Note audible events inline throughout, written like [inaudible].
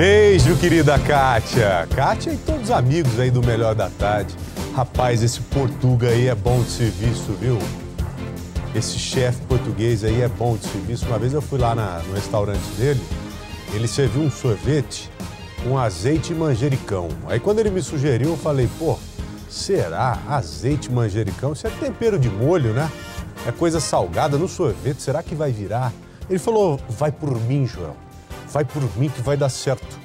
Beijo, querida Kátia. Kátia e todos os amigos aí do Melhor da Tarde. Rapaz, esse Portuga aí é bom de serviço, viu? Esse chefe português aí é bom de serviço. Uma vez eu fui lá na, no restaurante dele, ele serviu um sorvete com azeite e manjericão. Aí quando ele me sugeriu, eu falei, pô, será azeite e manjericão? Isso é tempero de molho, né? É coisa salgada no sorvete, será que vai virar? Ele falou, vai por mim, Joel vai por mim que vai dar certo.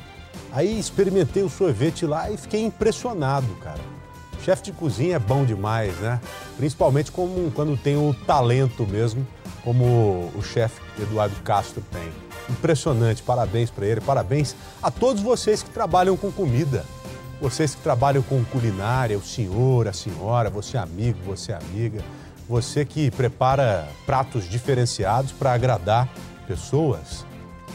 Aí experimentei o sorvete lá e fiquei impressionado, cara. Chefe de cozinha é bom demais, né? Principalmente como, quando tem o talento mesmo, como o chefe Eduardo Castro tem. Impressionante, parabéns para ele, parabéns a todos vocês que trabalham com comida. Vocês que trabalham com culinária, o senhor, a senhora, você é amigo, você é amiga, você que prepara pratos diferenciados para agradar pessoas.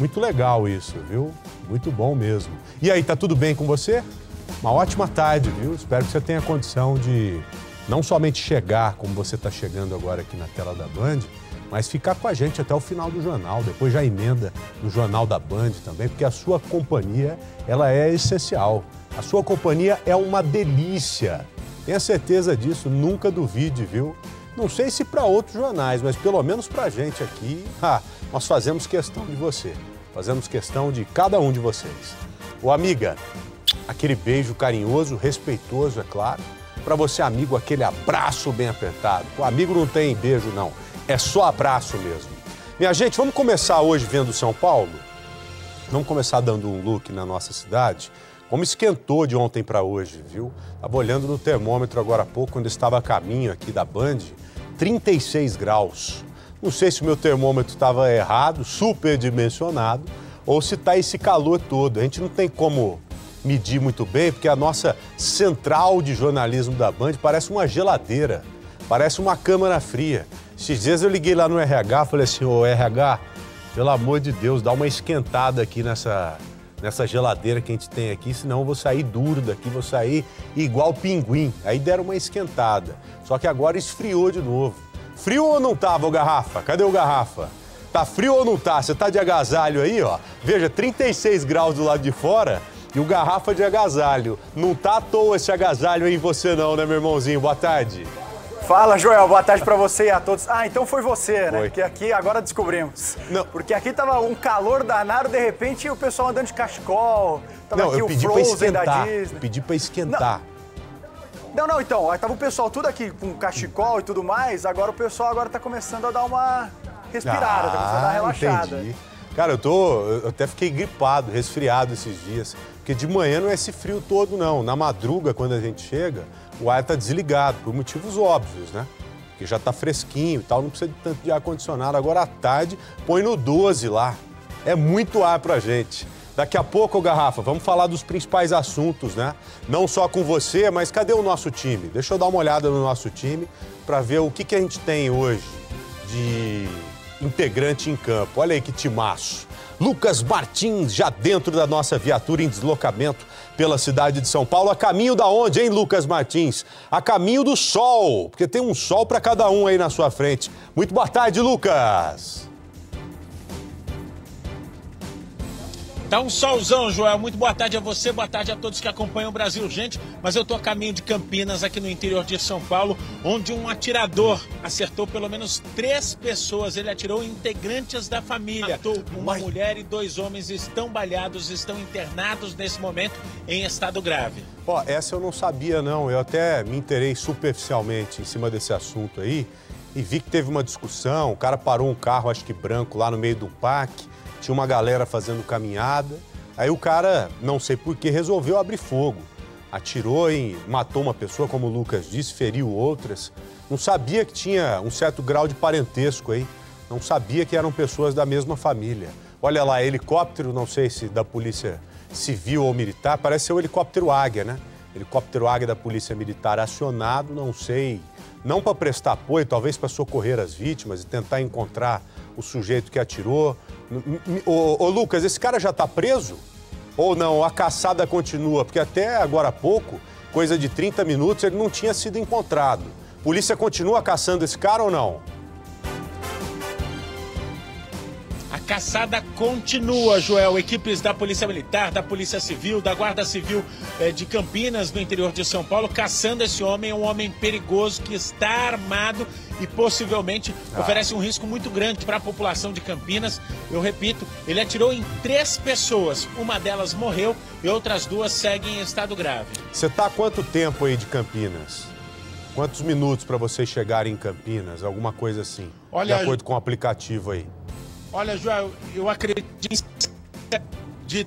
Muito legal isso, viu? Muito bom mesmo. E aí, tá tudo bem com você? Uma ótima tarde, viu? Espero que você tenha condição de não somente chegar, como você está chegando agora aqui na tela da Band, mas ficar com a gente até o final do jornal. Depois já emenda no Jornal da Band também, porque a sua companhia, ela é essencial. A sua companhia é uma delícia. Tenha certeza disso, nunca duvide, viu? Não sei se para outros jornais, mas pelo menos para a gente aqui, [laughs] nós fazemos questão de você. Fazemos questão de cada um de vocês. O amiga, aquele beijo carinhoso, respeitoso, é claro. Para você, amigo, aquele abraço bem apertado. O amigo não tem beijo, não. É só abraço mesmo. Minha gente, vamos começar hoje vendo São Paulo? Vamos começar dando um look na nossa cidade? Como esquentou de ontem para hoje, viu? Estava olhando no termômetro agora há pouco, quando estava a caminho aqui da Band, 36 graus. Não sei se o meu termômetro estava errado, superdimensionado, ou se está esse calor todo. A gente não tem como medir muito bem, porque a nossa central de jornalismo da Band parece uma geladeira, parece uma câmara fria. Esses dias eu liguei lá no RH, falei assim, ô RH, pelo amor de Deus, dá uma esquentada aqui nessa, nessa geladeira que a gente tem aqui, senão eu vou sair duro daqui, vou sair igual pinguim. Aí deram uma esquentada, só que agora esfriou de novo. Frio ou não tava, tá, o Garrafa? Cadê o Garrafa? Tá frio ou não tá? Você tá de agasalho aí, ó? Veja, 36 graus do lado de fora e o Garrafa de agasalho. Não tá à toa esse agasalho em você não, né, meu irmãozinho? Boa tarde. Fala, Joel. Boa tarde para você e a todos. Ah, então foi você, né? Foi. Que aqui agora descobrimos. Não. Porque aqui tava um calor danado, de repente o pessoal andando de cachecol. Tava não, aqui eu o pedi o Frozen pra esquentar. da Disney. Pedi pra esquentar. Não. Não, não, então, aí tava o pessoal tudo aqui com cachecol e tudo mais, agora o pessoal agora tá começando a dar uma respirada, ah, tá começando a dar uma ah, relaxada. Entendi. Cara, eu tô. Eu até fiquei gripado, resfriado esses dias. Porque de manhã não é esse frio todo, não. Na madruga, quando a gente chega, o ar tá desligado, por motivos óbvios, né? Porque já tá fresquinho e tal, não precisa de tanto de ar-condicionado. Agora à tarde, põe no 12 lá. É muito ar pra gente. Daqui a pouco, Garrafa, vamos falar dos principais assuntos, né? Não só com você, mas cadê o nosso time? Deixa eu dar uma olhada no nosso time para ver o que, que a gente tem hoje de integrante em campo. Olha aí que timaço. Lucas Martins já dentro da nossa viatura em deslocamento pela cidade de São Paulo. A caminho da onde, hein, Lucas Martins? A caminho do sol, porque tem um sol para cada um aí na sua frente. Muito boa tarde, Lucas. Tá um solzão, Joel. Muito boa tarde a você, boa tarde a todos que acompanham o Brasil, gente. Mas eu tô a caminho de Campinas, aqui no interior de São Paulo, onde um atirador acertou pelo menos três pessoas. Ele atirou integrantes da família. Matou uma Mãe. mulher e dois homens estão balhados, estão internados nesse momento em estado grave. Ó, essa eu não sabia, não. Eu até me interei superficialmente em cima desse assunto aí e vi que teve uma discussão. O cara parou um carro, acho que branco, lá no meio do parque tinha uma galera fazendo caminhada. Aí o cara, não sei porquê, resolveu abrir fogo. Atirou e matou uma pessoa, como o Lucas disse, feriu outras. Não sabia que tinha um certo grau de parentesco aí. Não sabia que eram pessoas da mesma família. Olha lá, helicóptero, não sei se da polícia civil ou militar, parece ser o helicóptero Águia, né? Helicóptero Águia da Polícia Militar acionado, não sei, não para prestar apoio, talvez para socorrer as vítimas e tentar encontrar o sujeito que atirou, Ô, ô Lucas, esse cara já está preso? Ou não, a caçada continua? Porque até agora há pouco, coisa de 30 minutos, ele não tinha sido encontrado. Polícia continua caçando esse cara ou não? caçada continua, Joel. Equipes da Polícia Militar, da Polícia Civil, da Guarda Civil eh, de Campinas, no interior de São Paulo, caçando esse homem, é um homem perigoso que está armado e possivelmente ah. oferece um risco muito grande para a população de Campinas. Eu repito, ele atirou em três pessoas. Uma delas morreu e outras duas seguem em estado grave. Você está há quanto tempo aí de Campinas? Quantos minutos para você chegar em Campinas? Alguma coisa assim, Olha, de acordo com o aplicativo aí. Olha, Joel, eu acredito de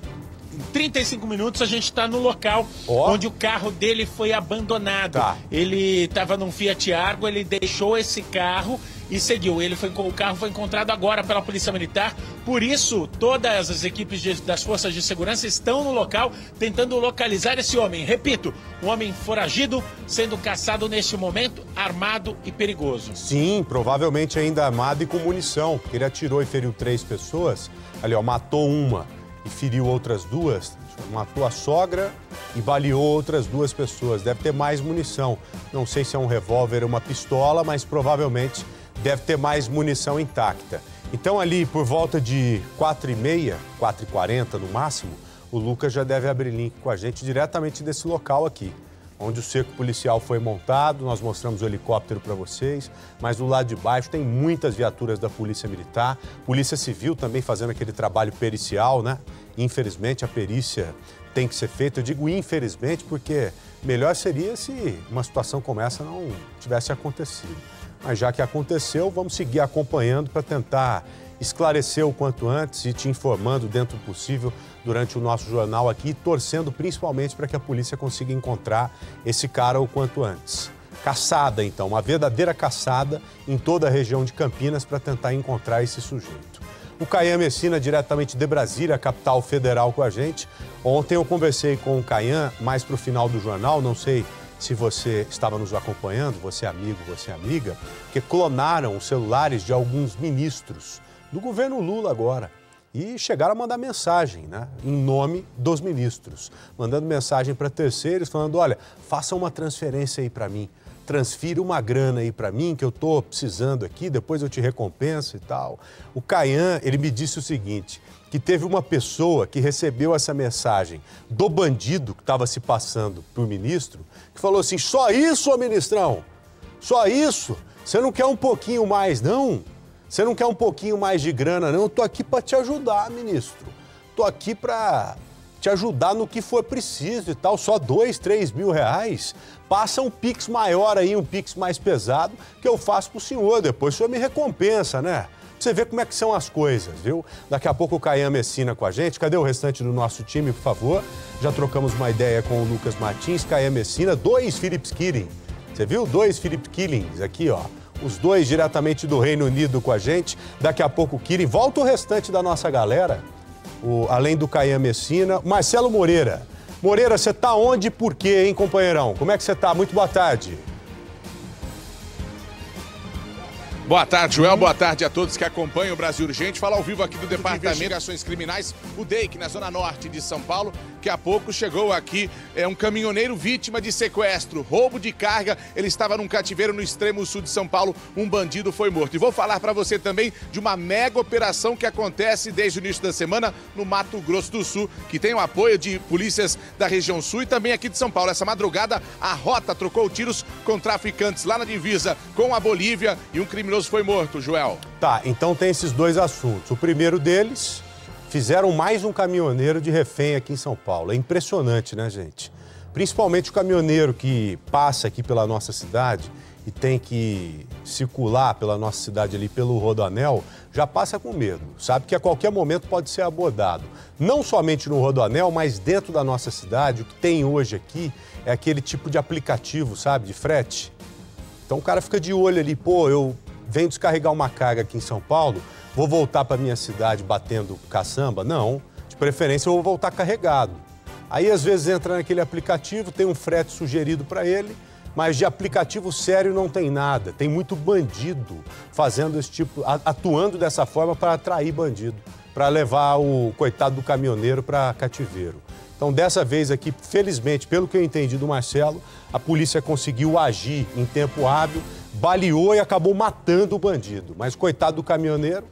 em 35 minutos a gente está no local oh. onde o carro dele foi abandonado. Tá. Ele estava num Fiat Argo, ele deixou esse carro e seguiu. Ele foi, o carro foi encontrado agora pela Polícia Militar, por isso todas as equipes de, das forças de segurança estão no local tentando localizar esse homem. Repito, um homem foragido sendo caçado neste momento, armado e perigoso. Sim, provavelmente ainda armado e com munição, ele atirou e feriu três pessoas. Ali, ó, matou uma e feriu outras duas. Matou a sogra e baleou outras duas pessoas. Deve ter mais munição. Não sei se é um revólver ou uma pistola, mas provavelmente deve ter mais munição intacta. Então, ali por volta de 4h30, 4h40 no máximo, o Lucas já deve abrir link com a gente diretamente desse local aqui, onde o cerco policial foi montado. Nós mostramos o helicóptero para vocês, mas do lado de baixo tem muitas viaturas da Polícia Militar, Polícia Civil também fazendo aquele trabalho pericial, né? Infelizmente, a perícia tem que ser feita. Eu digo infelizmente porque melhor seria se uma situação como essa não tivesse acontecido. Mas já que aconteceu, vamos seguir acompanhando para tentar esclarecer o quanto antes e te informando dentro do possível durante o nosso jornal aqui, torcendo principalmente para que a polícia consiga encontrar esse cara o quanto antes. Caçada, então, uma verdadeira caçada em toda a região de Campinas para tentar encontrar esse sujeito. O Caian Messina, diretamente de Brasília, capital federal, com a gente. Ontem eu conversei com o Caian, mais para o final do jornal, não sei se você estava nos acompanhando, você é amigo, você é amiga, que clonaram os celulares de alguns ministros do governo Lula agora e chegaram a mandar mensagem, né, em nome dos ministros, mandando mensagem para terceiros falando, olha, faça uma transferência aí para mim, transfira uma grana aí para mim que eu estou precisando aqui, depois eu te recompenso e tal. O Caian, ele me disse o seguinte: que teve uma pessoa que recebeu essa mensagem do bandido que estava se passando para o ministro, que falou assim: só isso, ô ministrão, só isso. Você não quer um pouquinho mais, não? Você não quer um pouquinho mais de grana, não? Eu tô aqui para te ajudar, ministro. Tô aqui para te ajudar no que for preciso e tal. Só dois, três mil reais. Passa um pix maior aí, um pix mais pesado que eu faço para o senhor. Depois o senhor me recompensa, né? você vê como é que são as coisas, viu? Daqui a pouco o Caian Messina com a gente. Cadê o restante do nosso time, por favor? Já trocamos uma ideia com o Lucas Martins, Caian Messina, dois Philips Killing. Você viu? Dois Philips Killings aqui, ó. Os dois diretamente do Reino Unido com a gente. Daqui a pouco o Killing. Volta o restante da nossa galera. O, além do Caian Messina, Marcelo Moreira. Moreira, você tá onde e por quê, hein, companheirão? Como é que você tá? Muito boa tarde. Boa tarde, Joel. Boa tarde a todos que acompanham o Brasil Urgente. Fala ao vivo aqui do Departamento de Ações Criminais, o DEIC, na Zona Norte de São Paulo. Daqui a pouco chegou aqui é um caminhoneiro vítima de sequestro, roubo de carga. Ele estava num cativeiro no extremo sul de São Paulo. Um bandido foi morto. E vou falar para você também de uma mega operação que acontece desde o início da semana no Mato Grosso do Sul, que tem o apoio de polícias da região sul e também aqui de São Paulo. Essa madrugada, a Rota trocou tiros com traficantes lá na divisa com a Bolívia e um criminoso foi morto, Joel. Tá, então tem esses dois assuntos. O primeiro deles fizeram mais um caminhoneiro de refém aqui em São Paulo. É impressionante, né, gente? Principalmente o caminhoneiro que passa aqui pela nossa cidade e tem que circular pela nossa cidade ali pelo Rodoanel, já passa com medo. Sabe que a qualquer momento pode ser abordado. Não somente no Rodoanel, mas dentro da nossa cidade, o que tem hoje aqui é aquele tipo de aplicativo, sabe, de frete. Então o cara fica de olho ali, pô, eu venho descarregar uma carga aqui em São Paulo, Vou voltar para minha cidade batendo caçamba? Não. De preferência, eu vou voltar carregado. Aí, às vezes, entra naquele aplicativo, tem um frete sugerido para ele, mas de aplicativo sério não tem nada. Tem muito bandido fazendo esse tipo, atuando dessa forma para atrair bandido, para levar o coitado do caminhoneiro para cativeiro. Então, dessa vez aqui, felizmente, pelo que eu entendi do Marcelo, a polícia conseguiu agir em tempo hábil, baleou e acabou matando o bandido. Mas coitado do caminhoneiro,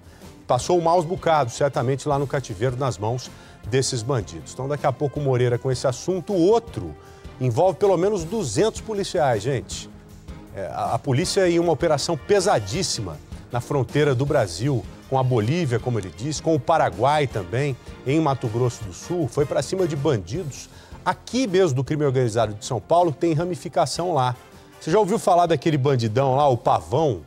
passou maus bocados, certamente lá no cativeiro, nas mãos desses bandidos. Então, daqui a pouco, Moreira com esse assunto. Outro envolve pelo menos 200 policiais, gente. É, a, a polícia em uma operação pesadíssima na fronteira do Brasil com a Bolívia, como ele diz, com o Paraguai também, em Mato Grosso do Sul, foi para cima de bandidos aqui mesmo do crime organizado de São Paulo, tem ramificação lá. Você já ouviu falar daquele bandidão lá, o Pavão,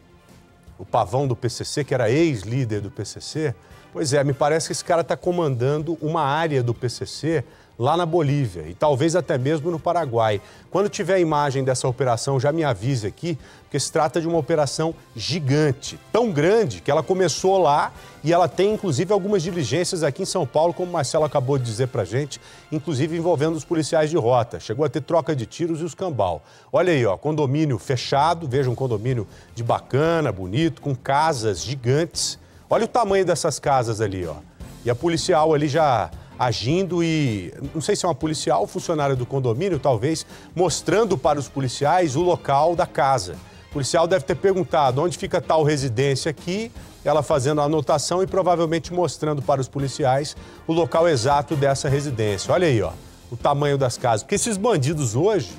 o pavão do PCC, que era ex-líder do PCC. Pois é, me parece que esse cara está comandando uma área do PCC lá na Bolívia e talvez até mesmo no Paraguai. Quando tiver a imagem dessa operação, já me avise aqui, porque se trata de uma operação gigante, tão grande que ela começou lá e ela tem inclusive algumas diligências aqui em São Paulo, como o Marcelo acabou de dizer pra gente, inclusive envolvendo os policiais de rota. Chegou a ter troca de tiros e os cambal. Olha aí, ó, condomínio fechado, veja um condomínio de bacana, bonito, com casas gigantes. Olha o tamanho dessas casas ali, ó. E a policial ali já agindo e, não sei se é uma policial, funcionária do condomínio, talvez, mostrando para os policiais o local da casa. O policial deve ter perguntado onde fica tal residência aqui, ela fazendo a anotação e provavelmente mostrando para os policiais o local exato dessa residência. Olha aí, ó, o tamanho das casas. Porque esses bandidos hoje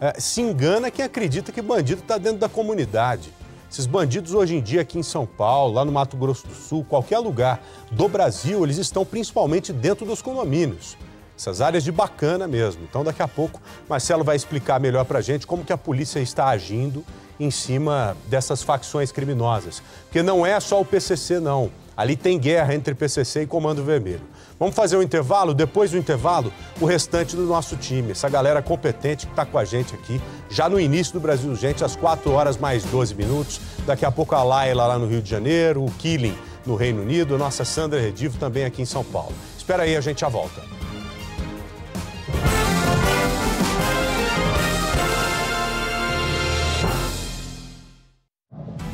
é, se engana quem acredita que bandido está dentro da comunidade. Esses bandidos hoje em dia aqui em São Paulo, lá no Mato Grosso do Sul, qualquer lugar do Brasil, eles estão principalmente dentro dos condomínios. Essas áreas de bacana mesmo. Então daqui a pouco Marcelo vai explicar melhor pra gente como que a polícia está agindo em cima dessas facções criminosas. Porque não é só o PCC não. Ali tem guerra entre PCC e Comando Vermelho. Vamos fazer um intervalo? Depois do intervalo, o restante do nosso time, essa galera competente que está com a gente aqui, já no início do Brasil Gente, às 4 horas mais 12 minutos. Daqui a pouco a Laila lá no Rio de Janeiro, o Killing no Reino Unido, a nossa Sandra Redivo também aqui em São Paulo. Espera aí, a gente já volta.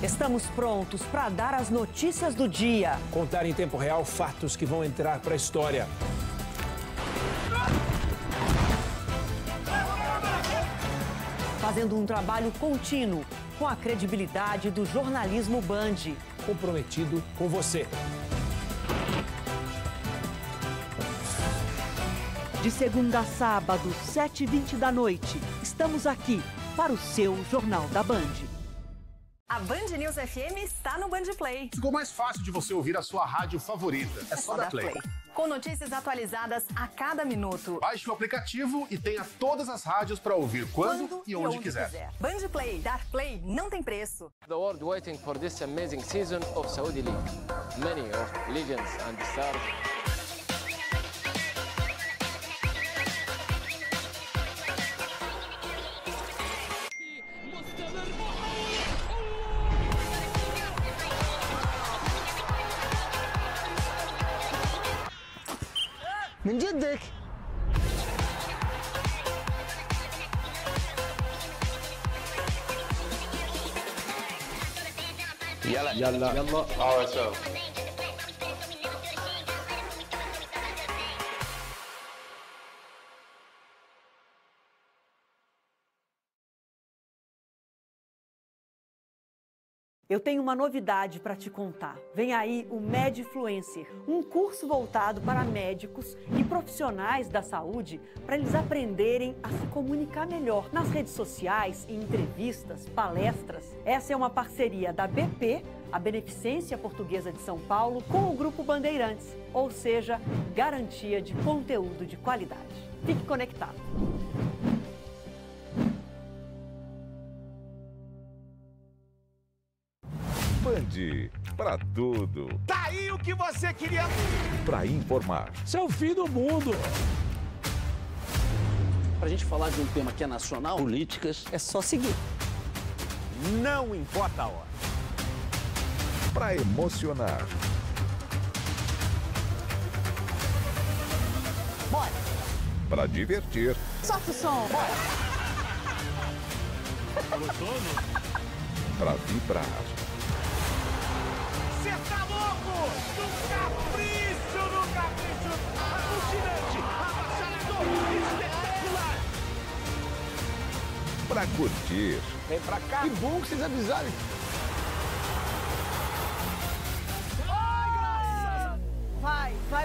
Estamos prontos para dar as notícias do dia. Contar em tempo real fatos que vão entrar para a história. Fazendo um trabalho contínuo com a credibilidade do jornalismo Band. Comprometido com você. De segunda a sábado, 7h20 da noite, estamos aqui para o seu Jornal da Band. A Band News FM está no Band Play. Ficou mais fácil de você ouvir a sua rádio favorita. É, é só, só dar play. play. Com notícias atualizadas a cada minuto. Baixe o aplicativo e tenha todas as rádios para ouvir quando, quando, e onde, e onde quiser. quiser. Band Play, dar play não tem preço. The world waiting for this amazing season of Saudi League. Many of legends and stars Eu tenho uma novidade para te contar. Vem aí o MedFluencer, um curso voltado para médicos e profissionais da saúde para eles aprenderem a se comunicar melhor nas redes sociais, em entrevistas, palestras. Essa é uma parceria da BP a Beneficência Portuguesa de São Paulo com o Grupo Bandeirantes, ou seja, garantia de conteúdo de qualidade. Fique conectado. Band, pra tudo. Tá aí o que você queria. Pra informar. Isso é o fim do mundo. Pra gente falar de um tema que é nacional, políticas, é só seguir. Não importa a hora para emocionar. Bora! Para divertir. Solta o som! Bora! Tá Gostoso? para vibrar. Você tá louco? No capricho, no capricho! Alucinante, avassalador, espetacular! Para curtir. Vem pra cá. Que bom que vocês avisaram.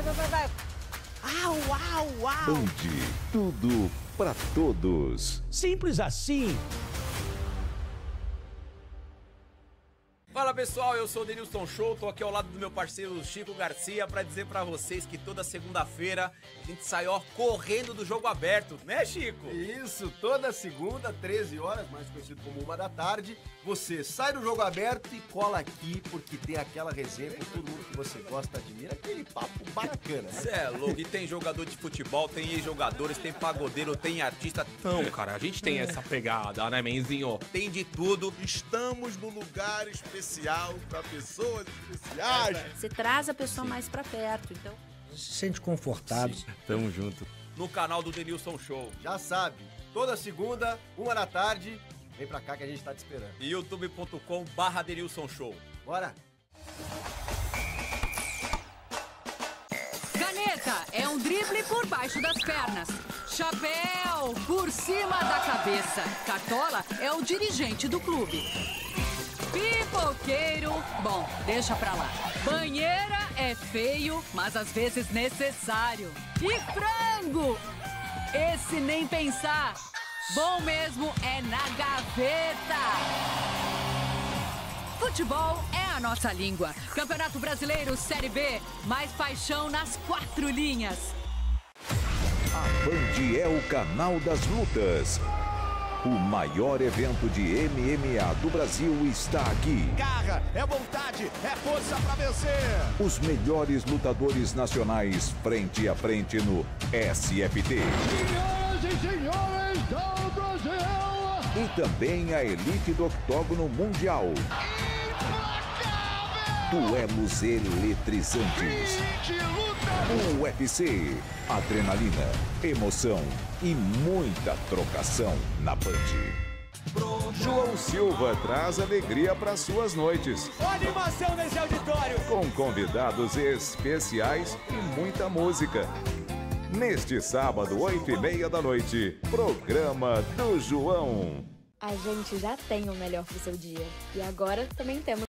vai, vai, vai, Au, au, au. Onde tudo para todos. Simples assim. Fala pessoal, eu sou o Denilson Show, tô aqui ao lado do meu parceiro Chico Garcia para dizer para vocês que toda segunda-feira a gente sai ó, correndo do jogo aberto, né Chico? Isso, toda segunda, 13 horas, mais conhecido como uma da tarde, você sai do jogo aberto e cola aqui porque tem aquela resenha com todo mundo que você gosta, admira, aquele papo bacana. Você né? é louco, e tem jogador de futebol, tem jogadores, tem pagodeiro, tem artista. Então, cara, a gente tem essa pegada, né, Menzinho? Tem de tudo. Estamos no lugar especial especial para pessoas especiais. Você traz a pessoa Sim. mais para perto, então. Se sente confortável. Sim. Tamo junto. No canal do Denilson Show. Já sabe, toda segunda, uma da tarde, vem pra cá que a gente tá te esperando. youtube.com barra Denilson Show. Bora! Caneta é um drible por baixo das pernas. Chapéu por cima da cabeça. Cartola é o dirigente do clube. Pipoqueiro, bom, deixa pra lá. Banheira é feio, mas às vezes necessário. E frango! Esse nem pensar. Bom mesmo é na gaveta. Futebol é a nossa língua. Campeonato Brasileiro Série B, mais paixão nas quatro linhas. A Band é o canal das lutas. O maior evento de MMA do Brasil está aqui. Garra, é vontade, é força para vencer. Os melhores lutadores nacionais frente a frente no SFT. Senhoras e senhores do Brasil! E também a elite do octógono mundial. Implacável! Duelos eletrizantes. O UFC. Adrenalina, emoção e muita trocação na Band. João Silva traz alegria para suas noites. Animação nesse auditório! Com convidados especiais e muita música. Neste sábado, oito e meia da noite, programa do João. A gente já tem o melhor pro seu dia. E agora também temos.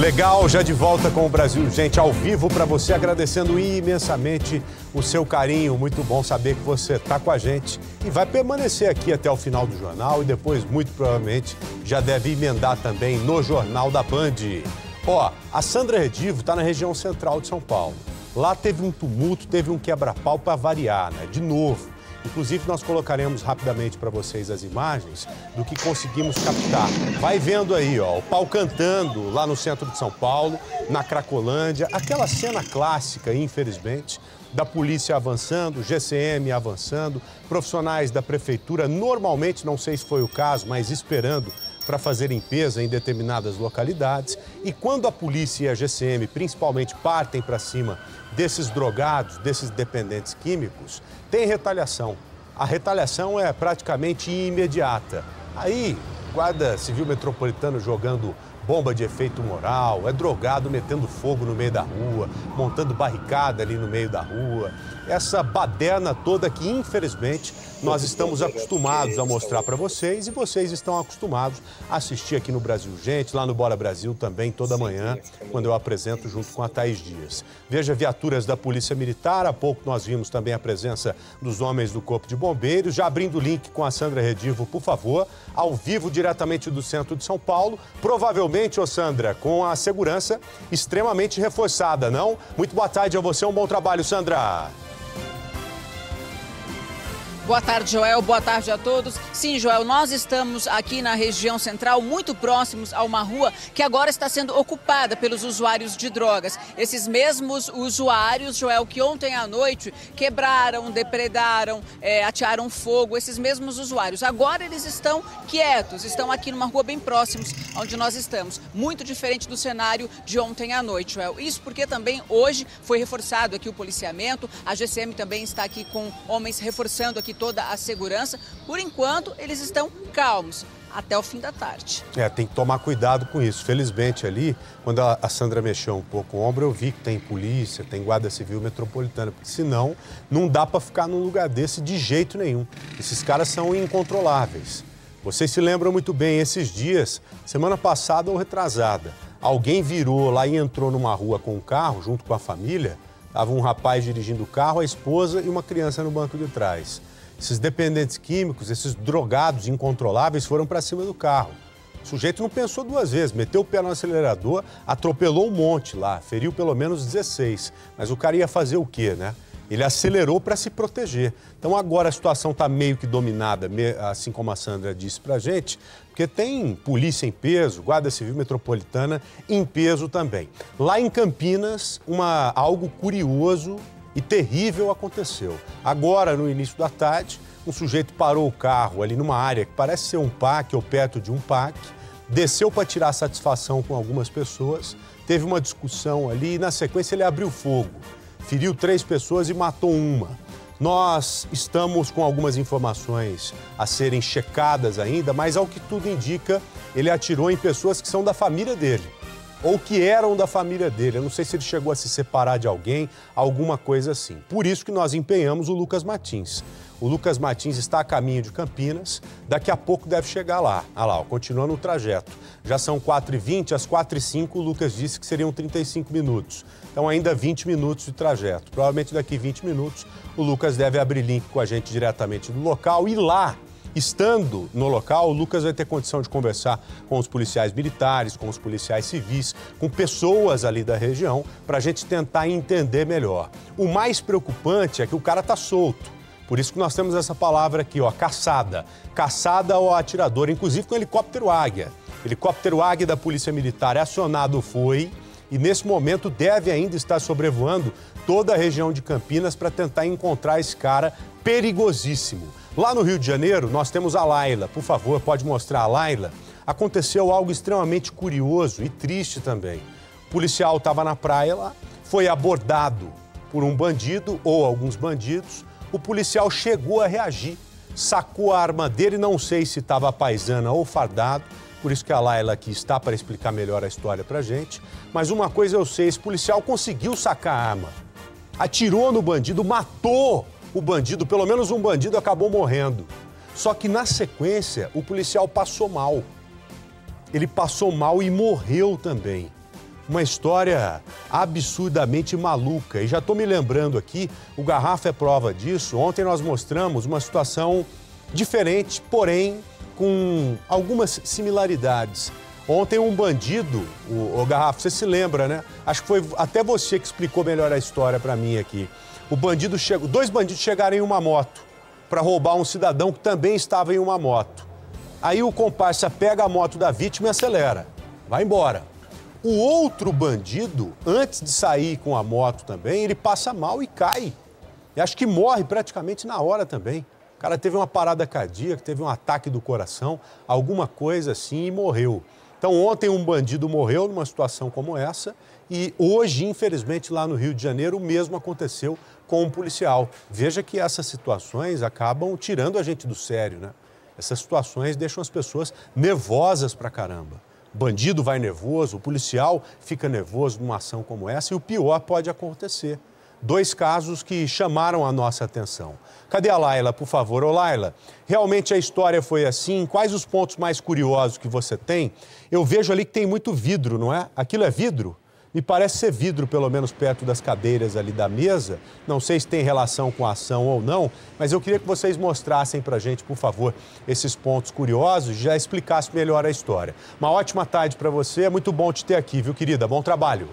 Legal, já de volta com o Brasil, gente, ao vivo para você, agradecendo imensamente o seu carinho. Muito bom saber que você está com a gente e vai permanecer aqui até o final do jornal e depois, muito provavelmente, já deve emendar também no Jornal da Band. Ó, a Sandra Redivo está na região central de São Paulo. Lá teve um tumulto, teve um quebra-pau para variar, né? De novo. Inclusive, nós colocaremos rapidamente para vocês as imagens do que conseguimos captar. Vai vendo aí, ó, o pau cantando lá no centro de São Paulo, na Cracolândia, aquela cena clássica, infelizmente, da polícia avançando, GCM avançando, profissionais da prefeitura, normalmente, não sei se foi o caso, mas esperando para fazer limpeza em determinadas localidades. E quando a polícia e a GCM, principalmente, partem para cima desses drogados, desses dependentes químicos, tem retaliação. A retaliação é praticamente imediata. Aí, guarda civil metropolitano jogando bomba de efeito moral, é drogado metendo fogo no meio da rua, montando barricada ali no meio da rua essa baderna toda que, infelizmente, nós estamos acostumados a mostrar para vocês e vocês estão acostumados a assistir aqui no Brasil Gente, lá no Bora Brasil também, toda manhã, quando eu apresento junto com a Thaís Dias. Veja viaturas da Polícia Militar, há pouco nós vimos também a presença dos homens do Corpo de Bombeiros. Já abrindo o link com a Sandra Redivo, por favor, ao vivo diretamente do centro de São Paulo. Provavelmente, ô Sandra, com a segurança extremamente reforçada, não? Muito boa tarde a você, um bom trabalho, Sandra. Boa tarde, Joel. Boa tarde a todos. Sim, Joel, nós estamos aqui na região central, muito próximos a uma rua que agora está sendo ocupada pelos usuários de drogas. Esses mesmos usuários, Joel, que ontem à noite quebraram, depredaram, é, atearam fogo, esses mesmos usuários. Agora eles estão quietos, estão aqui numa rua bem próximos onde nós estamos. Muito diferente do cenário de ontem à noite, Joel. Isso porque também hoje foi reforçado aqui o policiamento. A GCM também está aqui com homens reforçando aqui toda a segurança. Por enquanto, eles estão calmos até o fim da tarde. É, tem que tomar cuidado com isso. Felizmente ali, quando a, Sandra mexeu um pouco o ombro, eu vi que tem polícia, tem guarda civil metropolitana, porque senão não dá para ficar num lugar desse de jeito nenhum. Esses caras são incontroláveis. Vocês se lembram muito bem esses dias, semana passada ou retrasada, alguém virou lá e entrou numa rua com um carro junto com a família. Tava um rapaz dirigindo o carro, a esposa e uma criança no banco de trás. Esses dependentes químicos, esses drogados incontroláveis foram para cima do carro. O sujeito não pensou duas vezes, meteu o pé no acelerador, atropelou um monte lá, feriu pelo menos 16. Mas o cara ia fazer o quê, né? Ele acelerou para se proteger. Então agora a situação está meio que dominada, assim como a Sandra disse para gente, porque tem polícia em peso, guarda civil metropolitana em peso também. Lá em Campinas, uma, algo curioso e terrível aconteceu. Agora, no início da tarde, um sujeito parou o carro ali numa área que parece ser um parque ou perto de um parque, desceu para tirar satisfação com algumas pessoas, teve uma discussão ali e, na sequência, ele abriu fogo, feriu três pessoas e matou uma. Nós estamos com algumas informações a serem checadas ainda, mas ao que tudo indica, ele atirou em pessoas que são da família dele ou que eram da família dele. Eu não sei se ele chegou a se separar de alguém, alguma coisa assim. Por isso que nós empenhamos o Lucas Martins. O Lucas Martins está a caminho de Campinas, daqui a pouco deve chegar lá. Ah lá, ó, continuando o trajeto. Já são 4h20, às 4h05 o Lucas disse que seriam 35 minutos. Então ainda 20 minutos de trajeto. Provavelmente daqui 20 minutos o Lucas deve abrir link com a gente diretamente do local e lá Estando no local, o Lucas vai ter condição de conversar com os policiais militares, com os policiais civis, com pessoas ali da região, para a gente tentar entender melhor. O mais preocupante é que o cara está solto. Por isso que nós temos essa palavra aqui, ó, caçada. Caçada ao atirador, inclusive com helicóptero águia. Helicóptero águia da Polícia Militar acionado foi e nesse momento deve ainda estar sobrevoando toda a região de Campinas para tentar encontrar esse cara perigosíssimo. Lá no Rio de Janeiro, nós temos a Laila. Por favor, pode mostrar a Laila? Aconteceu algo extremamente curioso e triste também. O policial estava na praia lá, foi abordado por um bandido ou alguns bandidos. O policial chegou a reagir, sacou a arma dele, não sei se estava paisana ou fardado, por isso que a Laila aqui está para explicar melhor a história para gente. Mas uma coisa eu sei, esse policial conseguiu sacar a arma atirou no bandido, matou o bandido, pelo menos um bandido acabou morrendo. Só que na sequência, o policial passou mal. Ele passou mal e morreu também. Uma história absurdamente maluca. E já estou me lembrando aqui, o Garrafa é prova disso. Ontem nós mostramos uma situação diferente, porém com algumas similaridades. Ontem um bandido, o, o Garrafa, você se lembra, né? Acho que foi até você que explicou melhor a história para mim aqui. O bandido chegou, dois bandidos chegaram em uma moto para roubar um cidadão que também estava em uma moto. Aí o comparsa pega a moto da vítima e acelera. Vai embora. O outro bandido, antes de sair com a moto também, ele passa mal e cai. E acho que morre praticamente na hora também. O cara teve uma parada cardíaca, teve um ataque do coração, alguma coisa assim e morreu. Então, ontem um bandido morreu numa situação como essa e hoje, infelizmente, lá no Rio de Janeiro, o mesmo aconteceu com um policial. Veja que essas situações acabam tirando a gente do sério, né? Essas situações deixam as pessoas nervosas pra caramba. O bandido vai nervoso, o policial fica nervoso numa ação como essa e o pior pode acontecer dois casos que chamaram a nossa atenção. Cadê a Laila, por favor? Ô Laila, realmente a história foi assim? Quais os pontos mais curiosos que você tem? Eu vejo ali que tem muito vidro, não é? Aquilo é vidro? Me parece ser vidro, pelo menos perto das cadeiras ali da mesa. Não sei se tem relação com a ação ou não, mas eu queria que vocês mostrassem para a gente, por favor, esses pontos curiosos e já explicasse melhor a história. Uma ótima tarde para você. É muito bom te ter aqui, viu, querida? Bom trabalho.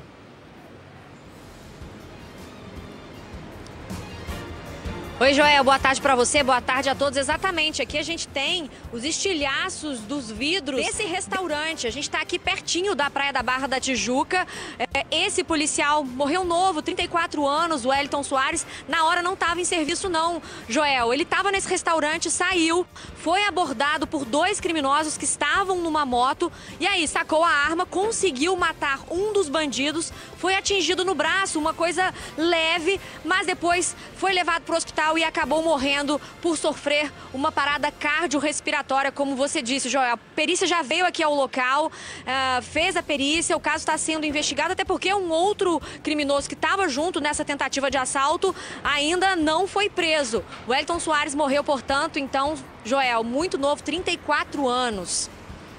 Oi, Joel, boa tarde para você, boa tarde a todos. Exatamente, aqui a gente tem os estilhaços dos vidros desse restaurante. A gente está aqui pertinho da Praia da Barra da Tijuca. É, esse policial morreu novo, 34 anos, o Wellington Soares. Na hora não estava em serviço não, Joel. Ele estava nesse restaurante, saiu, foi abordado por dois criminosos que estavam numa moto e aí sacou a arma, conseguiu matar um dos bandidos, foi atingido no braço, uma coisa leve, mas depois foi levado para o hospital hospital e acabou morrendo por sofrer uma parada cardiorrespiratória, como você disse, Joel. A perícia já veio aqui ao local, eh, fez a perícia, o caso está sendo investigado, até porque um outro criminoso que estava junto nessa tentativa de assalto ainda não foi preso. O Elton Soares morreu, portanto, então, Joel, muito novo, 34 anos.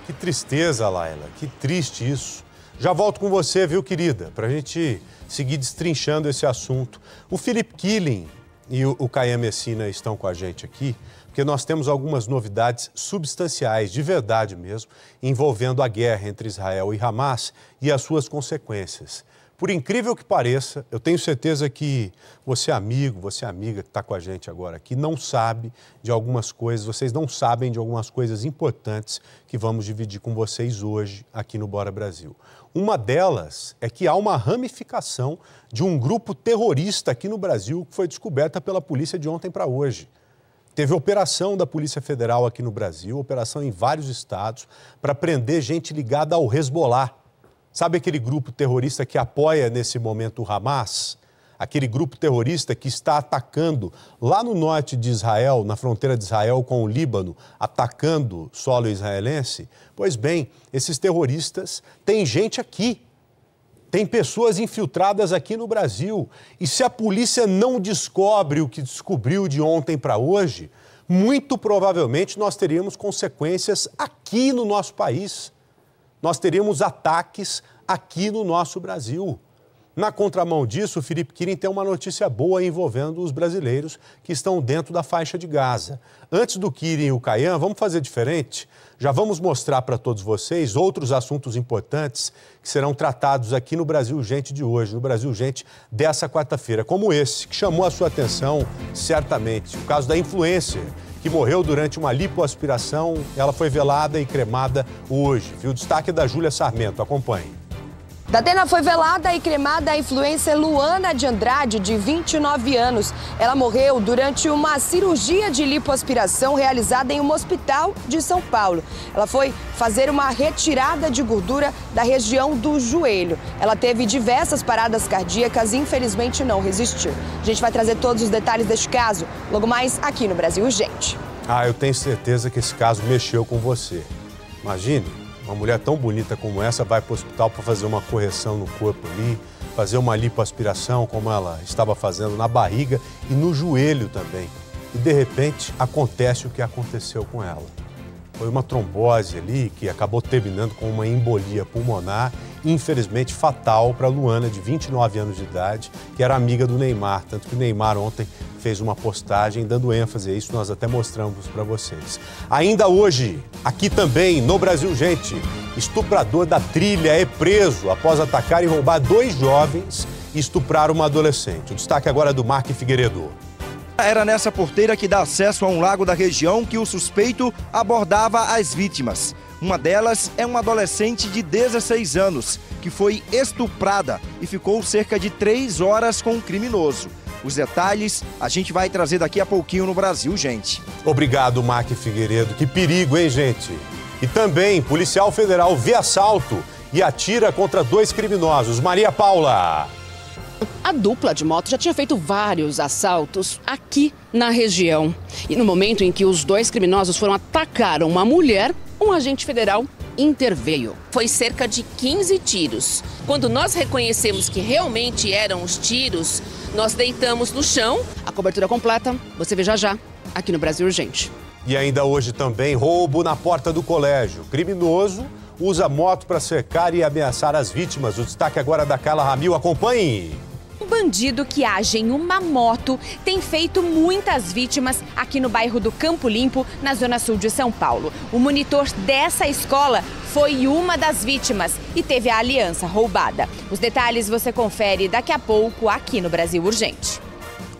Que tristeza, Laila, que triste isso. Já volto com você, viu, querida, para a gente seguir destrinchando esse assunto. O Felipe Killing e o, Caia Messina estão com a gente aqui, porque nós temos algumas novidades substanciais, de verdade mesmo, envolvendo a guerra entre Israel e Hamas e as suas consequências. Por incrível que pareça, eu tenho certeza que você, amigo, você, amiga que está com a gente agora aqui, não sabe de algumas coisas, vocês não sabem de algumas coisas importantes que vamos dividir com vocês hoje aqui no Bora Brasil. Uma delas é que há uma ramificação de um grupo terrorista aqui no Brasil que foi descoberta pela polícia de ontem para hoje. Teve operação da Polícia Federal aqui no Brasil, operação em vários estados, para prender gente ligada ao Hezbollah. Sabe aquele grupo terrorista que apoia nesse momento o Hamas? aquele grupo terrorista que está atacando lá no norte de Israel, na fronteira de Israel com o Líbano, atacando solo israelense? Pois bem, esses terroristas têm gente aqui. Tem pessoas infiltradas aqui no Brasil. E se a polícia não descobre o que descobriu de ontem para hoje, muito provavelmente nós teríamos consequências aqui no nosso país. Nós teríamos ataques aqui no nosso Brasil. Na contramão disso, Felipe Kirin tem uma notícia boa envolvendo os brasileiros que estão dentro da faixa de Gaza. Antes do Kirin, e o Caian, vamos fazer diferente? Já vamos mostrar para todos vocês outros assuntos importantes que serão tratados aqui no Brasil Gente de hoje, no Brasil Gente dessa quarta-feira, como esse, que chamou a sua atenção certamente, o caso da influência que morreu durante uma lipoaspiração. Ela foi velada e cremada hoje. Viu? O destaque é da Júlia Sarmento. Acompanhe. Datena foi velada e cremada a influencer Luana de Andrade, de 29 anos. Ela morreu durante uma cirurgia de lipoaspiração realizada em um hospital de São Paulo. Ela foi fazer uma retirada de gordura da região do joelho. Ela teve diversas paradas cardíacas e infelizmente não resistiu. A gente vai trazer todos os detalhes deste caso logo mais aqui no Brasil Urgente. Ah, eu tenho certeza que esse caso mexeu com você. Imagine uma mulher tão bonita como essa vai para o hospital para fazer uma correção no corpo ali, fazer uma lipoaspiração, como ela estava fazendo na barriga e no joelho também. E de repente acontece o que aconteceu com ela. Foi uma trombose ali que acabou terminando com uma embolia pulmonar, infelizmente fatal para Luana, de 29 anos de idade, que era amiga do Neymar. Tanto que o Neymar ontem fez uma postagem dando ênfase a isso, nós até mostramos para vocês. Ainda hoje, aqui também, no Brasil, gente, estuprador da trilha é preso após atacar e roubar dois jovens e estuprar uma adolescente. O destaque agora é do Mark Figueiredo. Era nessa porteira que dá acesso a um lago da região que o suspeito abordava as vítimas. Uma delas é uma adolescente de 16 anos, que foi estuprada e ficou cerca de três horas com um criminoso. Os detalhes a gente vai trazer daqui a pouquinho no Brasil, gente. Obrigado, Mark Figueiredo. Que perigo, hein, gente? E também, policial federal vê assalto e atira contra dois criminosos. Maria Paula. A dupla de moto já tinha feito vários assaltos aqui na região. E no momento em que os dois criminosos foram atacar uma mulher, um agente federal interveio. Foi cerca de 15 tiros. Quando nós reconhecemos que realmente eram os tiros, nós deitamos no chão. A cobertura completa você vê já já aqui no Brasil Urgente. E ainda hoje também roubo na porta do colégio. Criminoso usa moto para cercar e ameaçar as vítimas. O destaque agora é da Carla Ramil. Acompanhe! bandido que age em uma moto tem feito muitas vítimas aqui no bairro do Campo Limpo, na zona sul de São Paulo. O monitor dessa escola foi uma das vítimas e teve a aliança roubada. Os detalhes você confere daqui a pouco aqui no Brasil Urgente.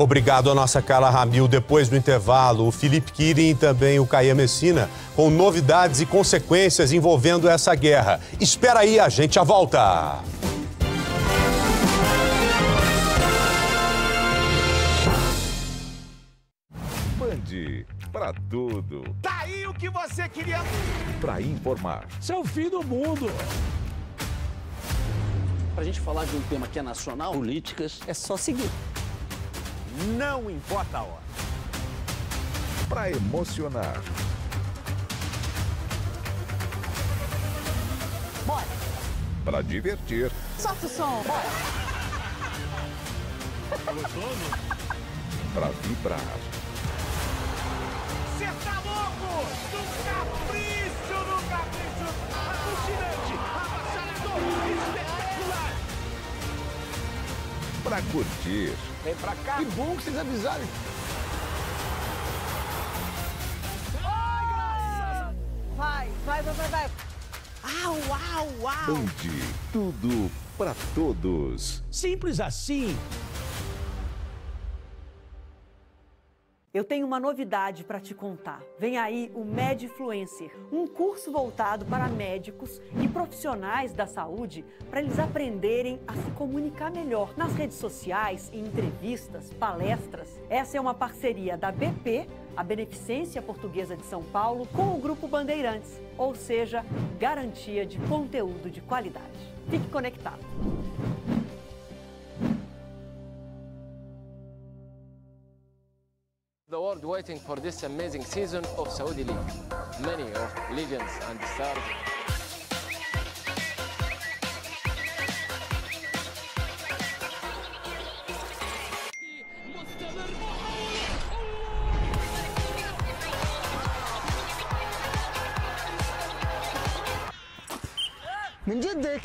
Obrigado a nossa Carla Ramil. Depois do intervalo, o Felipe Kirin e também o Caia Messina com novidades e consequências envolvendo essa guerra. Espera aí, a gente já volta! gente para tudo. Tá aí o que você queria. Para informar. Isso é o fim do mundo. pra gente falar de um tema que é nacional, políticas, é só seguir. Não importa a hora. Para emocionar. Bora. Para divertir. Solta o som. Bora. Para vibrar jogo, No capricho, no capricho alucinante, avassalador, espetacular. Pra curtir. Vem pra cá. Que bom que vocês avisaram. Ai, vai, vai, vai, vai, vai. Au, au, au. Onde tudo pra todos. Simples assim. Eu tenho uma novidade para te contar. Vem aí o MedFluencer, um curso voltado para médicos e profissionais da saúde para eles aprenderem a se comunicar melhor nas redes sociais, em entrevistas, palestras. Essa é uma parceria da BP, a Beneficência Portuguesa de São Paulo, com o Grupo Bandeirantes, ou seja, garantia de conteúdo de qualidade. Fique conectado. The world waiting for this amazing season of Saudi League. Many of legends and stars. من جدك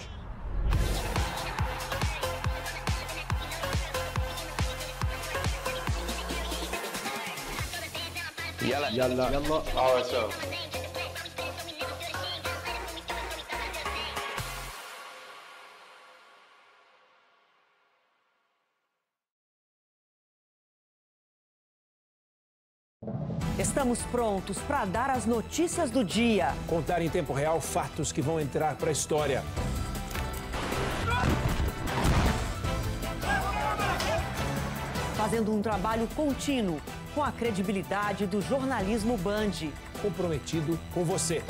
يلا يلا يلا Alright, so. Estamos prontos para dar as notícias do dia. Contar em tempo real fatos que vão entrar para a história. Fazendo um trabalho contínuo com a credibilidade do jornalismo Band. Comprometido com você.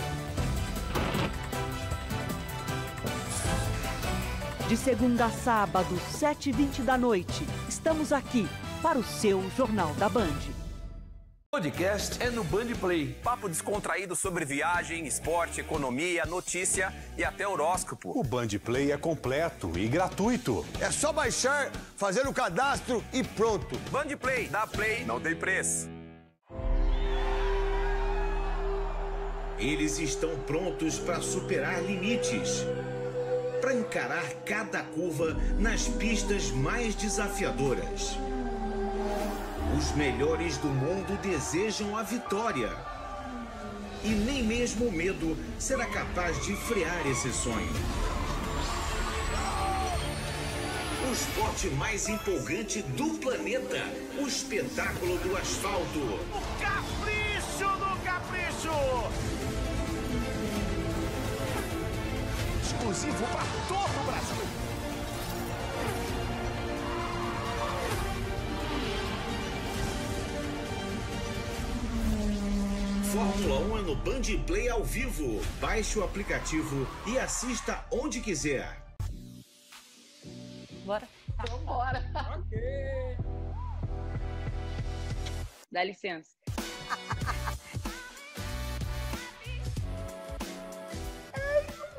De segunda a sábado, 7h20 da noite, estamos aqui para o seu Jornal da Band. Podcast é no Band Play. Papo descontraído sobre viagem, esporte, economia, notícia e até horóscopo. O Band Play é completo e gratuito. É só baixar, fazer o cadastro e pronto. Band Play, dá play, não tem preço. Eles estão prontos para superar limites, para encarar cada curva nas pistas mais desafiadoras os melhores do mundo desejam a vitória. E nem mesmo o medo será capaz de frear esse sonho. O esporte mais empolgante do planeta. O espetáculo do asfalto. O capricho do capricho! Exclusivo para todo o Brasil. Fórmula 1 é no Band Play ao vivo. Baixe o aplicativo e assista onde quiser. Bora? Então bora. ok. Dá licença.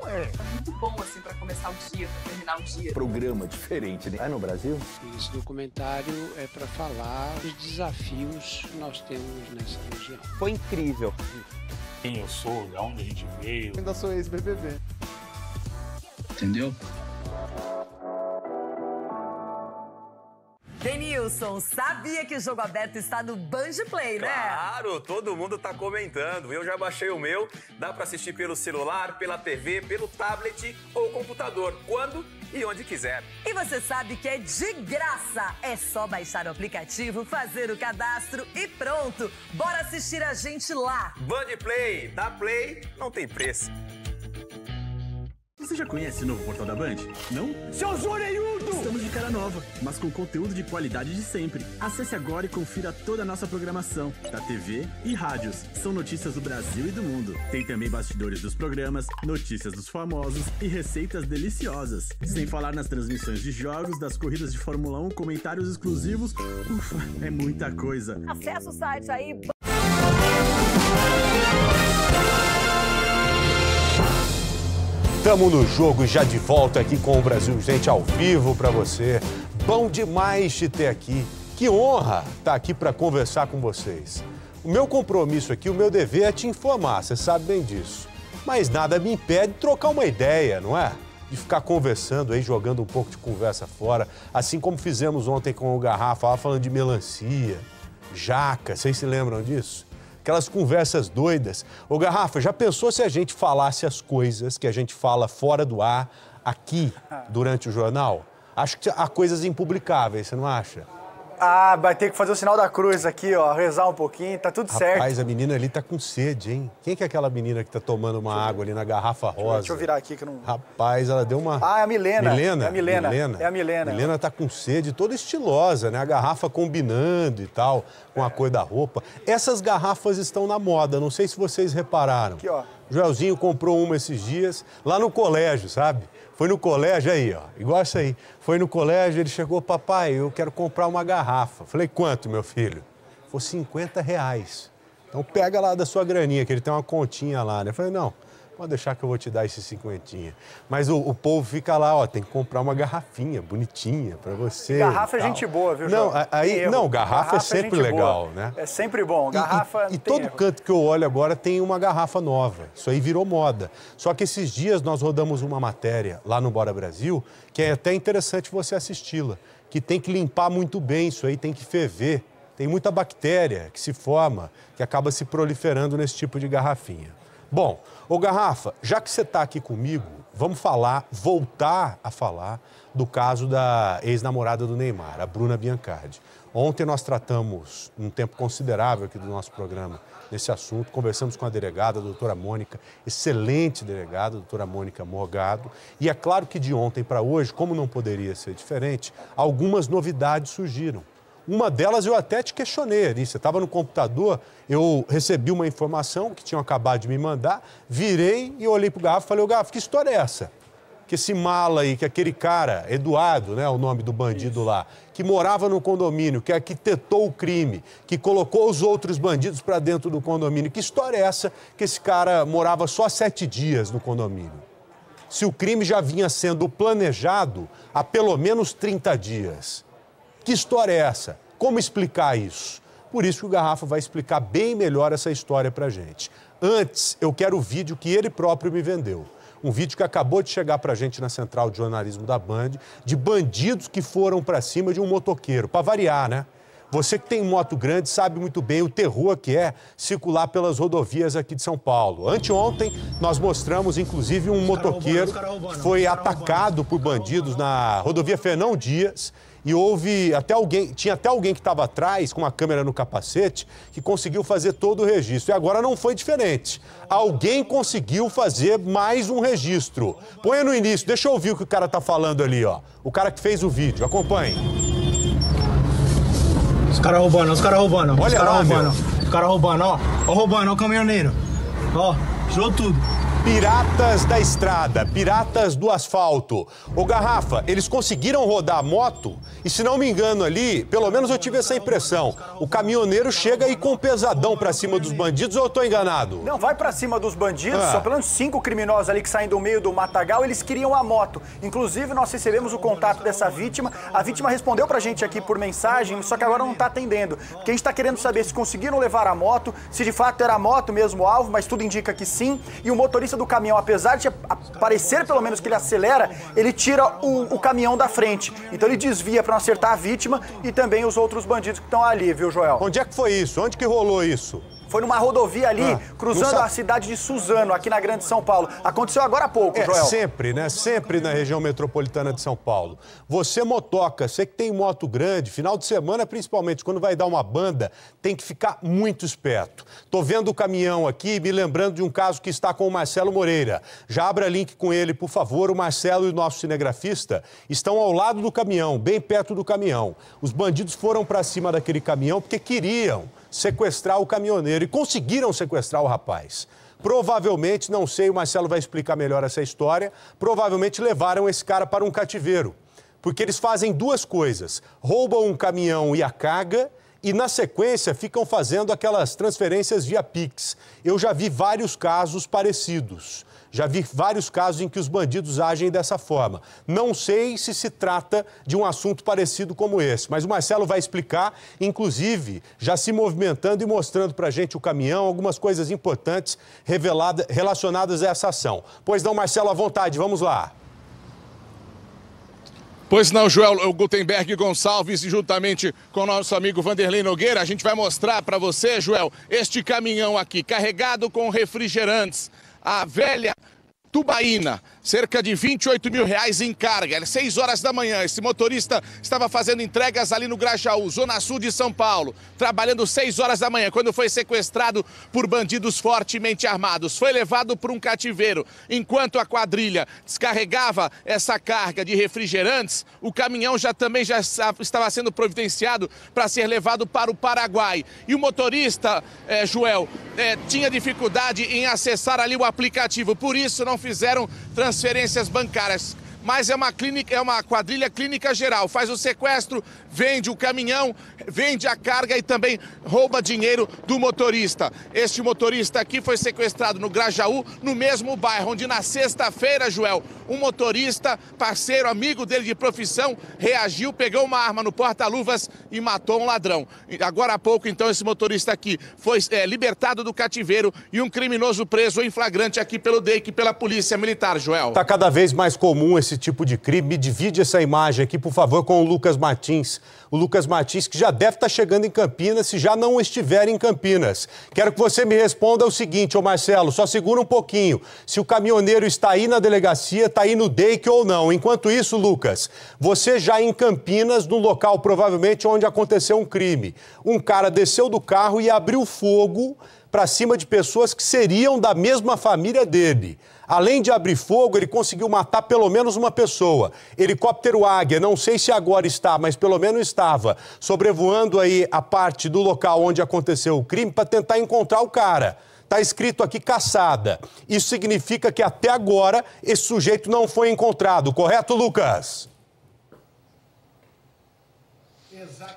é. Muito bom, assim, pra começar o dia, pra terminar o dia. Programa diferente, né? É no Brasil? Esse documentário é para falar dos desafios que nós temos nessa região. Foi incrível. Quem eu sou, de onde a gente veio. Eu ainda sou ex-BBB. Entendeu? Denilson, sabia que o jogo aberto está no Band Play, né? Claro, todo mundo está comentando. Eu já baixei o meu, dá para assistir pelo celular, pela TV, pelo tablet ou computador, quando e onde quiser. E você sabe que é de graça. É só baixar o aplicativo, fazer o cadastro e pronto. Bora assistir a gente lá. Band Play, dá play, não tem preço. Você já conhece o novo portal da Band? Não? Seus orelhudos! Estamos de cara nova, mas com conteúdo de qualidade de sempre. Acesse agora e confira toda a nossa programação, da TV e rádios. São notícias do Brasil e do mundo. Tem também bastidores dos programas, notícias dos famosos e receitas deliciosas. Sem falar nas transmissões de jogos, das corridas de Fórmula 1, comentários exclusivos. Ufa, é muita coisa. Acesse o site aí. Estamos no jogo já de volta aqui com o Brasil Gente ao vivo para você. Bom demais te ter aqui. Que honra estar tá aqui para conversar com vocês. O meu compromisso aqui, o meu dever é te informar, você sabe bem disso. Mas nada me impede de trocar uma ideia, não é? De ficar conversando aí, jogando um pouco de conversa fora, assim como fizemos ontem com o Garrafa, falando de melancia, jaca, vocês se lembram disso? aquelas conversas doidas. Ô, Garrafa, já pensou se a gente falasse as coisas que a gente fala fora do ar aqui ah. durante o jornal? Acho que há coisas impublicáveis, você não acha? Ah, vai ter que fazer o sinal da cruz aqui, ó, rezar um pouquinho, tá tudo Rapaz, certo. Rapaz, a menina ali tá com sede, hein? Quem que é aquela menina que tá tomando uma água ali na garrafa rosa? Deixa eu virar aqui que eu não. Rapaz, ela deu uma. Ah, é a Milena. Milena? É a Milena. Milena. É a Milena. Milena tá com sede, toda estilosa, né? A garrafa combinando e tal, com é. a cor da roupa. Essas garrafas estão na moda, não sei se vocês repararam. Aqui, ó. Joelzinho comprou uma esses dias, lá no colégio, sabe? Foi no colégio aí, ó. Igual isso aí. Foi no colégio, ele chegou, papai, eu quero comprar uma garrafa. Falei, quanto, meu filho? Foi 50 reais. Então pega lá da sua graninha, que ele tem uma continha lá, né? falei, não, pode deixar que eu vou te dar esse cinquentinha. Mas o, o povo fica lá, ó, tem que comprar uma garrafinha bonitinha para você. Garrafa é gente boa, viu, Não, aí, não garrafa, é garrafa, é sempre é legal, boa. né? É sempre bom, garrafa... E, e, e todo erro. canto que eu olho agora tem uma garrafa nova, isso aí virou moda. Só que esses dias nós rodamos uma matéria lá no Bora Brasil, que é até interessante você assisti-la, que tem que limpar muito bem isso aí, tem que ferver. Tem muita bactéria que se forma, que acaba se proliferando nesse tipo de garrafinha. Bom, Ô Garrafa, já que você está aqui comigo, vamos falar, voltar a falar do caso da ex-namorada do Neymar, a Bruna Biancardi. Ontem nós tratamos, um tempo considerável aqui do nosso programa, nesse assunto. Conversamos com a delegada, a doutora Mônica, excelente delegada, a doutora Mônica Morgado. E é claro que de ontem para hoje, como não poderia ser diferente, algumas novidades surgiram. Uma delas eu até te questionei, ali. Você estava no computador, eu recebi uma informação que tinham acabado de me mandar, virei e olhei para o Gafo e falei, Gafo, que história é essa? Que esse mala aí, que aquele cara, Eduardo, né, o nome do bandido Isso. lá, que morava no condomínio, que arquitetou o crime, que colocou os outros bandidos para dentro do condomínio. Que história é essa que esse cara morava só sete dias no condomínio? se o crime já vinha sendo planejado há pelo menos 30 dias. Que história é essa? Como explicar isso? Por isso que o Garrafa vai explicar bem melhor essa história pra gente. Antes, eu quero o vídeo que ele próprio me vendeu. Um vídeo que acabou de chegar pra gente na central de jornalismo da Band, de bandidos que foram para cima de um motoqueiro. Para variar, né? Você que tem moto grande sabe muito bem o terror que é circular pelas rodovias aqui de São Paulo. Anteontem, nós mostramos, inclusive, um motoqueiro que foi atacado por bandidos na rodovia Fernão Dias e houve até alguém, tinha até alguém que estava atrás com uma câmera no capacete que conseguiu fazer todo o registro. E agora não foi diferente. Alguém conseguiu fazer mais um registro. Põe no início, deixa eu ouvir o que o cara tá falando ali, ó. O cara que fez o vídeo. Acompanhe. Os caras roubando, os caras roubando. Olha os caras roubando. Os caras roubando, ó. Ó roubando, ó o caminhoneiro. Ó, tirou tudo. Piratas da estrada, piratas do asfalto. Ô Garrafa, eles conseguiram rodar a moto e, se não me engano ali, pelo menos eu tive essa impressão. O caminhoneiro chega e com um pesadão pra cima dos bandidos ou eu tô enganado? Não, vai pra cima dos bandidos, ah. são pelo menos cinco criminosos ali que saem do meio do matagal, eles queriam a moto. Inclusive, nós recebemos o contato dessa vítima. A vítima respondeu pra gente aqui por mensagem, só que agora não tá atendendo. Porque a gente tá querendo saber se conseguiram levar a moto, se de fato era a moto mesmo o alvo, mas tudo indica que sim. E o motorista do caminhão, apesar de parecer pelo menos que ele acelera, ele tira o, o caminhão da frente. Então ele desvia para não acertar a vítima e também os outros bandidos que estão ali, viu, Joel? Onde é que foi isso? Onde que rolou isso? Foi numa rodovia ali, ah, cruzando a cidade de Suzano, aqui na Grande São Paulo. Aconteceu agora há pouco, é, Joel. Sempre, né? Sempre na região metropolitana de São Paulo. Você motoca, você que tem moto grande, final de semana principalmente, quando vai dar uma banda, tem que ficar muito esperto. Tô vendo o caminhão aqui, me lembrando de um caso que está com o Marcelo Moreira. Já abra link com ele, por favor. O Marcelo e o nosso cinegrafista estão ao lado do caminhão, bem perto do caminhão. Os bandidos foram para cima daquele caminhão porque queriam sequestrar o caminhoneiro e conseguiram sequestrar o rapaz. Provavelmente, não sei, o Marcelo vai explicar melhor essa história, provavelmente levaram esse cara para um cativeiro. Porque eles fazem duas coisas: roubam um caminhão e a carga, e na sequência ficam fazendo aquelas transferências via Pix. Eu já vi vários casos parecidos. Já vi vários casos em que os bandidos agem dessa forma. Não sei se se trata de um assunto parecido como esse, mas o Marcelo vai explicar, inclusive já se movimentando e mostrando para a gente o caminhão, algumas coisas importantes reveladas, relacionadas a essa ação. Pois não, Marcelo, à vontade, vamos lá. Pois não, Joel o Gutenberg Gonçalves, juntamente com o nosso amigo Vanderlei Nogueira, a gente vai mostrar para você, Joel, este caminhão aqui, carregado com refrigerantes, a velha tubaína cerca de 28 mil reais em carga. Era 6 horas da manhã. Esse motorista estava fazendo entregas ali no Grajaú, zona sul de São Paulo, trabalhando 6 horas da manhã, quando foi sequestrado por bandidos fortemente armados. Foi levado para um cativeiro. Enquanto a quadrilha descarregava essa carga de refrigerantes, o caminhão já também já estava sendo providenciado para ser levado para o Paraguai. E o motorista, é, Joel, é, tinha dificuldade em acessar ali o aplicativo. Por isso não fizeram transferência transferências bancárias mas é uma clínica, é uma quadrilha clínica geral. Faz o sequestro, vende o caminhão, vende a carga e também rouba dinheiro do motorista. Este motorista aqui foi sequestrado no Grajaú, no mesmo bairro, onde na sexta-feira, Joel, um motorista, parceiro, amigo dele de profissão, reagiu, pegou uma arma no porta-luvas e matou um ladrão. Agora há pouco, então, esse motorista aqui foi é, libertado do cativeiro e um criminoso preso em flagrante aqui pelo DEIC, pela Polícia Militar, Joel. Está cada vez mais comum esse esse tipo de crime. Me divide essa imagem aqui, por favor, com o Lucas Martins. O Lucas Martins, que já deve estar tá chegando em Campinas, se já não estiver em Campinas. Quero que você me responda o seguinte, ô Marcelo, só segura um pouquinho. Se o caminhoneiro está aí na delegacia, está aí no DEIC ou não. Enquanto isso, Lucas, você já em Campinas, no local provavelmente onde aconteceu um crime. Um cara desceu do carro e abriu fogo para cima de pessoas que seriam da mesma família dele. Além de abrir fogo, ele conseguiu matar pelo menos uma pessoa. Helicóptero Águia, não sei se agora está, mas pelo menos estava, sobrevoando aí a parte do local onde aconteceu o crime para tentar encontrar o cara. Está escrito aqui caçada. Isso significa que até agora esse sujeito não foi encontrado, correto, Lucas?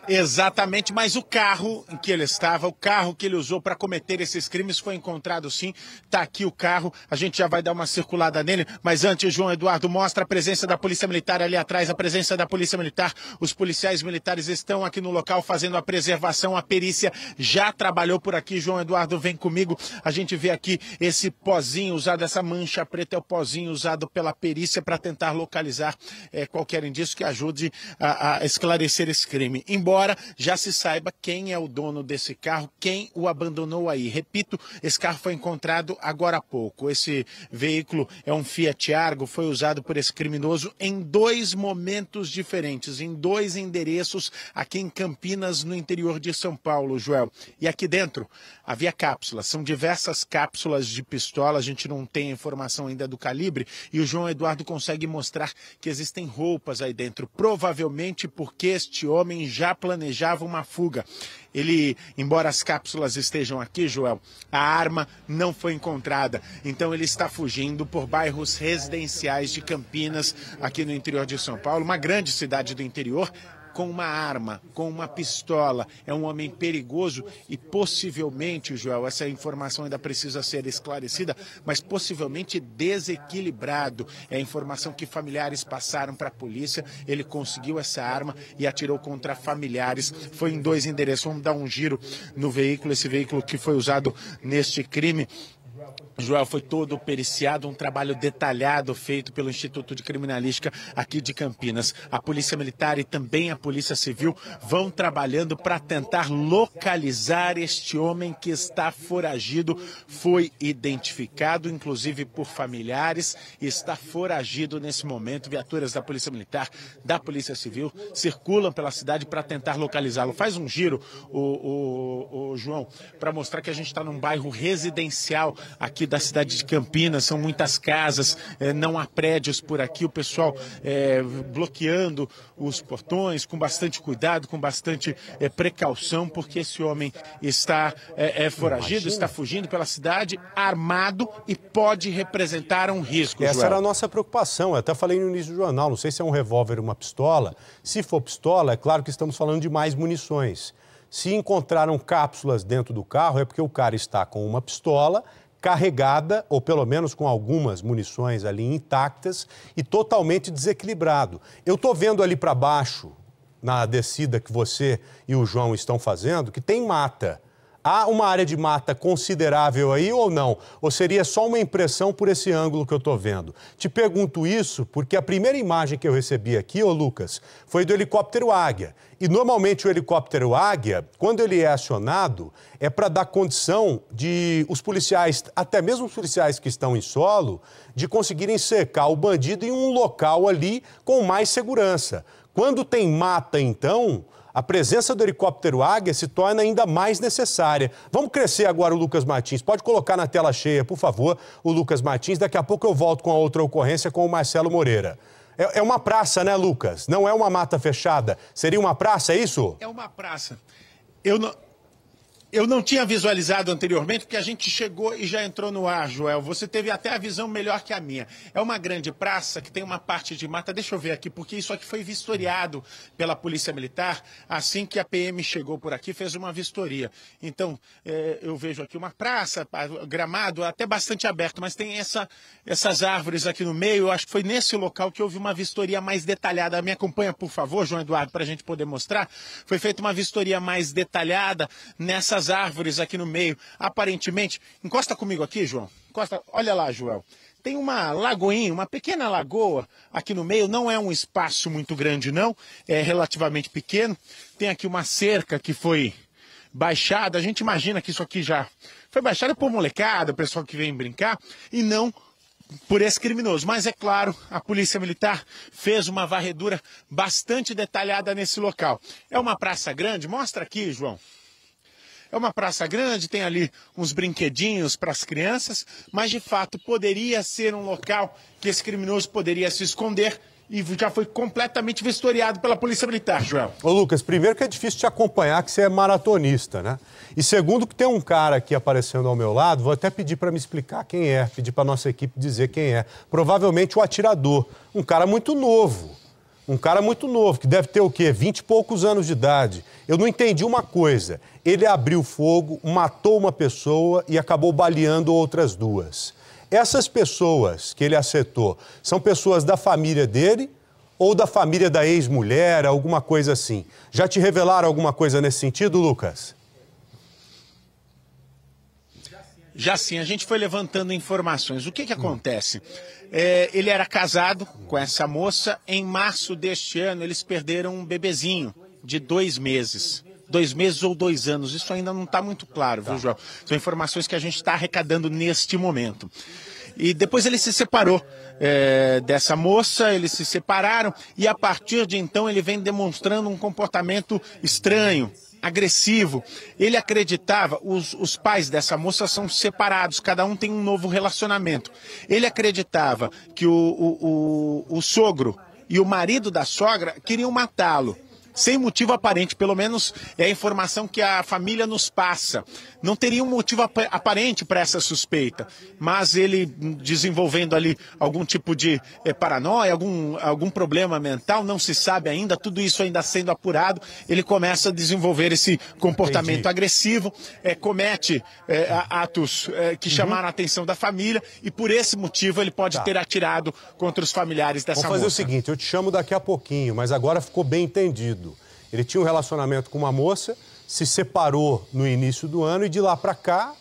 Exatamente, mas o carro em que ele estava, o carro que ele usou para cometer esses crimes foi encontrado sim. Está aqui o carro, a gente já vai dar uma circulada nele, mas antes, João Eduardo, mostra a presença da Polícia Militar ali atrás, a presença da Polícia Militar. Os policiais militares estão aqui no local fazendo a preservação, a perícia já trabalhou por aqui. João Eduardo, vem comigo. A gente vê aqui esse pozinho usado, essa mancha preta é o pozinho usado pela perícia para tentar localizar é, qualquer indício que ajude a, a esclarecer esse crime embora, já se saiba quem é o dono desse carro, quem o abandonou aí. Repito, esse carro foi encontrado agora há pouco. Esse veículo é um Fiat Argo, foi usado por esse criminoso em dois momentos diferentes, em dois endereços aqui em Campinas, no interior de São Paulo, Joel. E aqui dentro, havia cápsulas. São diversas cápsulas de pistola, a gente não tem informação ainda do calibre, e o João Eduardo consegue mostrar que existem roupas aí dentro, provavelmente porque este homem já planejava uma fuga. Ele, embora as cápsulas estejam aqui, Joel, a arma não foi encontrada. Então ele está fugindo por bairros residenciais de Campinas, aqui no interior de São Paulo, uma grande cidade do interior, com uma arma, com uma pistola. É um homem perigoso e possivelmente, Joel, essa informação ainda precisa ser esclarecida, mas possivelmente desequilibrado. É a informação que familiares passaram para a polícia. Ele conseguiu essa arma e atirou contra familiares. Foi em dois endereços. Vamos dar um giro no veículo, esse veículo que foi usado neste crime. Joel foi todo periciado, um trabalho detalhado feito pelo Instituto de Criminalística aqui de Campinas. A Polícia Militar e também a Polícia Civil vão trabalhando para tentar localizar este homem que está foragido. Foi identificado, inclusive por familiares, e está foragido nesse momento. Viaturas da Polícia Militar, da Polícia Civil circulam pela cidade para tentar localizá-lo. Faz um giro, o, o, o João, para mostrar que a gente está num bairro residencial aqui da cidade de Campinas, são muitas casas, é, não há prédios por aqui, o pessoal é, bloqueando os portões com bastante cuidado, com bastante é, precaução, porque esse homem está é, é foragido, Imagina. está fugindo pela cidade, armado e pode representar um risco. Essa Joel. era a nossa preocupação, eu até falei no início do jornal, não sei se é um revólver ou uma pistola. Se for pistola, é claro que estamos falando de mais munições. Se encontraram cápsulas dentro do carro, é porque o cara está com uma pistola carregada, ou pelo menos com algumas munições ali intactas, e totalmente desequilibrado. Eu estou vendo ali para baixo, na descida que você e o João estão fazendo, que tem mata. Há uma área de mata considerável aí ou não? Ou seria só uma impressão por esse ângulo que eu estou vendo? Te pergunto isso porque a primeira imagem que eu recebi aqui, ô Lucas, foi do helicóptero Águia. E normalmente o helicóptero Águia, quando ele é acionado, é para dar condição de os policiais, até mesmo os policiais que estão em solo, de conseguirem cercar o bandido em um local ali com mais segurança. Quando tem mata, então, a presença do helicóptero Águia se torna ainda mais necessária. Vamos crescer agora o Lucas Martins. Pode colocar na tela cheia, por favor, o Lucas Martins. Daqui a pouco eu volto com a outra ocorrência com o Marcelo Moreira. É, é uma praça, né, Lucas? Não é uma mata fechada. Seria uma praça, é isso? É uma praça. Eu não. Eu não tinha visualizado anteriormente, porque a gente chegou e já entrou no ar, Joel. Você teve até a visão melhor que a minha. É uma grande praça que tem uma parte de mata. Deixa eu ver aqui, porque isso aqui foi vistoriado pela Polícia Militar assim que a PM chegou por aqui, fez uma vistoria. Então, é, eu vejo aqui uma praça, gramado, até bastante aberto, mas tem essa, essas árvores aqui no meio. Eu acho que foi nesse local que houve uma vistoria mais detalhada. Me acompanha, por favor, João Eduardo, para a gente poder mostrar. Foi feita uma vistoria mais detalhada nessa essas árvores aqui no meio, aparentemente. Encosta comigo aqui, João. Encosta. Olha lá, Joel. Tem uma lagoinha, uma pequena lagoa aqui no meio. Não é um espaço muito grande, não. É relativamente pequeno. Tem aqui uma cerca que foi baixada. A gente imagina que isso aqui já foi baixado por molecada, pessoal que vem brincar, e não por esse criminoso. Mas é claro, a Polícia Militar fez uma varredura bastante detalhada nesse local. É uma praça grande, mostra aqui, João. É uma praça grande, tem ali uns brinquedinhos para as crianças, mas de fato poderia ser um local que esse criminoso poderia se esconder e já foi completamente vistoriado pela Polícia Militar, Joel. Ô Lucas, primeiro que é difícil te acompanhar, que você é maratonista, né? E segundo que tem um cara aqui aparecendo ao meu lado, vou até pedir para me explicar quem é, pedir para nossa equipe dizer quem é. Provavelmente o atirador, um cara muito novo. Um cara muito novo, que deve ter o quê? Vinte e poucos anos de idade. Eu não entendi uma coisa. Ele abriu fogo, matou uma pessoa e acabou baleando outras duas. Essas pessoas que ele acertou são pessoas da família dele ou da família da ex-mulher, alguma coisa assim. Já te revelaram alguma coisa nesse sentido, Lucas? Já sim, a gente foi levantando informações. O que, que acontece? É, ele era casado com essa moça. Em março deste ano, eles perderam um bebezinho de dois meses. Dois meses ou dois anos, isso ainda não está muito claro, viu, tá. João? São informações que a gente está arrecadando neste momento. E depois ele se separou é, dessa moça, eles se separaram e a partir de então ele vem demonstrando um comportamento estranho, agressivo. Ele acreditava, os, os pais dessa moça são separados, cada um tem um novo relacionamento. Ele acreditava que o, o, o, o sogro e o marido da sogra queriam matá-lo sem motivo aparente, pelo menos é a informação que a família nos passa. Não teria um motivo ap aparente para essa suspeita, mas ele desenvolvendo ali algum tipo de é, paranoia, algum, algum problema mental, não se sabe ainda, tudo isso ainda sendo apurado, ele começa a desenvolver esse comportamento Entendi. agressivo, é, comete é, atos que uhum. chamaram a atenção da família e por esse motivo ele pode tá. ter atirado contra os familiares dessa Vamos fazer moça. o seguinte, eu te chamo daqui a pouquinho, mas agora ficou bem entendido. Ele tinha um relacionamento com uma moça, se separou no início do ano e de lá para cá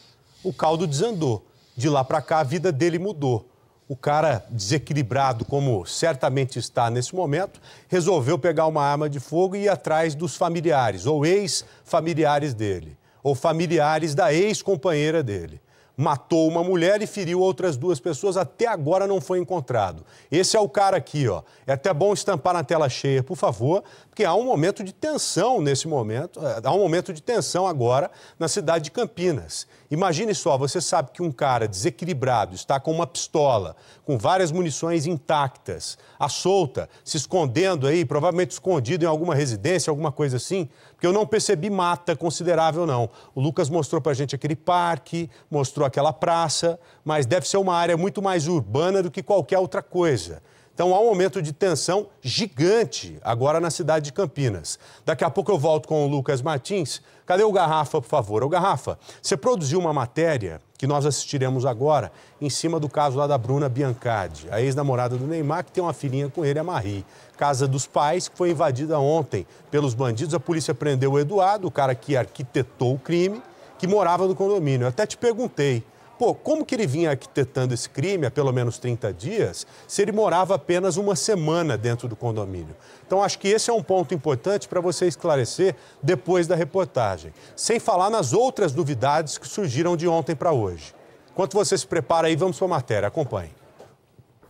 o caldo desandou. De lá para cá a vida dele mudou. O cara desequilibrado, como certamente está nesse momento, resolveu pegar uma arma de fogo e ir atrás dos familiares, ou ex-familiares dele, ou familiares da ex-companheira dele matou uma mulher e feriu outras duas pessoas, até agora não foi encontrado. Esse é o cara aqui, ó. É até bom estampar na tela cheia, por favor, porque há um momento de tensão nesse momento, é, há um momento de tensão agora na cidade de Campinas. Imagine só, você sabe que um cara desequilibrado está com uma pistola, com várias munições intactas, à solta, se escondendo aí, provavelmente escondido em alguma residência, alguma coisa assim, porque eu não percebi mata considerável, não. O Lucas mostrou pra gente aquele parque, mostrou aquela praça, mas deve ser uma área muito mais urbana do que qualquer outra coisa. Então há um momento de tensão gigante agora na cidade de Campinas. Daqui a pouco eu volto com o Lucas Martins. Cadê o Garrafa, por favor? O Garrafa, você produziu uma matéria que nós assistiremos agora em cima do caso lá da Bruna Biancardi, a ex-namorada do Neymar, que tem uma filhinha com ele, a Marie. Casa dos pais, que foi invadida ontem pelos bandidos. A polícia prendeu o Eduardo, o cara que arquitetou o crime, que morava no condomínio. Eu até te perguntei Pô, como que ele vinha arquitetando esse crime há pelo menos 30 dias se ele morava apenas uma semana dentro do condomínio? Então, acho que esse é um ponto importante para você esclarecer depois da reportagem. Sem falar nas outras novidades que surgiram de ontem para hoje. Enquanto você se prepara aí, vamos para a matéria. Acompanhe.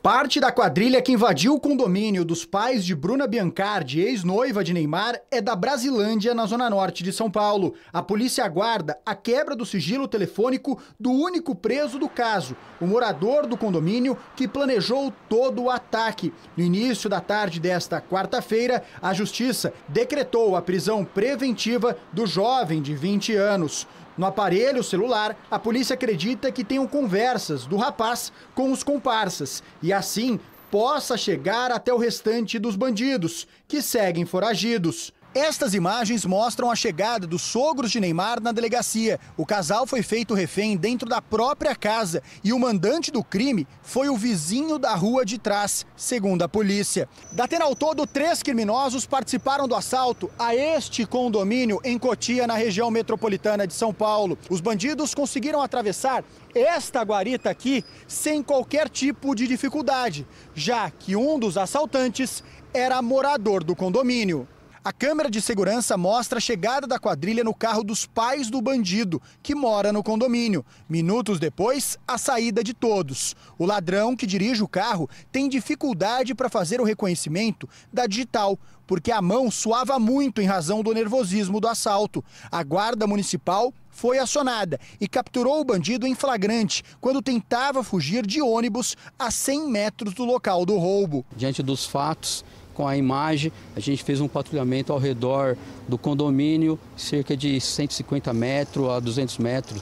Parte da quadrilha que invadiu o condomínio dos pais de Bruna Biancardi, ex-noiva de Neymar, é da Brasilândia, na zona norte de São Paulo. A polícia aguarda a quebra do sigilo telefônico do único preso do caso, o morador do condomínio que planejou todo o ataque. No início da tarde desta quarta-feira, a justiça decretou a prisão preventiva do jovem de 20 anos. No aparelho celular, a polícia acredita que tenham conversas do rapaz com os comparsas e assim possa chegar até o restante dos bandidos, que seguem foragidos. Estas imagens mostram a chegada dos sogros de Neymar na delegacia. O casal foi feito refém dentro da própria casa e o mandante do crime foi o vizinho da rua de trás, segundo a polícia. Da tena ao todo, três criminosos participaram do assalto a este condomínio em Cotia, na região metropolitana de São Paulo. Os bandidos conseguiram atravessar esta guarita aqui sem qualquer tipo de dificuldade, já que um dos assaltantes era morador do condomínio. A câmera de segurança mostra a chegada da quadrilha no carro dos pais do bandido, que mora no condomínio. Minutos depois, a saída de todos. O ladrão que dirige o carro tem dificuldade para fazer o reconhecimento da digital, porque a mão suava muito em razão do nervosismo do assalto. A guarda municipal foi acionada e capturou o bandido em flagrante quando tentava fugir de ônibus a 100 metros do local do roubo. Diante dos fatos, com a imagem, a gente fez um patrulhamento ao redor do condomínio, cerca de 150 metros a 200 metros,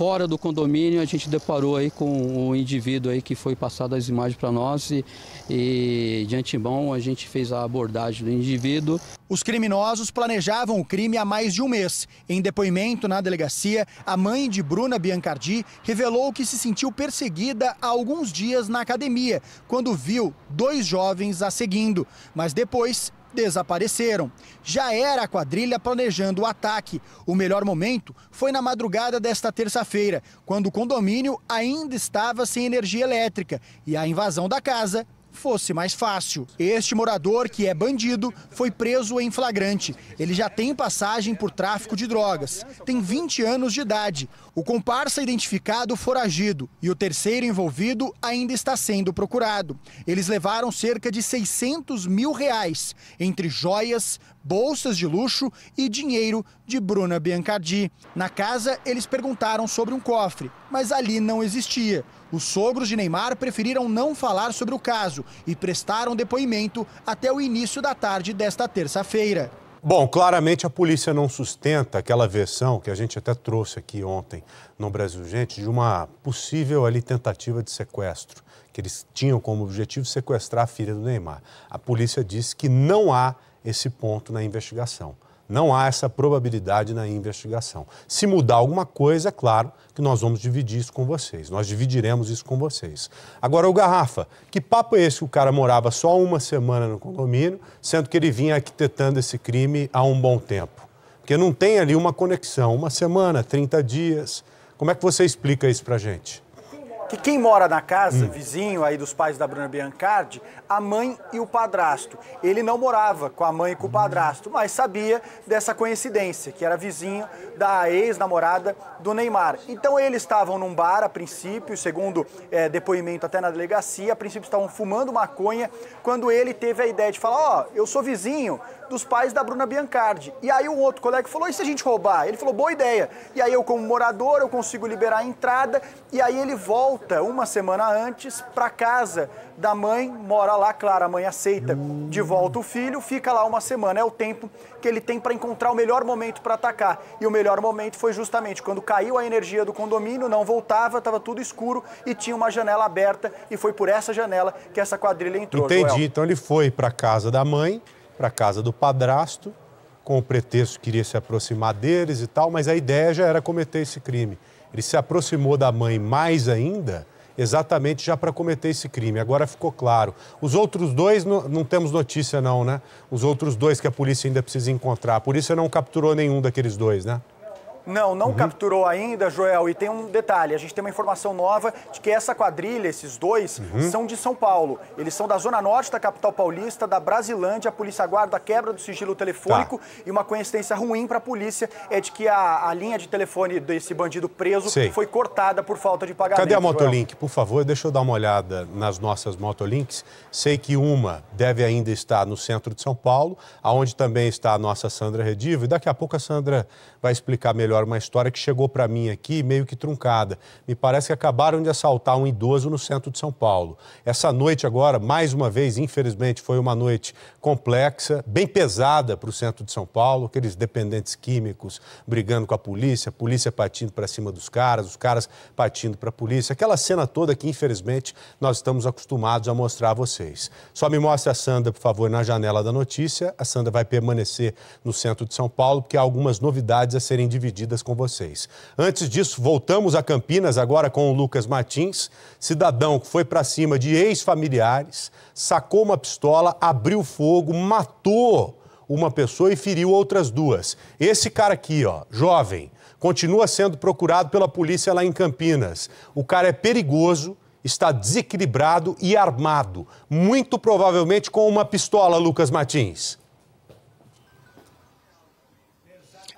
fora do condomínio a gente deparou aí com o indivíduo aí que foi passado as imagens para nós e, e de antemão a gente fez a abordagem do indivíduo. Os criminosos planejavam o crime há mais de um mês. Em depoimento na delegacia, a mãe de Bruna Biancardi revelou que se sentiu perseguida há alguns dias na academia, quando viu dois jovens a seguindo. Mas depois desapareceram. Já era a quadrilha planejando o ataque. O melhor momento foi na madrugada desta terça-feira, quando o condomínio ainda estava sem energia elétrica e a invasão da casa fosse mais fácil. Este morador, que é bandido, foi preso em flagrante. Ele já tem passagem por tráfico de drogas. Tem 20 anos de idade. O comparsa identificado foragido e o terceiro envolvido ainda está sendo procurado. Eles levaram cerca de 600 mil reais entre joias, bolsas de luxo e dinheiro de Bruna Biancardi. Na casa, eles perguntaram sobre um cofre, mas ali não existia. Os sogros de Neymar preferiram não falar sobre o caso e prestaram depoimento até o início da tarde desta terça-feira. Bom, claramente a polícia não sustenta aquela versão que a gente até trouxe aqui ontem no Brasil Gente de uma possível ali tentativa de sequestro, que eles tinham como objetivo sequestrar a filha do Neymar. A polícia disse que não há esse ponto na investigação. Não há essa probabilidade na investigação. Se mudar alguma coisa, é claro que nós vamos dividir isso com vocês. Nós dividiremos isso com vocês. Agora, o Garrafa, que papo é esse que o cara morava só uma semana no condomínio, sendo que ele vinha arquitetando esse crime há um bom tempo? Porque não tem ali uma conexão. Uma semana, 30 dias. Como é que você explica isso para gente? que quem mora na casa, hum. vizinho aí dos pais da Bruna Biancardi, a mãe e o padrasto. Ele não morava com a mãe e com o hum. padrasto, mas sabia dessa coincidência, que era vizinho da ex-namorada do Neymar. Então eles estavam num bar a princípio, segundo é, depoimento até na delegacia, a princípio estavam fumando maconha, quando ele teve a ideia de falar, ó, oh, eu sou vizinho dos pais da Bruna Biancardi. E aí um outro colega falou, e se a gente roubar? Ele falou, boa ideia. E aí eu, como morador, eu consigo liberar a entrada. E aí ele volta uma semana antes para casa da mãe, mora lá, claro, a mãe aceita de volta o filho, fica lá uma semana. É o tempo que ele tem para encontrar o melhor momento para atacar. E o melhor momento foi justamente quando caiu a energia do condomínio, não voltava, estava tudo escuro e tinha uma janela aberta. E foi por essa janela que essa quadrilha entrou. Entendi. Joel. Então ele foi para casa da mãe para a casa do padrasto, com o pretexto que queria se aproximar deles e tal, mas a ideia já era cometer esse crime. Ele se aproximou da mãe mais ainda, exatamente já para cometer esse crime. Agora ficou claro. Os outros dois, não, não, temos notícia, não, né? Os outros dois que a polícia ainda precisa encontrar. A polícia não capturou nenhum daqueles dois, né? Não, não uhum. capturou ainda, Joel. E tem um detalhe: a gente tem uma informação nova de que essa quadrilha, esses dois, uhum. são de São Paulo. Eles são da Zona Norte da capital paulista, da Brasilândia. A polícia aguarda a quebra do sigilo telefônico. Tá. E uma coincidência ruim para a polícia é de que a, a, linha de telefone desse bandido preso Sei. foi cortada por falta de pagamento. Cadê a Motolink? Joel? Por favor, deixa eu dar uma olhada nas nossas Motolinks. Sei que uma deve ainda estar no centro de São Paulo, aonde também está a nossa Sandra Redivo. E daqui a pouco a Sandra vai explicar melhor uma história que chegou para mim aqui meio que truncada. Me parece que acabaram de assaltar um idoso no centro de São Paulo. Essa noite agora, mais uma vez, infelizmente, foi uma noite complexa, bem pesada para o centro de São Paulo, aqueles dependentes químicos brigando com a polícia, a polícia partindo para cima dos caras, os caras partindo para a polícia. Aquela cena toda que, infelizmente, nós estamos acostumados a mostrar a vocês. Só me mostre a Sandra, por favor, na janela da notícia. A Sandra vai permanecer no centro de São Paulo, porque há algumas novidades novidades a serem divididas com vocês. Antes disso, voltamos a Campinas agora com o Lucas Martins, cidadão que foi para cima de ex-familiares, sacou uma pistola, abriu fogo, matou uma pessoa e feriu outras duas. Esse cara aqui, ó, jovem, continua sendo procurado pela polícia lá em Campinas. O cara é perigoso, está desequilibrado e armado, muito provavelmente com uma pistola, Lucas Martins.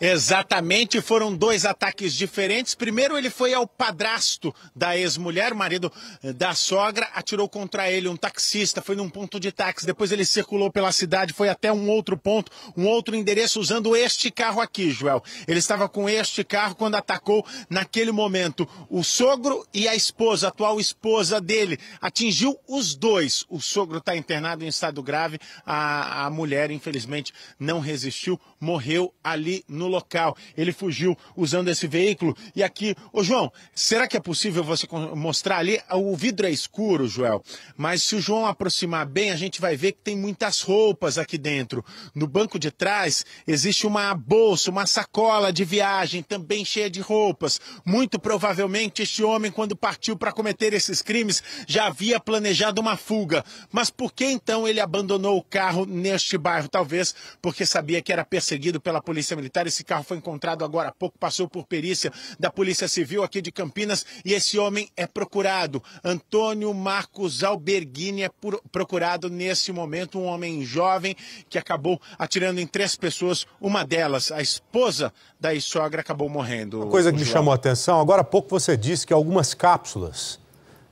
Exatamente, foram dois ataques diferentes. Primeiro, ele foi ao padrasto da ex-mulher, marido da sogra, atirou contra ele um taxista, foi num ponto de táxi. Depois, ele circulou pela cidade, foi até um outro ponto, um outro endereço, usando este carro aqui, Joel. Ele estava com este carro quando atacou, naquele momento, o sogro e a esposa, a atual esposa dele. Atingiu os dois. O sogro está internado em estado grave, a, a mulher, infelizmente, não resistiu morreu ali no local. Ele fugiu usando esse veículo. E aqui, ô João, será que é possível você mostrar ali? O vidro é escuro, Joel, mas se o João aproximar bem, a gente vai ver que tem muitas roupas aqui dentro. No banco de trás existe uma bolsa, uma sacola de viagem também cheia de roupas. Muito provavelmente este homem, quando partiu para cometer esses crimes, já havia planejado uma fuga. Mas por que então ele abandonou o carro neste bairro? Talvez porque sabia que era perseguido perseguido pela Polícia Militar. Esse carro foi encontrado agora há pouco, passou por perícia da Polícia Civil aqui de Campinas e esse homem é procurado. Antônio Marcos Alberghini é procurado nesse momento, um homem jovem que acabou atirando em três pessoas. Uma delas, a esposa da sogra, acabou morrendo. Uma coisa que me João. chamou a atenção, agora há pouco você disse que algumas cápsulas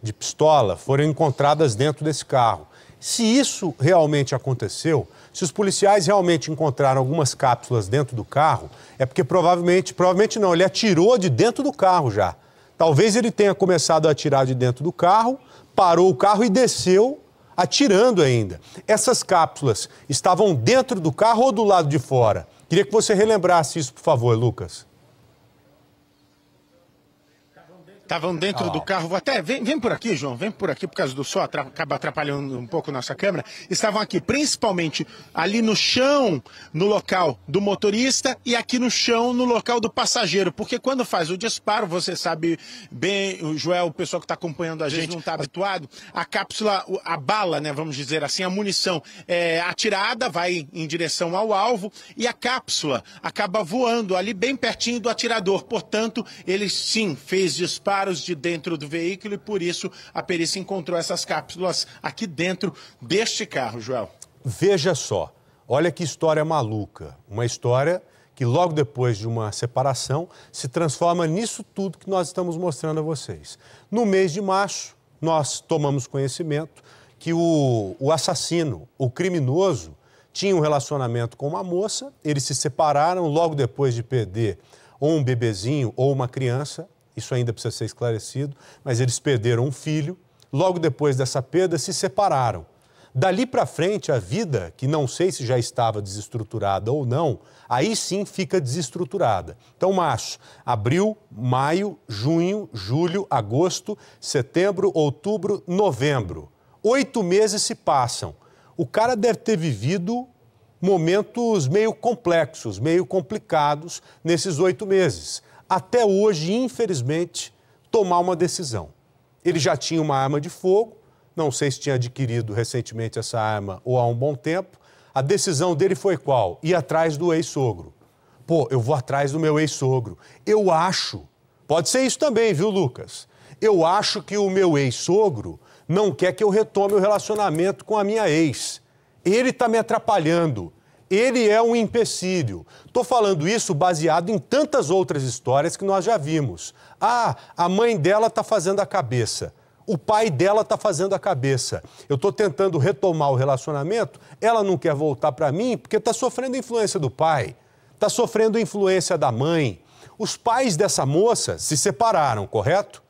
de pistola foram encontradas dentro desse carro. Se isso realmente aconteceu, se os policiais realmente encontraram algumas cápsulas dentro do carro, é porque provavelmente, provavelmente não, ele atirou de dentro do carro já. Talvez ele tenha começado a atirar de dentro do carro, parou o carro e desceu atirando ainda. Essas cápsulas estavam dentro do carro ou do lado de fora? Queria que você relembrasse isso, por favor, Lucas. Estavam dentro oh. do carro, até vem, vem por aqui, João, vem por aqui por causa do sol, acaba atrapalhando um pouco nossa câmera. Estavam aqui, principalmente ali no chão, no local do motorista e aqui no chão, no local do passageiro, porque quando faz o disparo, você sabe bem, o Joel, o pessoal que está acompanhando a gente, gente não está tá- habituado, a cápsula, a bala, né, vamos dizer assim, a munição é atirada, vai em direção ao alvo e a cápsula acaba voando ali bem pertinho do atirador. Portanto, ele sim fez disparo disparos de dentro do veículo e por isso a perícia encontrou essas cápsulas aqui dentro deste carro, Joel. Veja só, olha que história maluca. Uma história que logo depois de uma separação se transforma nisso tudo que nós estamos mostrando a vocês. No mês de março, nós tomamos conhecimento que o, o assassino, o criminoso, tinha um relacionamento com uma moça, eles se separaram logo depois de perder ou um bebezinho ou uma criança, isso ainda precisa ser esclarecido, mas eles perderam um filho, logo depois dessa perda se separaram. Dali para frente, a vida, que não sei se já estava desestruturada ou não, aí sim fica desestruturada. Então, março, abril, maio, junho, julho, agosto, setembro, outubro, novembro. Oito meses se passam. O cara deve ter vivido momentos meio complexos, meio complicados nesses oito meses até hoje, infelizmente, tomar uma decisão. Ele já tinha uma arma de fogo, não sei se tinha adquirido recentemente essa arma ou há um bom tempo. A decisão dele foi qual? Ir atrás do ex-sogro. Pô, eu vou atrás do meu ex-sogro. Eu acho, pode ser isso também, viu, Lucas? Eu acho que o meu ex-sogro não quer que eu retome o relacionamento com a minha ex. Ele está me atrapalhando ele é um empecilho. Estou falando isso baseado em tantas outras histórias que nós já vimos. Ah, a mãe dela está fazendo a cabeça. O pai dela está fazendo a cabeça. Eu estou tentando retomar o relacionamento, ela não quer voltar para mim porque está sofrendo influência do pai, está sofrendo influência da mãe. Os pais dessa moça se separaram, correto?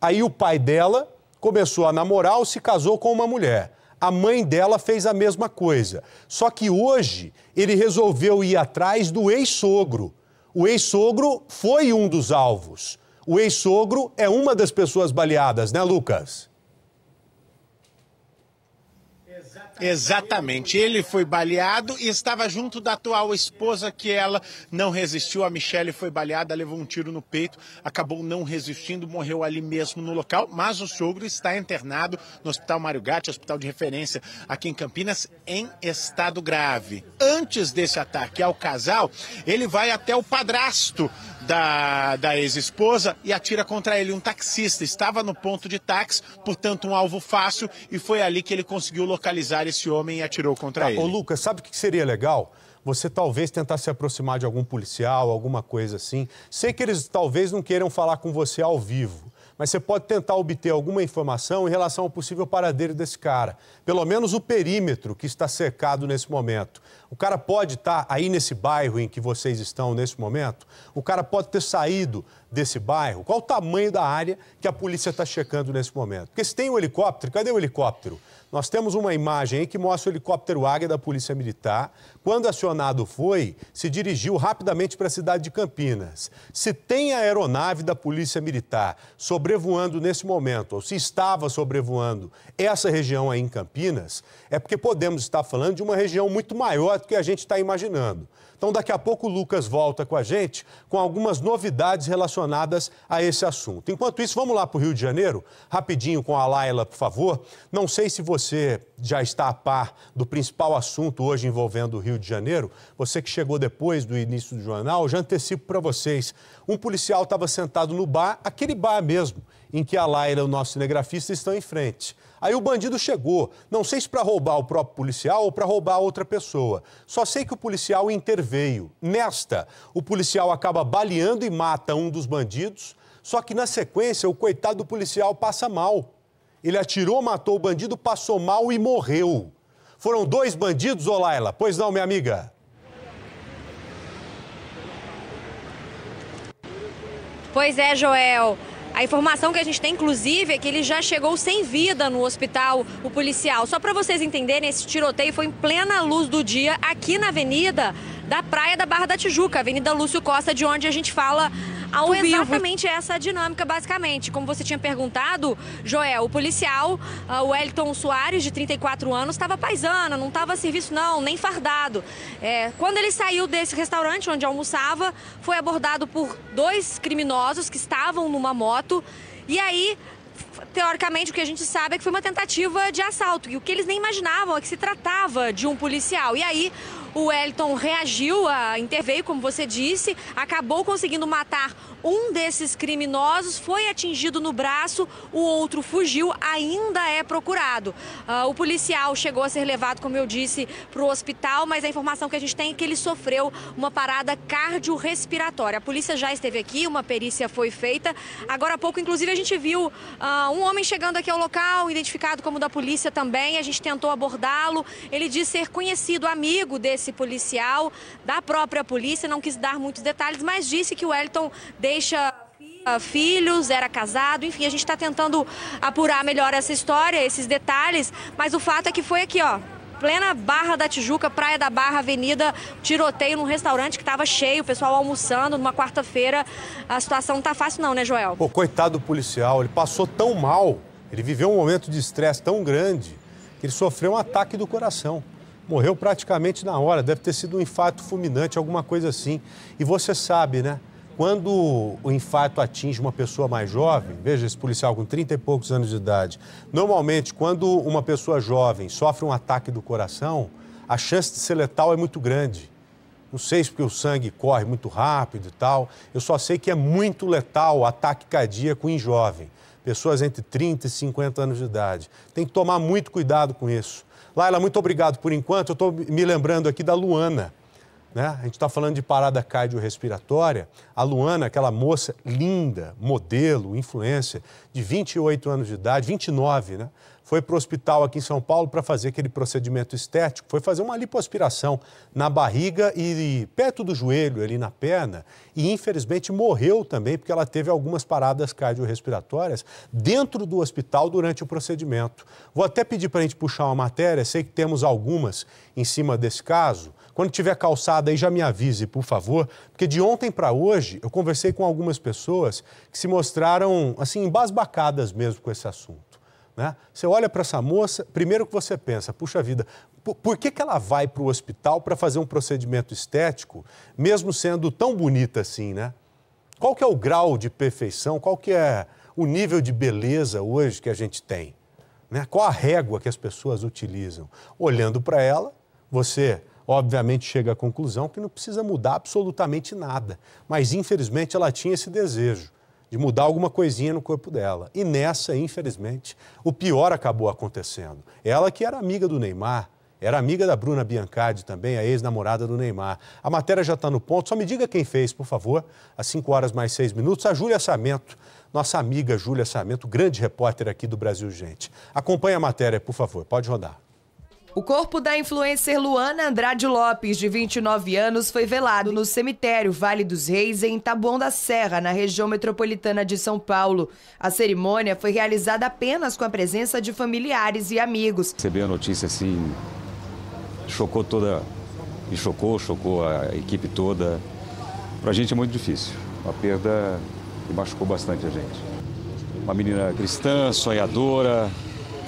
Aí o pai dela começou a namorar ou se casou com uma mulher. A mãe dela fez a mesma coisa. Só que hoje ele resolveu ir atrás do ex-sogro. O ex-sogro foi um dos alvos. O ex-sogro é uma das pessoas baleadas, né, Lucas? Exatamente. Ele foi baleado e estava junto da atual esposa que ela não resistiu. A Michelle foi baleada, levou um tiro no peito, acabou não resistindo, morreu ali mesmo no local, mas o sogro está internado no Hospital Mário Gatti, hospital de referência aqui em Campinas, em estado grave. Antes desse ataque ao casal, ele vai até o padrasto da, da ex-esposa e atira contra ele. Um taxista estava no ponto de táxi, portanto, um alvo fácil, e foi ali que ele conseguiu localizar esse homem e atirou contra tá, ele. Ô, Lucas, sabe o que seria legal? Você talvez tentar se aproximar de algum policial, alguma coisa assim. Sei que eles talvez não queiram falar com você ao vivo mas você pode tentar obter alguma informação em relação ao possível paradeiro desse cara. Pelo menos o perímetro que está cercado nesse momento. O cara pode estar tá aí nesse bairro em que vocês estão nesse momento? O cara pode ter saído desse bairro? Qual o tamanho da área que a polícia está checando nesse momento? Porque se tem um helicóptero, cadê o helicóptero? Nós temos uma imagem aí que mostra o helicóptero Águia da Polícia Militar. Quando acionado foi, se dirigiu rapidamente para a cidade de Campinas. Se tem a aeronave da Polícia Militar sobrevoando nesse momento, ou se estava sobrevoando essa região aí em Campinas, é porque podemos estar falando de uma região muito maior do que a gente está imaginando. Então, daqui a pouco o Lucas volta com a gente com algumas novidades relacionadas a esse assunto. Enquanto isso, vamos lá para o Rio de Janeiro, rapidinho com a Laila, por favor. Não sei se você já está a par do principal assunto hoje envolvendo o Rio de Janeiro. Você que chegou depois do início do jornal, já antecipo para vocês. Um policial estava sentado no bar, aquele bar mesmo, em que a Laila e o nosso cinegrafista estão em frente. Aí o bandido chegou, não sei se para roubar o próprio policial ou para roubar outra pessoa. Só sei que o policial interveio. Nesta, o policial acaba baleando e mata um dos bandidos, só que na sequência o coitado do policial passa mal. Ele atirou, matou o bandido, passou mal e morreu. Foram dois bandidos, ô Laila? Pois não, minha amiga? Pois é, Joel. A informação que a gente tem, inclusive, é que ele já chegou sem vida no hospital, o policial. Só para vocês entenderem, esse tiroteio foi em plena luz do dia aqui na avenida da Praia da Barra da Tijuca, Avenida Lúcio Costa, de onde a gente fala ao exatamente vivo. essa dinâmica, basicamente. Como você tinha perguntado, Joel, o policial, ah, o Elton Soares, de 34 anos, estava paisana, não estava a serviço, não, nem fardado. É, quando ele saiu desse restaurante onde almoçava, foi abordado por dois criminosos que estavam numa moto. E aí, teoricamente, o que a gente sabe é que foi uma tentativa de assalto. E o que eles nem imaginavam é que se tratava de um policial. E aí, o Wellington reagiu, a, interveio, como você disse, acabou conseguindo matar um desses criminosos, foi atingido no braço, o outro fugiu, ainda é procurado. Uh, o policial chegou a ser levado, como eu disse, para o hospital, mas a informação que a gente tem é que ele sofreu uma parada cardiorrespiratória. A polícia já esteve aqui, uma perícia foi feita. Agora há pouco, inclusive, a gente viu uh, um homem chegando aqui ao local, identificado como da polícia também. A gente tentou abordá-lo. Ele diz ser conhecido, amigo desse esse policial da própria polícia, não quis dar muitos detalhes, mas disse que o Wellington deixa filhos, era casado, enfim, a gente está tentando apurar melhor essa história, esses detalhes, mas o fato é que foi aqui, ó, plena Barra da Tijuca, Praia da Barra, Avenida, tiroteio num restaurante que estava cheio, o pessoal almoçando numa quarta-feira. A situação não tá fácil não, né, Joel? Pô, coitado do policial, ele passou tão mal, ele viveu um momento de estresse tão grande, que ele sofreu um ataque do coração morreu praticamente na hora, deve ter sido um infarto fulminante, alguma coisa assim. E você sabe, né? Quando o infarto atinge uma pessoa mais jovem, veja esse policial com 30 e poucos anos de idade, normalmente quando uma pessoa jovem sofre um ataque do coração, a chance de ser letal é muito grande. Não sei se porque o sangue corre muito rápido e tal, eu só sei que é muito letal o ataque cardíaco em jovem, pessoas entre 30 e 50 anos de idade. Tem que tomar muito cuidado com isso. Laila, muito obrigado por enquanto. Eu estou me lembrando aqui da Luana. Né? A gente está falando de parada cardiorrespiratória. A Luana, aquela moça linda, modelo, influência, de 28 anos de idade, 29, né? foi para o hospital aqui em São Paulo para fazer aquele procedimento estético, foi fazer uma lipoaspiração na barriga e perto do joelho, ali na perna, e infelizmente morreu também porque ela teve algumas paradas cardiorrespiratórias dentro do hospital durante o procedimento. Vou até pedir para a gente puxar uma matéria, sei que temos algumas em cima desse caso. Quando tiver calçada aí, já me avise, por favor, porque de ontem para hoje eu conversei com algumas pessoas que se mostraram, assim, embasbacadas mesmo com esse assunto. Né? Você olha para essa moça, primeiro que você pensa, puxa vida, por, por que, que ela vai para o hospital para fazer um procedimento estético, mesmo sendo tão bonita assim, né? Qual que é o grau de perfeição, qual que é o nível de beleza hoje que a gente tem? Né? Qual a régua que as pessoas utilizam? Olhando para ela, você obviamente chega à conclusão que não precisa mudar absolutamente nada, mas infelizmente ela tinha esse desejo de mudar alguma coisinha no corpo dela. E nessa, infelizmente, o pior acabou acontecendo. Ela que era amiga do Neymar, era amiga da Bruna Biancardi também, a ex-namorada do Neymar. A matéria já está no ponto, só me diga quem fez, por favor, às 5 horas mais 6 minutos, a Júlia Samento, nossa amiga Júlia Samento, grande repórter aqui do Brasil Gente. Acompanhe a matéria, por favor, pode rodar. O corpo da influencer Luana Andrade Lopes, de 29 anos, foi velado no cemitério Vale dos Reis, em Taboão da Serra, na região metropolitana de São Paulo. A cerimônia foi realizada apenas com a presença de familiares e amigos. Receber a notícia assim, chocou toda. Me chocou, chocou a equipe toda. Para a gente é muito difícil. Uma perda que machucou bastante a gente. Uma menina cristã, sonhadora,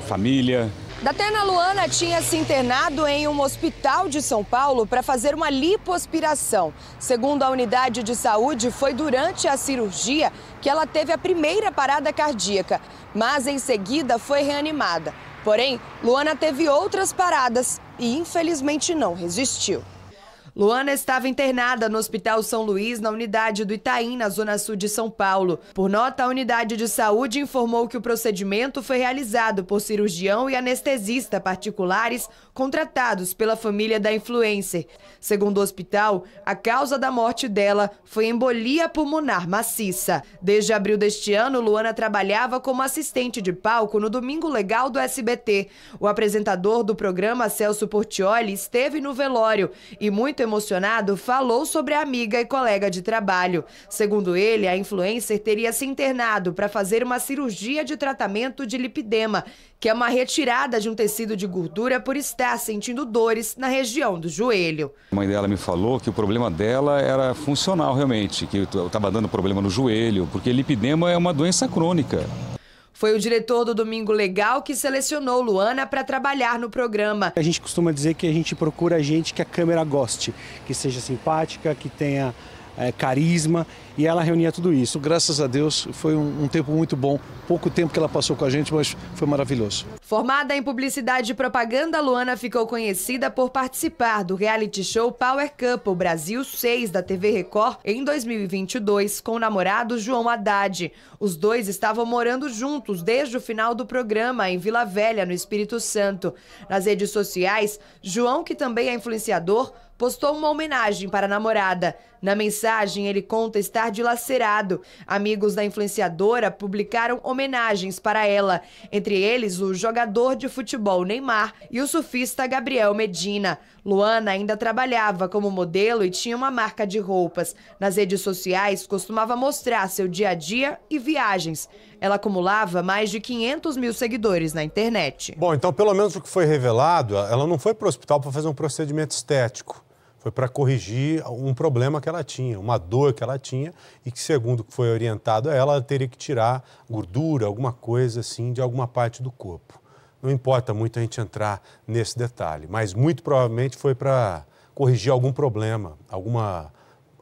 família. Datena Luana tinha se internado em um hospital de São Paulo para fazer uma lipoaspiração. Segundo a unidade de saúde, foi durante a cirurgia que ela teve a primeira parada cardíaca, mas em seguida foi reanimada. Porém, Luana teve outras paradas e infelizmente não resistiu. Luana estava internada no Hospital São Luís, na unidade do Itaim, na zona sul de São Paulo. Por nota, a unidade de saúde informou que o procedimento foi realizado por cirurgião e anestesista particulares contratados pela família da influencer. Segundo o hospital, a causa da morte dela foi embolia pulmonar maciça. Desde abril deste ano, Luana trabalhava como assistente de palco no Domingo Legal do SBT. O apresentador do programa, Celso Portioli, esteve no velório e muito emocionado, falou sobre a amiga e colega de trabalho. Segundo ele, a influencer teria se internado para fazer uma cirurgia de tratamento de lipidema, que é uma retirada de um tecido de gordura por estar sentindo dores na região do joelho. A mãe dela me falou que o problema dela era funcional realmente, que estava dando problema no joelho, porque lipidema é uma doença crônica. Foi o diretor do Domingo Legal que selecionou Luana para trabalhar no programa. A gente costuma dizer que a gente procura gente que a câmera goste, que seja simpática, que tenha é, carisma, e ela reunia tudo isso. Graças a Deus, foi um, um tempo muito bom. Pouco tempo que ela passou com a gente, mas foi maravilhoso. Formada em publicidade e propaganda, Luana ficou conhecida por participar do reality show Power Couple Brasil 6 da TV Record em 2022 com o namorado João Haddad. Os dois estavam morando juntos desde o final do programa em Vila Velha, no Espírito Santo. Nas redes sociais, João, que também é influenciador, postou uma homenagem para a namorada. Na mensagem, ele conta estar dilacerado. Amigos da influenciadora publicaram homenagens para ela, entre eles o jogador de futebol Neymar e o surfista Gabriel Medina. Luana ainda trabalhava como modelo e tinha uma marca de roupas. Nas redes sociais, costumava mostrar seu dia a dia e viagens ela acumulava mais de 500 mil seguidores na internet. Bom, então pelo menos o que foi revelado, ela não foi para o hospital para fazer um procedimento estético. Foi para corrigir um problema que ela tinha, uma dor que ela tinha e que, segundo o que foi orientado a ela, ela teria que tirar gordura, alguma coisa assim, de alguma parte do corpo. Não importa muito a gente entrar nesse detalhe, mas muito provavelmente foi para corrigir algum problema, alguma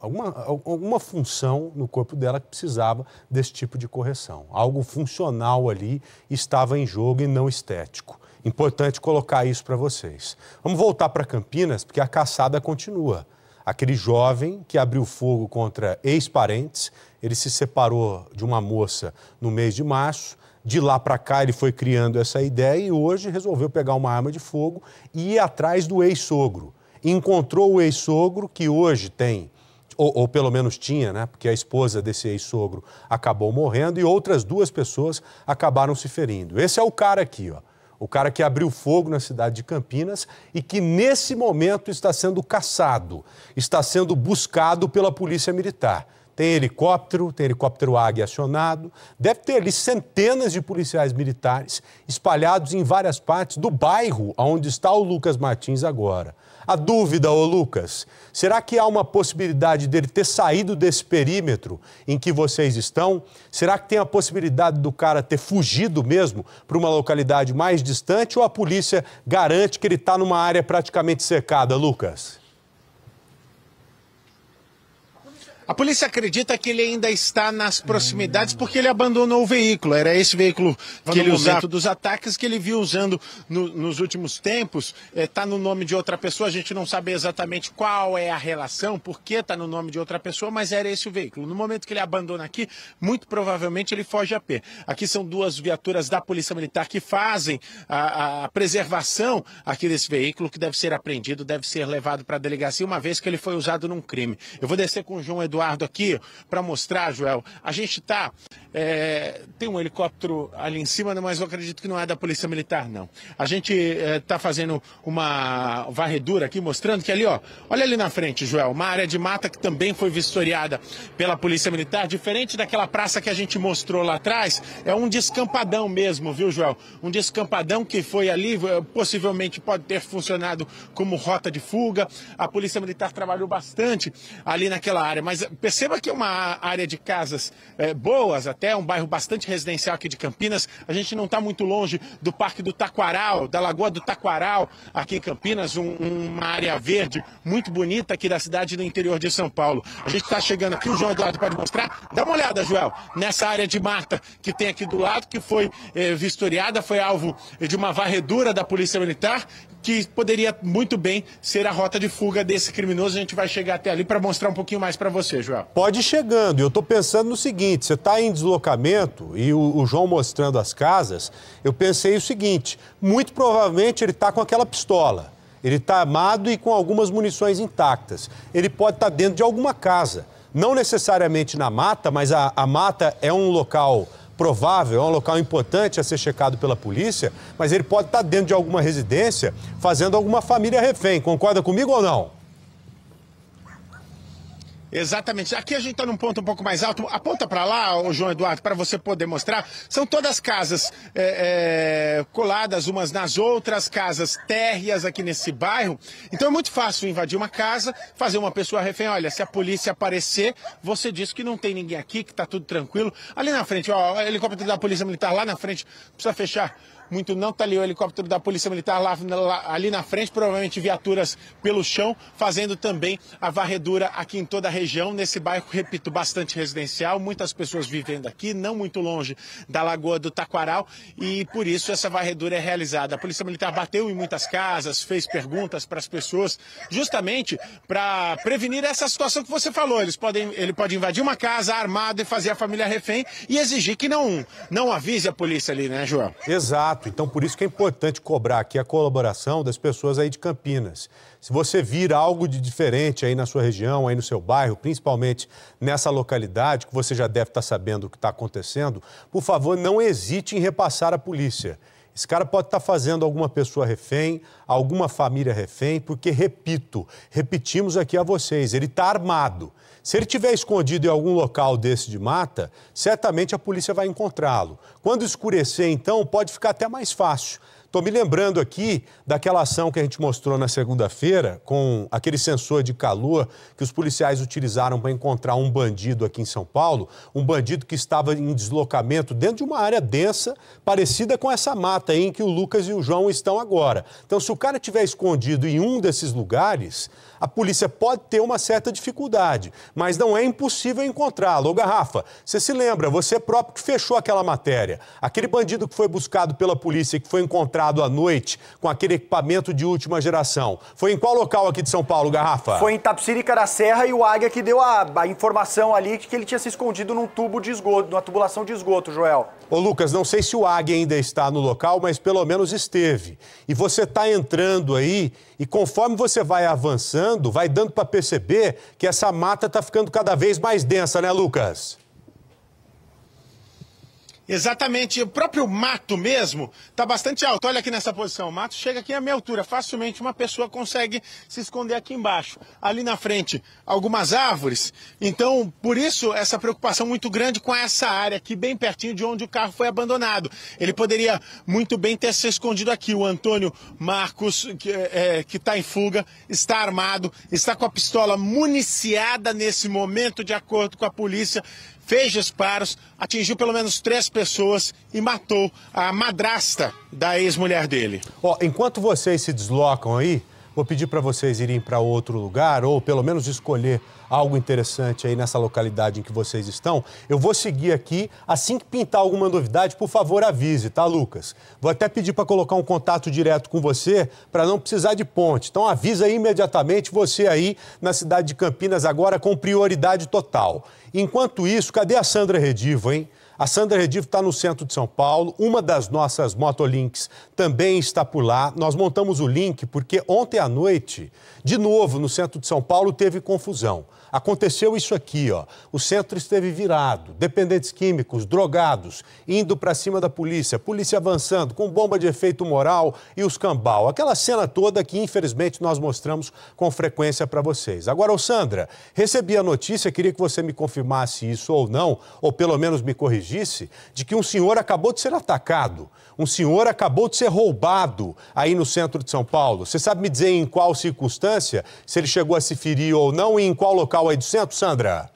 alguma, alguma função no corpo dela que precisava desse tipo de correção. Algo funcional ali estava em jogo e não estético. Importante colocar isso para vocês. Vamos voltar para Campinas, porque a caçada continua. Aquele jovem que abriu fogo contra ex-parentes, ele se separou de uma moça no mês de março. De lá para cá, ele foi criando essa ideia e hoje resolveu pegar uma arma de fogo e ir atrás do ex-sogro. Encontrou o ex-sogro, que hoje tem ou, ou, pelo menos tinha, né? Porque a esposa desse ex-sogro acabou morrendo e outras duas pessoas acabaram se ferindo. Esse é o cara aqui, ó. O cara que abriu fogo na cidade de Campinas e que nesse momento está sendo caçado, está sendo buscado pela polícia militar. Tem helicóptero, tem helicóptero Águia acionado, deve ter ali centenas de policiais militares espalhados em várias partes do bairro onde está o Lucas Martins agora. A dúvida, ô Lucas, será que há uma possibilidade dele ter saído desse perímetro em que vocês estão? Será que tem a possibilidade do cara ter fugido mesmo para uma localidade mais distante ou a polícia garante que ele está numa área praticamente cercada, Lucas? A polícia acredita que ele ainda está nas proximidades porque ele abandonou o veículo. Era esse veículo que ele usava dos ataques que ele viu usando no, nos últimos tempos. Está eh, é, no nome de outra pessoa, a gente não sabe exatamente qual é a relação, por que está no nome de outra pessoa, mas era esse o veículo. No momento que ele abandona aqui, muito provavelmente ele foge a pé. Aqui são duas viaturas da Polícia Militar que fazem a, a preservação aqui desse veículo, que deve ser apreendido, deve ser levado para a delegacia, uma vez que ele foi usado num crime. Eu vou descer com o João Eduardo. Eduardo aqui para mostrar, Joel. A gente tá. É, tem um helicóptero ali em cima, né, mas eu acredito que não é da Polícia Militar, não. A gente está é, tá fazendo uma varredura aqui, mostrando que ali, ó, olha ali na frente, Joel, uma área de mata que também foi vistoriada pela Polícia Militar, diferente daquela praça que a gente mostrou lá atrás, é um descampadão mesmo, viu, Joel? Um descampadão que foi ali, eh, possivelmente pode ter funcionado como rota de fuga. A Polícia Militar trabalhou bastante ali naquela área, mas perceba que é uma área de casas é, boas, até um bairro bastante residencial aqui de Campinas. A gente não está muito longe do Parque do Taquaral, da Lagoa do Taquaral, aqui em Campinas, um, uma área verde muito bonita aqui da cidade do interior de São Paulo. A gente está chegando aqui, o João Eduardo pode mostrar. Dá uma olhada, Joel, nessa área de mata que tem aqui do lado, que foi eh, vistoriada, foi alvo de uma varredura da Polícia Militar, que poderia muito bem ser a rota de fuga desse criminoso. A gente vai chegar até ali para mostrar um pouquinho mais para você você, Joel? Pode ir chegando. Eu estou pensando no seguinte: você está em deslocamento e o, o, João mostrando as casas, eu pensei o seguinte: muito provavelmente ele está com aquela pistola. Ele está armado e com algumas munições intactas. Ele pode estar tá dentro de alguma casa. Não necessariamente na mata, mas a, a mata é um local provável, é um local importante a ser checado pela polícia, mas ele pode estar tá dentro de alguma residência fazendo alguma família refém. Concorda comigo ou não? Exatamente. Aqui a gente está num ponto um pouco mais alto. Aponta para lá, o João Eduardo, para você poder mostrar. São todas casas é, é, coladas umas nas outras, casas térreas aqui nesse bairro. Então é muito fácil invadir uma casa, fazer uma pessoa refém. Olha, se a polícia aparecer, você diz que não tem ninguém aqui, que está tudo tranquilo. Ali na frente, ó, helicóptero da Polícia Militar lá na frente, precisa fechar muito não tá ali o helicóptero da Polícia Militar lá, lá, ali na frente, provavelmente viaturas pelo chão, fazendo também a varredura aqui em toda a região, nesse bairro, repito, bastante residencial, muitas pessoas vivendo aqui, não muito longe da Lagoa do Taquaral, e por isso essa varredura é realizada. A Polícia Militar bateu em muitas casas, fez perguntas para as pessoas, justamente para prevenir essa situação que você falou. Eles podem, ele pode invadir uma casa armado e fazer a família refém e exigir que não, não avise a polícia ali, né, João? Exato. Então, por isso que é importante cobrar aqui a colaboração das pessoas aí de Campinas. Se você vir algo de diferente aí na sua região, aí no seu bairro, principalmente nessa localidade, que você já deve estar sabendo o que está acontecendo, por favor, não hesite em repassar à polícia. Esse cara pode estar fazendo alguma pessoa refém, alguma família refém, porque, repito, repetimos aqui a vocês, ele está armado. Se ele tiver escondido em algum local desse de mata, certamente a polícia vai encontrá-lo. Quando escurecer, então, pode ficar até mais fácil. Estou me lembrando aqui daquela ação que a gente mostrou na segunda-feira, com aquele sensor de calor que os policiais utilizaram para encontrar um bandido aqui em São Paulo, um bandido que estava em deslocamento dentro de uma área densa, parecida com essa mata aí em que o Lucas e o João estão agora. Então, se o cara tiver escondido em um desses lugares, a polícia pode ter uma certa dificuldade, mas não é impossível encontrá-lo. Ô, Garrafa, você se lembra, você próprio que fechou aquela matéria. Aquele bandido que foi buscado pela polícia, que foi encontrado à noite com aquele equipamento de última geração. Foi em qual local aqui de São Paulo, Garrafa? Foi em Tapsirica da Serra e o Águia que deu a, a informação ali que ele tinha se escondido num tubo de esgoto, numa tubulação de esgoto, Joel. Ô, Lucas, não sei se o Águia ainda está no local, mas pelo menos esteve. E você está entrando aí e conforme você vai avançando, vai dando para perceber que essa mata está ficando cada vez mais densa, né, Lucas? Exatamente, o próprio mato mesmo está bastante alto. Olha aqui nessa posição, o mato chega aqui à minha altura. Facilmente uma pessoa consegue se esconder aqui embaixo. Ali na frente, algumas árvores. Então, por isso, essa preocupação muito grande com essa área aqui, bem pertinho de onde o carro foi abandonado. Ele poderia muito bem ter se escondido aqui. O Antônio Marcos, que é, é está em fuga, está armado, está com a pistola municiada nesse momento, de acordo com a polícia fez disparos, atingiu pelo menos três pessoas e matou a madrasta da ex-mulher dele. Ó, enquanto vocês se deslocam aí, Vou pedir para vocês irem para outro lugar ou pelo menos escolher algo interessante aí nessa localidade em que vocês estão. Eu vou seguir aqui. Assim que pintar alguma novidade, por favor, avise, tá, Lucas? Vou até pedir para colocar um contato direto com você para não precisar de ponte. Então avisa aí imediatamente você aí na cidade de Campinas agora com prioridade total. Enquanto isso, cadê a Sandra Redivo, hein? A Sandra Redivo está no centro de São Paulo. Uma das nossas motolinks também está por lá. Nós montamos o link porque ontem à noite, de novo no centro de São Paulo, teve confusão. Aconteceu isso aqui, ó. O centro esteve virado, dependentes químicos, drogados, indo para cima da polícia, polícia avançando com bomba de efeito moral e os cambal. Aquela cena toda que infelizmente nós mostramos com frequência para vocês. Agora, ô Sandra, recebi a notícia, queria que você me confirmasse isso ou não, ou pelo menos me corrigisse, de que um senhor acabou de ser atacado um senhor acabou de ser roubado aí no centro de São Paulo. Você sabe me dizer em qual circunstância, se ele chegou a se ferir ou não e em qual local aí do centro, Sandra?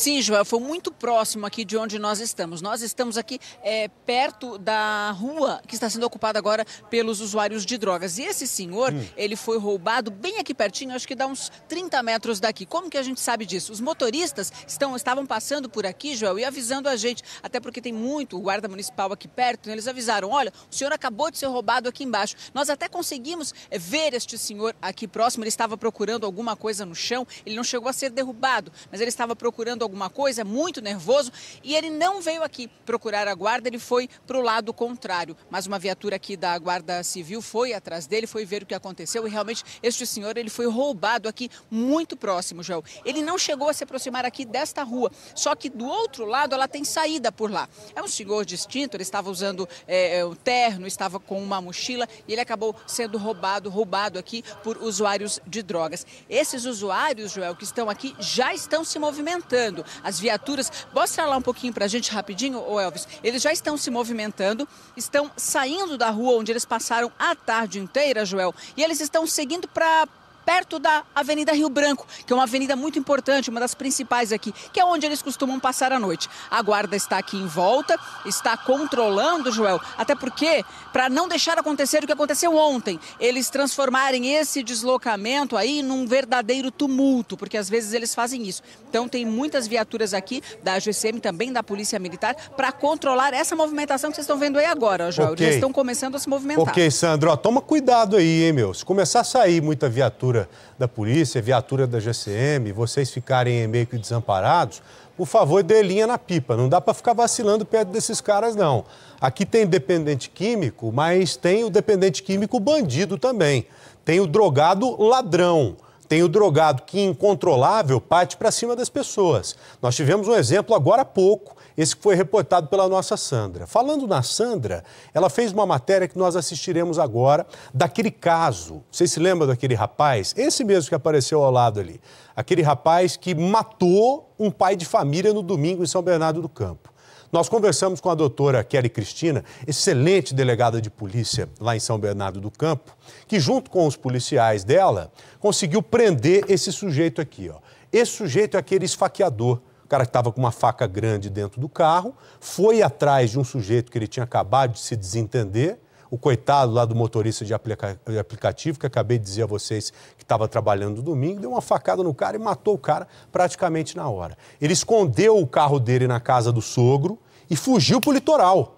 Sim, Joel, foi muito próximo aqui de onde nós estamos. Nós estamos aqui é, perto da rua que está sendo ocupada agora pelos usuários de drogas. E esse senhor, hum. ele foi roubado bem aqui pertinho, acho que dá uns 30 metros daqui. Como que a gente sabe disso? Os motoristas estão, estavam passando por aqui, Joel, e avisando a gente, até porque tem muito guarda municipal aqui perto, né? eles avisaram, olha, o senhor acabou de ser roubado aqui embaixo. Nós até conseguimos é, ver este senhor aqui próximo, ele estava procurando alguma coisa no chão, ele não chegou a ser derrubado, mas ele estava procurando alguma coisa, muito nervoso, e ele não veio aqui procurar a guarda, ele foi para o lado contrário. Mas uma viatura aqui da Guarda Civil foi atrás dele, foi ver o que aconteceu e realmente este senhor ele foi roubado aqui muito próximo, Joel. Ele não chegou a se aproximar aqui desta rua, só que do outro lado ela tem saída por lá. É um senhor distinto, ele estava usando é, é o terno, estava com uma mochila e ele acabou sendo roubado, roubado aqui por usuários de drogas. Esses usuários, Joel, que estão aqui já estão se movimentando as viaturas. Mostra lá um pouquinho para a gente rapidinho, Elvis. Eles já estão se movimentando, estão saindo da rua onde eles passaram a tarde inteira, Joel, e eles estão seguindo para perto da Avenida Rio Branco, que é uma avenida muito importante, uma das principais aqui, que é onde eles costumam passar a noite. A guarda está aqui em volta, está controlando, Joel, até porque, para não deixar acontecer o que aconteceu ontem, eles transformarem esse deslocamento aí num verdadeiro tumulto, porque às vezes eles fazem isso. Então tem muitas viaturas aqui da GCM, também da Polícia Militar, para controlar essa movimentação que vocês estão vendo aí agora, Joel. Okay. Eles estão começando a se movimentar. Ok, Sandro, ó, toma cuidado aí, hein, meu. Se começar a sair muita viatura viatura da polícia, viatura da GCM, vocês ficarem meio que desamparados, por favor, dê linha na pipa. Não dá para ficar vacilando perto desses caras, não. Aqui tem dependente químico, mas tem o dependente químico bandido também. Tem o drogado ladrão. Tem o drogado que, incontrolável, parte para cima das pessoas. Nós tivemos um exemplo agora há pouco esse foi reportado pela nossa Sandra. Falando na Sandra, ela fez uma matéria que nós assistiremos agora, daquele caso. Vocês se lembram daquele rapaz? Esse mesmo que apareceu ao lado ali. Aquele rapaz que matou um pai de família no domingo em São Bernardo do Campo. Nós conversamos com a doutora Kelly Cristina, excelente delegada de polícia lá em São Bernardo do Campo, que, junto com os policiais dela, conseguiu prender esse sujeito aqui. Ó. Esse sujeito é aquele esfaqueador cara que estava com uma faca grande dentro do carro, foi atrás de um sujeito que ele tinha acabado de se desentender, o coitado lá do motorista de, aplica de aplicativo, que acabei de dizer a vocês que estava trabalhando no domingo, deu uma facada no cara e matou o cara praticamente na hora. Ele escondeu o carro dele na casa do sogro e fugiu para o litoral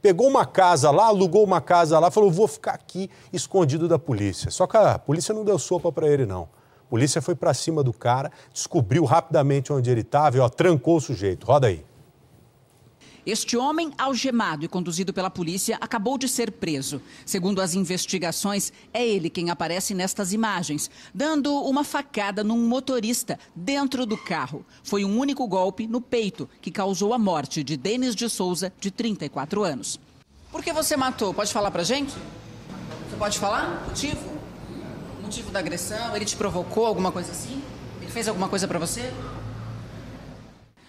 pegou uma casa lá, alugou uma casa lá, falou: vou ficar aqui escondido da polícia. Só que a polícia não deu sopa para ele, não polícia foi para cima do cara, descobriu rapidamente onde ele estava e ó, trancou o sujeito. Roda aí. Este homem, algemado e conduzido pela polícia, acabou de ser preso. Segundo as investigações, é ele quem aparece nestas imagens, dando uma facada num motorista dentro do carro. Foi um único golpe no peito que causou a morte de Denis de Souza, de 34 anos. Por que você matou? Pode falar pra gente? Você pode falar? Motivo? motivo da agressão? Ele te provocou alguma coisa assim? Ele fez alguma coisa para você?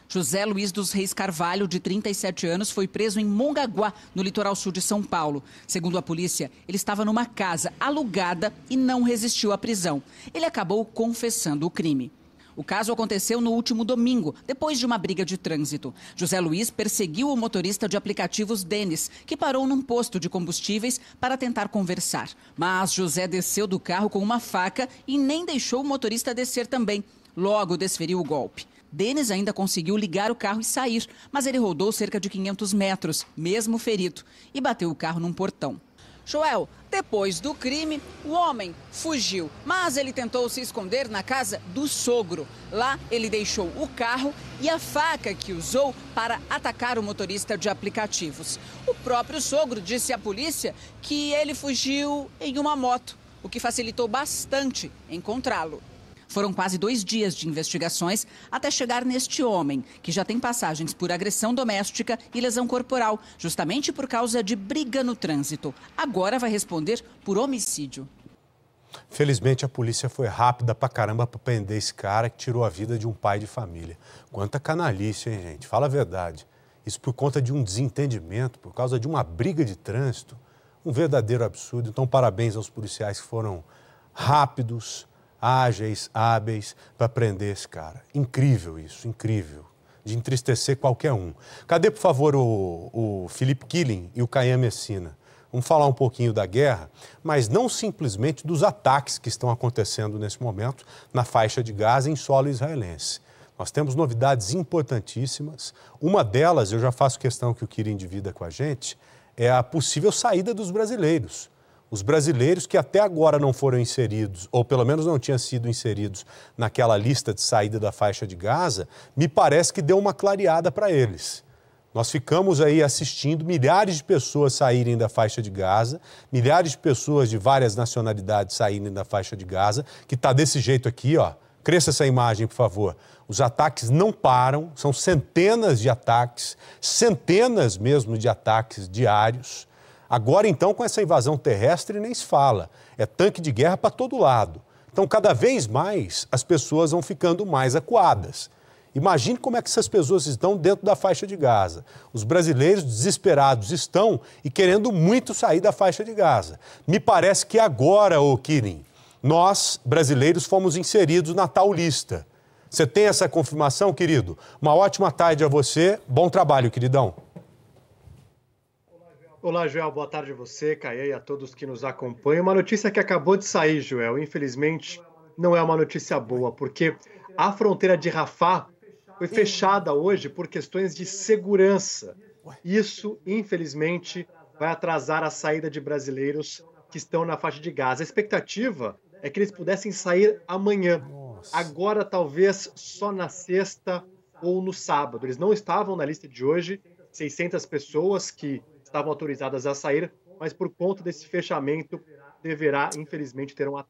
José Luiz dos Reis Carvalho, de 37 anos, foi preso em Mongaguá, no litoral sul de São Paulo. Segundo a polícia, ele estava numa casa alugada e não resistiu à prisão. Ele acabou confessando o crime. O caso aconteceu no último domingo, depois de uma briga de trânsito. José Luiz perseguiu o motorista de aplicativos Denis, que parou num posto de combustíveis para tentar conversar. Mas José desceu do carro com uma faca e nem deixou o motorista descer também. Logo desferiu o golpe. Denis ainda conseguiu ligar o carro e sair, mas ele rodou cerca de 500 metros, mesmo ferido, e bateu o carro num portão. Joel, depois do crime, o homem fugiu, mas ele tentou se esconder na casa do sogro. Lá, ele deixou o carro e a faca que usou para atacar o motorista de aplicativos. O próprio sogro disse à polícia que ele fugiu em uma moto, o que facilitou bastante encontrá-lo. Foram quase dois dias de investigações até chegar neste homem, que já tem passagens por agressão doméstica e lesão corporal, justamente por causa de briga no trânsito. Agora vai responder por homicídio. Felizmente a polícia foi rápida pra caramba pra prender esse cara que tirou a vida de um pai de família. Quanta canalice, hein, gente? Fala a verdade. Isso por conta de um desentendimento, por causa de uma briga de trânsito. Um verdadeiro absurdo. Então, parabéns aos policiais que foram rápidos, ágeis, hábeis para prender esse cara. Incrível isso, incrível. De entristecer qualquer um. Cadê, por favor, o, o Felipe Killing e o Caian Messina? Vamos falar um pouquinho da guerra, mas não simplesmente dos ataques que estão acontecendo nesse momento na faixa de Gaza em solo israelense. Nós temos novidades importantíssimas. Uma delas, eu já faço questão que o Kirin divida com a gente, é a possível saída dos brasileiros. Os brasileiros que até agora não foram inseridos, ou pelo menos não tinham sido inseridos naquela lista de saída da faixa de Gaza, me parece que deu uma clareada para eles. Nós ficamos aí assistindo milhares de pessoas saírem da faixa de Gaza, milhares de pessoas de várias nacionalidades saírem da faixa de Gaza, que está desse jeito aqui, ó. Cresça essa imagem, por favor. Os ataques não param, são centenas de ataques, centenas mesmo de ataques diários. Agora, então, com essa invasão terrestre, nem se fala. É tanque de guerra para todo lado. Então, cada vez mais, as pessoas vão ficando mais acuadas. Imagine como é que essas pessoas estão dentro da faixa de Gaza. Os brasileiros desesperados estão e querendo muito sair da faixa de Gaza. Me parece que agora, ô Kirin, nós, brasileiros, fomos inseridos na tal lista. Você tem essa confirmação, querido? Uma ótima tarde a você. Bom trabalho, queridão. Olá, Joel. Boa tarde a você, Caia e a todos que nos acompanham. Uma notícia que acabou de sair, Joel. Infelizmente, não é uma notícia boa, porque a fronteira de Rafah foi fechada hoje por questões de segurança. Isso, infelizmente, vai atrasar a saída de brasileiros que estão na faixa de Gaza. A expectativa é que eles pudessem sair amanhã. Agora, talvez só na sexta ou no sábado. Eles não estavam na lista de hoje. 600 pessoas que estavam autorizadas a sair, mas por conta desse fechamento deverá, infelizmente, ter um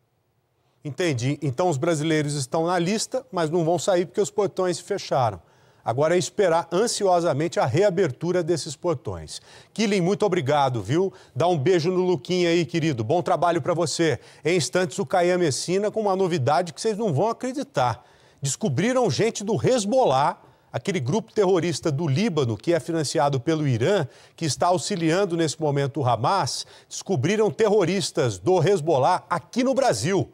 Entendi. Então os brasileiros estão na lista, mas não vão sair porque os portões se fecharam. Agora é esperar ansiosamente a reabertura desses portões. Killing, muito obrigado, viu? Dá um beijo no Luquinha aí, querido. Bom trabalho para você. Em instantes, o Caia Messina com uma novidade que vocês não vão acreditar. Descobriram gente do Resbolar aquele grupo terrorista do Líbano, que é financiado pelo Irã, que está auxiliando nesse momento o Hamas, descobriram terroristas do Hezbollah aqui no Brasil.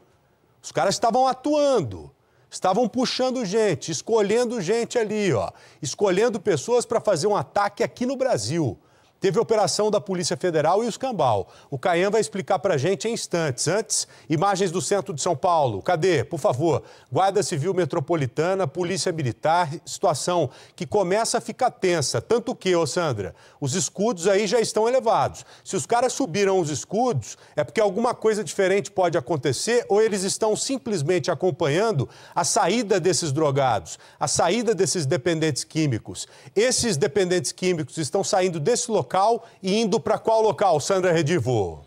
Os caras estavam atuando, estavam puxando gente, escolhendo gente ali, ó, escolhendo pessoas para fazer um ataque aqui no Brasil. Teve operação da Polícia Federal e os Cambal. O Caian vai explicar para a gente em instantes. Antes, imagens do centro de São Paulo. Cadê? Por favor. Guarda Civil Metropolitana, Polícia Militar, situação que começa a ficar tensa. Tanto que, ô Sandra, os escudos aí já estão elevados. Se os caras subiram os escudos, é porque alguma coisa diferente pode acontecer ou eles estão simplesmente acompanhando a saída desses drogados, a saída desses dependentes químicos. Esses dependentes químicos estão saindo desse local local e indo para qual local, Sandra Redivo?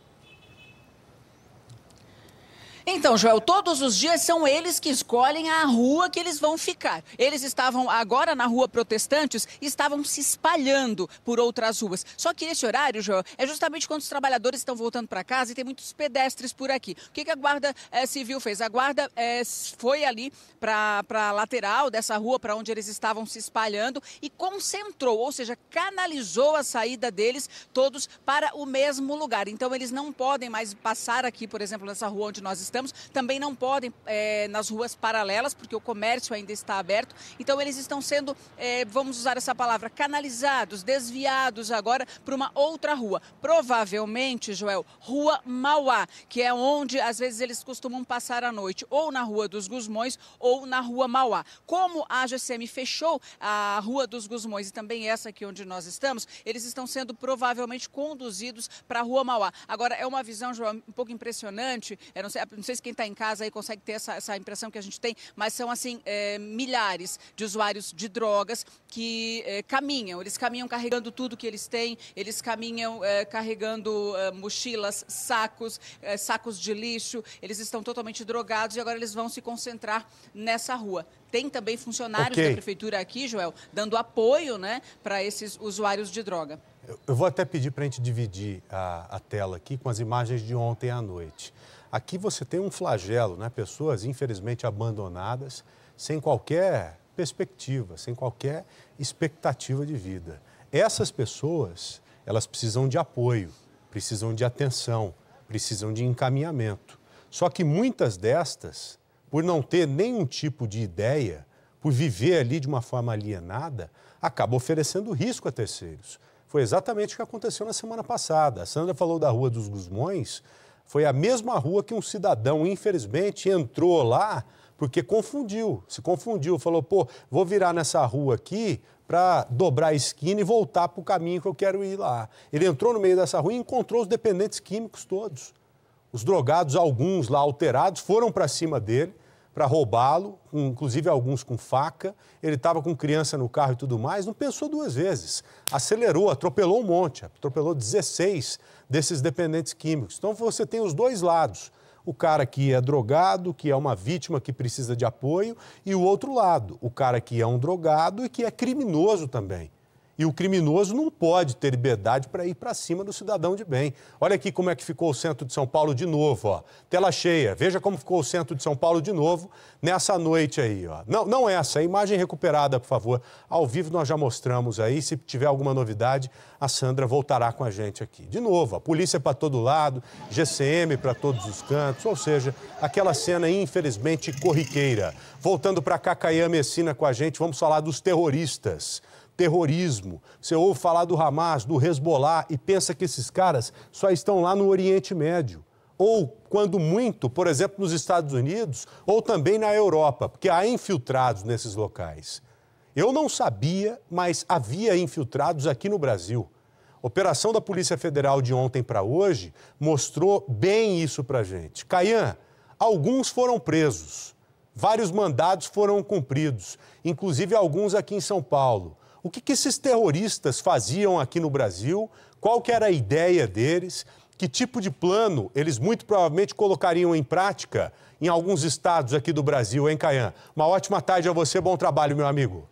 Então, Joel, todos os dias são eles que escolhem a rua que eles vão ficar. Eles estavam agora na rua Protestantes e estavam se espalhando por outras ruas. Só que esse horário, Joel, é justamente quando os trabalhadores estão voltando para casa e tem muitos pedestres por aqui. O que, que a Guarda é, Civil fez? A Guarda é, foi ali para a lateral dessa rua, para onde eles estavam se espalhando, e concentrou, ou seja, canalizou a saída deles todos para o mesmo lugar. Então, eles não podem mais passar aqui, por exemplo, nessa rua onde nós estamos também não podem é, nas ruas paralelas, porque o comércio ainda está aberto. Então, eles estão sendo, é, vamos usar essa palavra, canalizados, desviados agora para uma outra rua. Provavelmente, Joel, Rua Mauá, que é onde às vezes eles costumam passar a noite, ou na Rua dos Gusmões ou na Rua Mauá. Como a GCM fechou a Rua dos Gusmões e também essa aqui onde nós estamos, eles estão sendo provavelmente conduzidos para a Rua Mauá. Agora, é uma visão, Joel, um pouco impressionante. Eu não sei, sei se quem está em casa aí consegue ter essa, essa, impressão que a gente tem, mas são assim é, milhares de usuários de drogas que é, caminham. Eles caminham carregando tudo que eles têm, eles caminham é, carregando é, mochilas, sacos, é, sacos de lixo. Eles estão totalmente drogados e agora eles vão se concentrar nessa rua. Tem também funcionários okay. da prefeitura aqui, Joel, dando apoio né, para esses usuários de droga. Eu vou até pedir para a gente dividir a, a tela aqui com as imagens de ontem à noite. Aqui você tem um flagelo, né? pessoas infelizmente abandonadas, sem qualquer perspectiva, sem qualquer expectativa de vida. Essas pessoas, elas precisam de apoio, precisam de atenção, precisam de encaminhamento. Só que muitas destas, por não ter nenhum tipo de ideia, por viver ali de uma forma alienada, acaba oferecendo risco a terceiros. Foi exatamente o que aconteceu na semana passada. A Sandra falou da Rua dos Gusmões, foi a mesma rua que um cidadão, infelizmente, entrou lá porque confundiu, se confundiu, falou, pô, vou virar nessa rua aqui para dobrar a esquina e voltar para o caminho que eu quero ir lá. Ele entrou no meio dessa rua e encontrou os dependentes químicos todos. Os drogados, alguns lá alterados, foram para cima dele para roubá-lo, inclusive alguns com faca. Ele estava com criança no carro e tudo mais, não pensou duas vezes. Acelerou, atropelou um monte, atropelou 16 desses dependentes químicos. Então você tem os dois lados. O cara que é drogado, que é uma vítima que precisa de apoio, e o outro lado, o cara que é um drogado e que é criminoso também. E o criminoso não pode ter liberdade para ir para cima do cidadão de bem. Olha aqui como é que ficou o centro de São Paulo de novo, ó. Tela cheia. Veja como ficou o centro de São Paulo de novo nessa noite aí, ó. Não, não essa, a imagem recuperada, por favor. Ao vivo nós já mostramos aí. Se tiver alguma novidade, a Sandra voltará com a gente aqui. De novo, a polícia para todo lado, GCM para todos os cantos, ou seja, aquela cena infelizmente corriqueira. Voltando para Cacaia Messina com a gente, vamos falar dos terroristas terrorismo. Você ouve falar do Hamas, do Hezbollah e pensa que esses caras só estão lá no Oriente Médio. Ou, quando muito, por exemplo, nos Estados Unidos ou também na Europa, porque há infiltrados nesses locais. Eu não sabia, mas havia infiltrados aqui no Brasil. Operação da Polícia Federal de ontem para hoje mostrou bem isso para gente. Caian, alguns foram presos, vários mandados foram cumpridos, inclusive alguns aqui em São Paulo o que, que esses terroristas faziam aqui no Brasil, qual que era a ideia deles, que tipo de plano eles muito provavelmente colocariam em prática em alguns estados aqui do Brasil, hein, Caian? Uma ótima tarde a você, bom trabalho, meu amigo.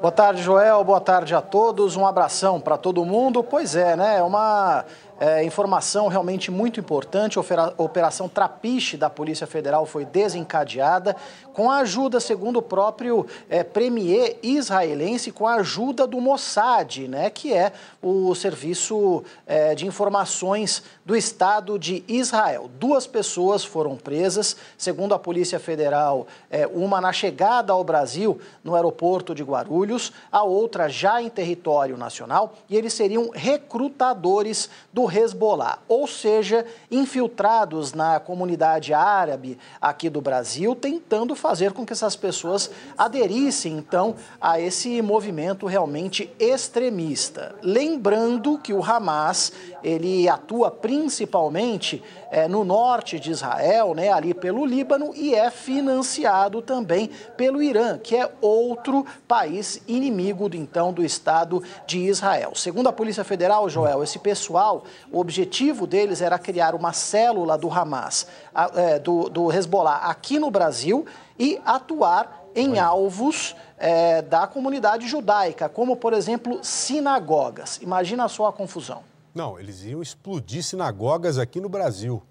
Boa tarde, Joel. Boa tarde a todos. Um abração para todo mundo. Pois é, né? É uma é, informação realmente muito importante: a Operação Trapiche da Polícia Federal foi desencadeada com a ajuda, segundo o próprio é, premier israelense, com a ajuda do Mossad, né, que é o serviço é, de informações do Estado de Israel. Duas pessoas foram presas, segundo a Polícia Federal, é, uma na chegada ao Brasil, no aeroporto de Guarulhos, a outra já em território nacional, e eles seriam recrutadores do Hezbollah, ou seja, infiltrados na comunidade árabe aqui do Brasil, tentando fazer com que essas pessoas aderissem, então, a esse movimento realmente extremista. Lembra Lembrando que o Hamas ele atua principalmente é, no norte de Israel, né, ali pelo Líbano, e é financiado também pelo Irã, que é outro país inimigo do, então do Estado de Israel. Segundo a Polícia Federal, Joel, esse pessoal, o objetivo deles era criar uma célula do Hamas, a, é, do, do Hezbollah aqui no Brasil e atuar em alvos é, da comunidade judaica, como, por exemplo, sinagogas. Imagina só a confusão. Não, eles iam explodir sinagogas aqui no Brasil.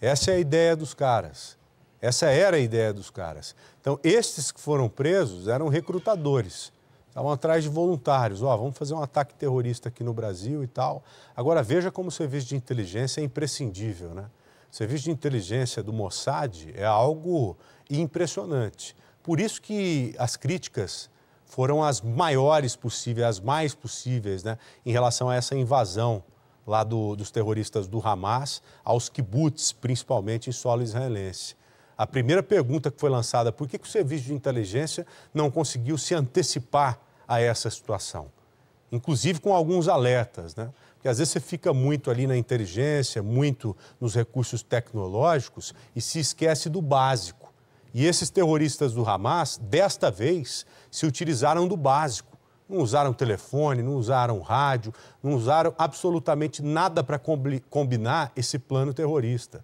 Essa é a ideia dos caras. Essa era a ideia dos caras. Então, estes que foram presos eram recrutadores. Estavam atrás de voluntários. Ó, oh, vamos fazer um ataque terrorista aqui no Brasil e tal. Agora, veja como o serviço de inteligência é imprescindível, né? O serviço de inteligência do Mossad é algo impressionante. Por isso que as críticas foram as maiores possíveis, as mais possíveis, né, em relação a essa invasão lá do, dos terroristas do Hamas aos kibbutz, principalmente em solo israelense. A primeira pergunta que foi lançada, por que, que o serviço de inteligência não conseguiu se antecipar a essa situação? Inclusive com alguns alertas, né? Porque às vezes você fica muito ali na inteligência, muito nos recursos tecnológicos e se esquece do básico e esses terroristas do Hamas, desta vez, se utilizaram do básico. Não usaram telefone, não usaram rádio, não usaram absolutamente nada para combinar esse plano terrorista.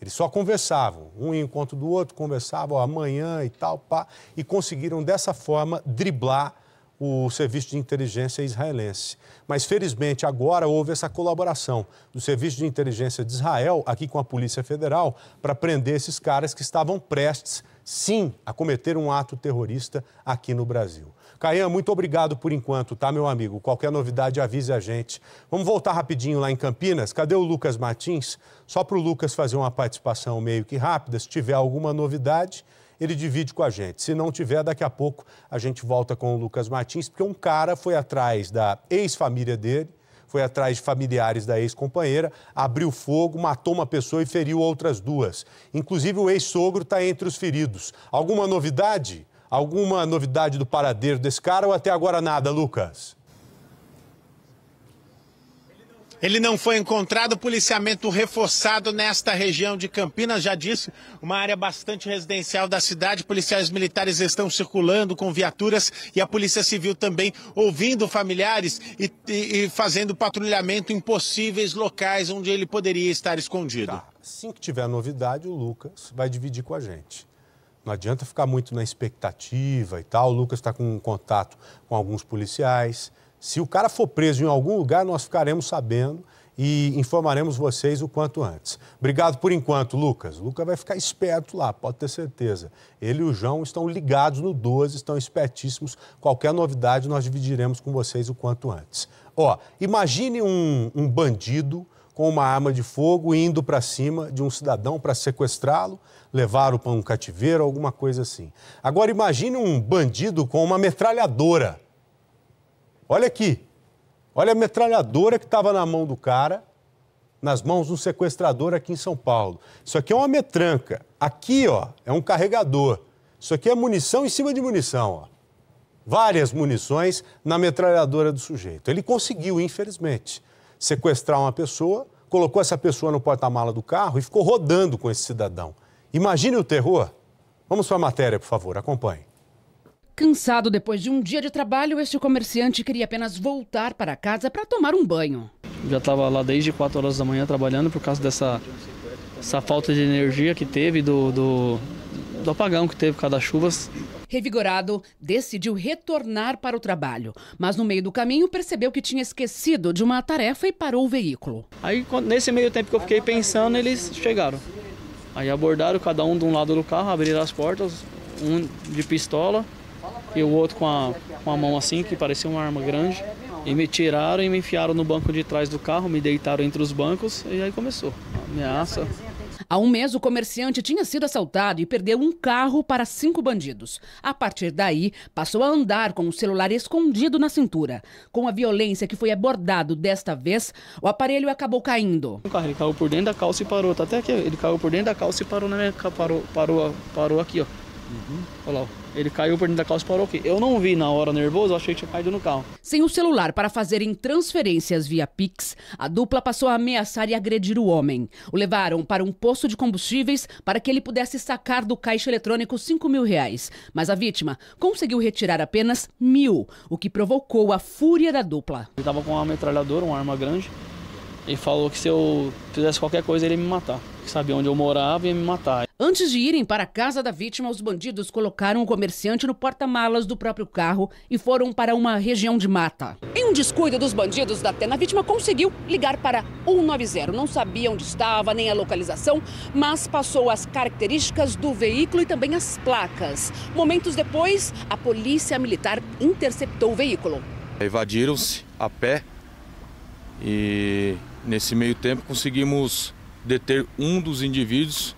Eles só conversavam, um em encontro do outro, conversavam amanhã e tal, pá, e conseguiram dessa forma driblar o serviço de inteligência israelense. Mas, felizmente, agora houve essa colaboração do serviço de inteligência de Israel, aqui com a Polícia Federal, para prender esses caras que estavam prestes, sim, a cometer um ato terrorista aqui no Brasil. Caian, muito obrigado por enquanto, tá, meu amigo? Qualquer novidade, avise a gente. Vamos voltar rapidinho lá em Campinas. Cadê o Lucas Martins? Só para o Lucas fazer uma participação meio que rápida, se tiver alguma novidade ele divide com a gente. Se não tiver, daqui a pouco a gente volta com o Lucas Martins, porque um cara foi atrás da ex-família dele, foi atrás de familiares da ex-companheira, abriu fogo, matou uma pessoa e feriu outras duas. Inclusive, o ex-sogro está entre os feridos. Alguma novidade? Alguma novidade do paradeiro desse cara ou até agora nada, Lucas? Ele não foi encontrado. Policiamento reforçado nesta região de Campinas, já disse, uma área bastante residencial da cidade. Policiais militares estão circulando com viaturas e a Polícia Civil também ouvindo familiares e, e, e fazendo patrulhamento em possíveis locais onde ele poderia estar escondido. Tá. Assim que tiver novidade, o Lucas vai dividir com a gente. Não adianta ficar muito na expectativa e tal. O Lucas está com contato com alguns policiais se o cara for preso em algum lugar, nós ficaremos sabendo e informaremos vocês o quanto antes. Obrigado por enquanto, Lucas. O Lucas vai ficar esperto lá, pode ter certeza. Ele e o João estão ligados no 12, estão espertíssimos. Qualquer novidade nós dividiremos com vocês o quanto antes. Ó, imagine um, um bandido com uma arma de fogo indo para cima de um cidadão para sequestrá-lo, levá-lo para um cativeiro, alguma coisa assim. Agora imagine um bandido com uma metralhadora Olha aqui. Olha a metralhadora que estava na mão do cara, nas mãos do sequestrador aqui em São Paulo. Isso aqui é uma metranca. Aqui, ó, é um carregador. Isso aqui é munição em cima de munição, ó. Várias munições na metralhadora do sujeito. Ele conseguiu, infelizmente, sequestrar uma pessoa, colocou essa pessoa no porta-mala do carro e ficou rodando com esse cidadão. Imagine o terror. Vamos para a matéria, por favor, acompanhe. Cansado depois de um dia de trabalho, este comerciante queria apenas voltar para casa para tomar um banho. Já estava lá desde 4 horas da manhã trabalhando por causa dessa falta de energia que teve, do, do, do apagão que teve por causa das chuvas. Revigorado, decidiu retornar para o trabalho, mas no meio do caminho percebeu que tinha esquecido de uma tarefa e parou o veículo. Aí, nesse meio tempo que eu fiquei pensando, eles chegaram. Aí abordaram cada um de um lado do carro, abriram as portas, um de pistola e o outro com a, com a mão assim, que parecia uma arma grande. E me tiraram e me enfiaram no banco de trás do carro, me deitaram entre os bancos e aí começou. Ameaça. Há um mês, o comerciante tinha sido assaltado e perdeu um carro para cinco bandidos. A partir daí, passou a andar com o celular escondido na cintura. Com a violência que foi abordado desta vez, o aparelho acabou caindo. O carro ele caiu por dentro da calça e parou. Tá até aqui, ele caiu por dentro da calça e parou na minha parou, parou, parou aqui, ó. Uhum. Olha lá, ele caiu por dentro da calça e parou aqui. Eu não vi na hora nervoso, achei que tinha caído no carro. Sem o celular para fazerem transferências via Pix, a dupla passou a ameaçar e agredir o homem. O levaram para um posto de combustíveis para que ele pudesse sacar do caixa eletrônico 5 mil reais. Mas a vítima conseguiu retirar apenas mil, o que provocou a fúria da dupla. Ele estava com uma metralhadora, uma arma grande, e falou que se eu fizesse qualquer coisa ele ia me matar sabia onde eu morava e ia me matar. Antes de irem para a casa da vítima, os bandidos colocaram o comerciante no porta-malas do próprio carro e foram para uma região de mata. Em um descuido dos bandidos da Atena, a vítima conseguiu ligar para 190. Não sabia onde estava, nem a localização, mas passou as características do veículo e também as placas. Momentos depois, a polícia militar interceptou o veículo. Evadiram-se a pé e, nesse meio tempo, conseguimos deter um dos indivíduos,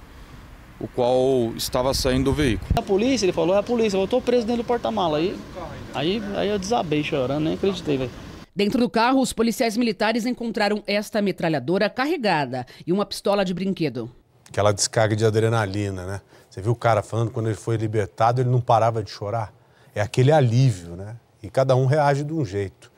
o qual estava saindo do veículo. A polícia, ele falou, é a polícia, eu estou preso dentro do porta-mala. Aí, aí, aí eu desabei chorando, nem acreditei, Dentro do carro, os policiais militares encontraram esta metralhadora carregada e uma pistola de brinquedo. Aquela descarga de adrenalina, né? Você viu o cara falando quando ele foi libertado, ele não parava de chorar. É aquele alívio, né? E cada um reage de um jeito.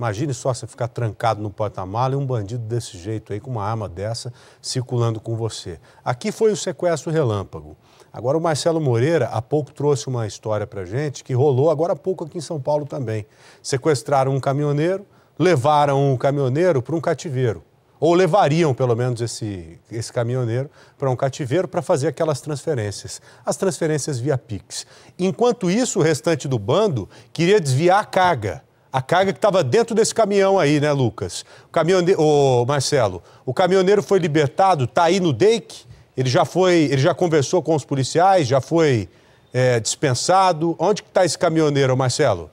Imagine só você ficar trancado no porta-mala e um bandido desse jeito aí, com uma arma dessa, circulando com você. Aqui foi o sequestro relâmpago. Agora o Marcelo Moreira há pouco trouxe uma história para gente que rolou agora há pouco aqui em São Paulo também. Sequestraram um caminhoneiro, levaram o um caminhoneiro para um cativeiro ou levariam pelo menos esse, esse caminhoneiro para um cativeiro para fazer aquelas transferências, as transferências via Pix. Enquanto isso, o restante do bando queria desviar a carga a carga que estava dentro desse caminhão aí, né, Lucas? O caminhoneiro, ô, Marcelo, o caminhoneiro foi libertado, está aí no DEIC, ele já foi, ele já conversou com os policiais, já foi é, dispensado. Onde que está esse caminhoneiro, Marcelo?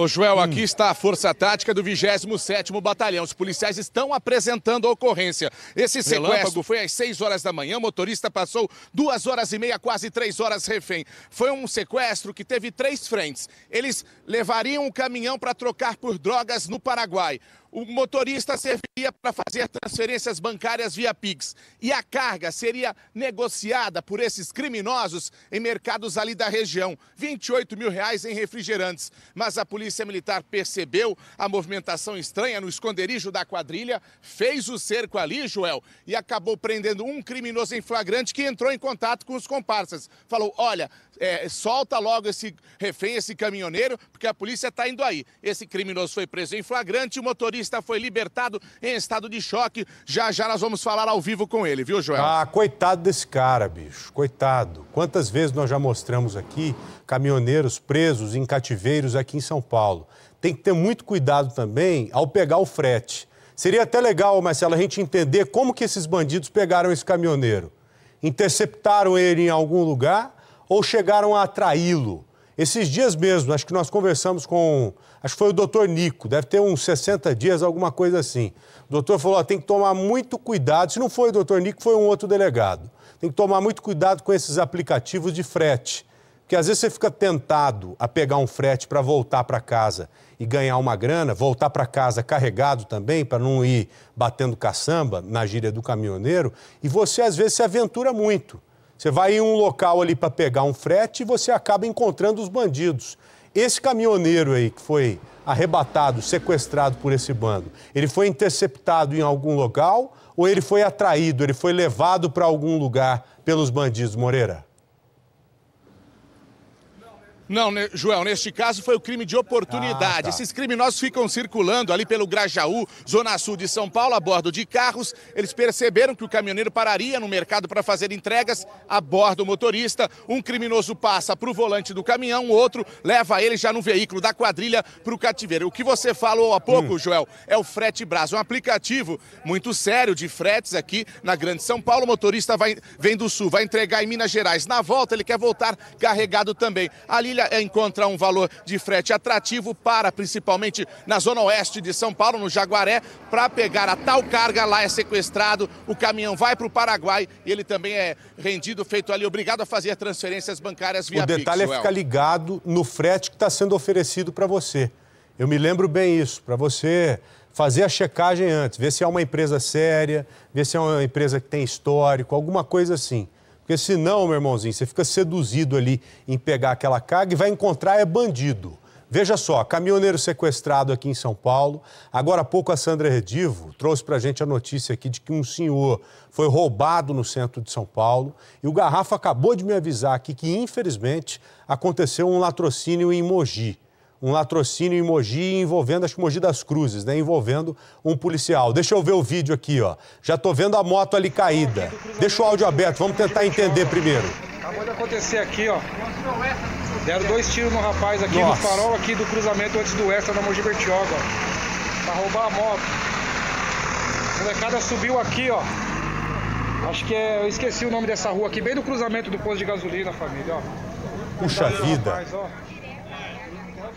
Ô Joel, hum. aqui está a força tática do 27º Batalhão. Os policiais estão apresentando a ocorrência. Esse sequestro foi às 6 horas da manhã. O motorista passou 2 horas e meia, quase 3 horas refém. Foi um sequestro que teve três frentes. Eles levariam um caminhão para trocar por drogas no Paraguai o motorista servia para fazer transferências bancárias via Pix e a carga seria negociada por esses criminosos em mercados ali da região, 28 mil reais em refrigerantes. Mas a polícia militar percebeu a movimentação estranha no esconderijo da quadrilha, fez o cerco ali, Joel, e acabou prendendo um criminoso em flagrante que entrou em contato com os comparsas. Falou: olha, é, solta logo esse refém, esse caminhoneiro, porque a polícia está indo aí. Esse criminoso foi preso em flagrante, o motorista foi libertado em estado de choque. Já já nós vamos falar ao vivo com ele, viu, Joel? Ah, coitado desse cara, bicho, coitado. Quantas vezes nós já mostramos aqui caminhoneiros presos em cativeiros aqui em São Paulo. Tem que ter muito cuidado também ao pegar o frete. Seria até legal, Marcelo, a gente entender como que esses bandidos pegaram esse caminhoneiro. Interceptaram ele em algum lugar ou chegaram a atraí-lo. Esses dias mesmo, acho que nós conversamos com. Acho que foi o doutor Nico, deve ter uns 60 dias, alguma coisa assim. O doutor falou: ó, tem que tomar muito cuidado. Se não foi o doutor Nico, foi um outro delegado. Tem que tomar muito cuidado com esses aplicativos de frete. Porque às vezes você fica tentado a pegar um frete para voltar para casa e ganhar uma grana, voltar para casa carregado também, para não ir batendo caçamba na gíria do caminhoneiro, e você às vezes se aventura muito. Você vai em um local ali para pegar um frete e você acaba encontrando os bandidos. Esse caminhoneiro aí que foi arrebatado, sequestrado por esse bando, ele foi interceptado em algum local ou ele foi atraído, ele foi levado para algum lugar pelos bandidos, Moreira? Não, Joel, neste caso foi o crime de oportunidade. Ah, tá. Esses criminosos ficam circulando ali pelo Grajaú, zona sul de São Paulo, a bordo de carros. Eles perceberam que o caminhoneiro pararia no mercado para fazer entregas, bordo do motorista. Um criminoso passa para o volante do caminhão, o outro leva ele já no veículo da quadrilha para o cativeiro. O que você falou há pouco, hum. Joel, é o Frete Brás, um aplicativo muito sério de fretes aqui na Grande São Paulo. O motorista vai, vem do sul, vai entregar em Minas Gerais. Na volta, ele quer voltar carregado também. Ali Brasília é encontra um valor de frete atrativo para, principalmente, na zona oeste de São Paulo, no Jaguaré, para pegar a tal carga. Lá é sequestrado, o caminhão vai para o Paraguai e ele também é rendido, feito ali, obrigado a fazer transferências bancárias via O detalhe é ficar ligado no frete que está sendo oferecido para você. Eu me lembro bem isso, para você fazer a checagem antes, ver se é uma empresa séria, ver se é uma empresa que tem histórico, alguma coisa assim. Porque senão, meu irmãozinho, você fica seduzido ali em pegar aquela carga e vai encontrar é bandido. Veja só, caminhoneiro sequestrado aqui em São Paulo. Agora há pouco a Sandra Redivo trouxe para a gente a notícia aqui de que um senhor foi roubado no centro de São Paulo. E o Garrafa acabou de me avisar aqui que, infelizmente, aconteceu um latrocínio em Mogi um latrocínio em Mogi envolvendo, acho que Mogi das Cruzes, né? Envolvendo um policial. Deixa eu ver o vídeo aqui, ó. Já tô vendo a moto ali caída. Deixa o áudio aberto, vamos tentar entender primeiro. Acabou de acontecer aqui, ó. Deram dois tiros no rapaz aqui, Nossa. no farol aqui do cruzamento antes do extra da Mogi Bertioga, ó. Pra roubar a moto. A molecada subiu aqui, ó. Acho que é. Eu esqueci o nome dessa rua aqui, bem do cruzamento do posto de gasolina, família, ó. Puxa vida. Rapaz, ó.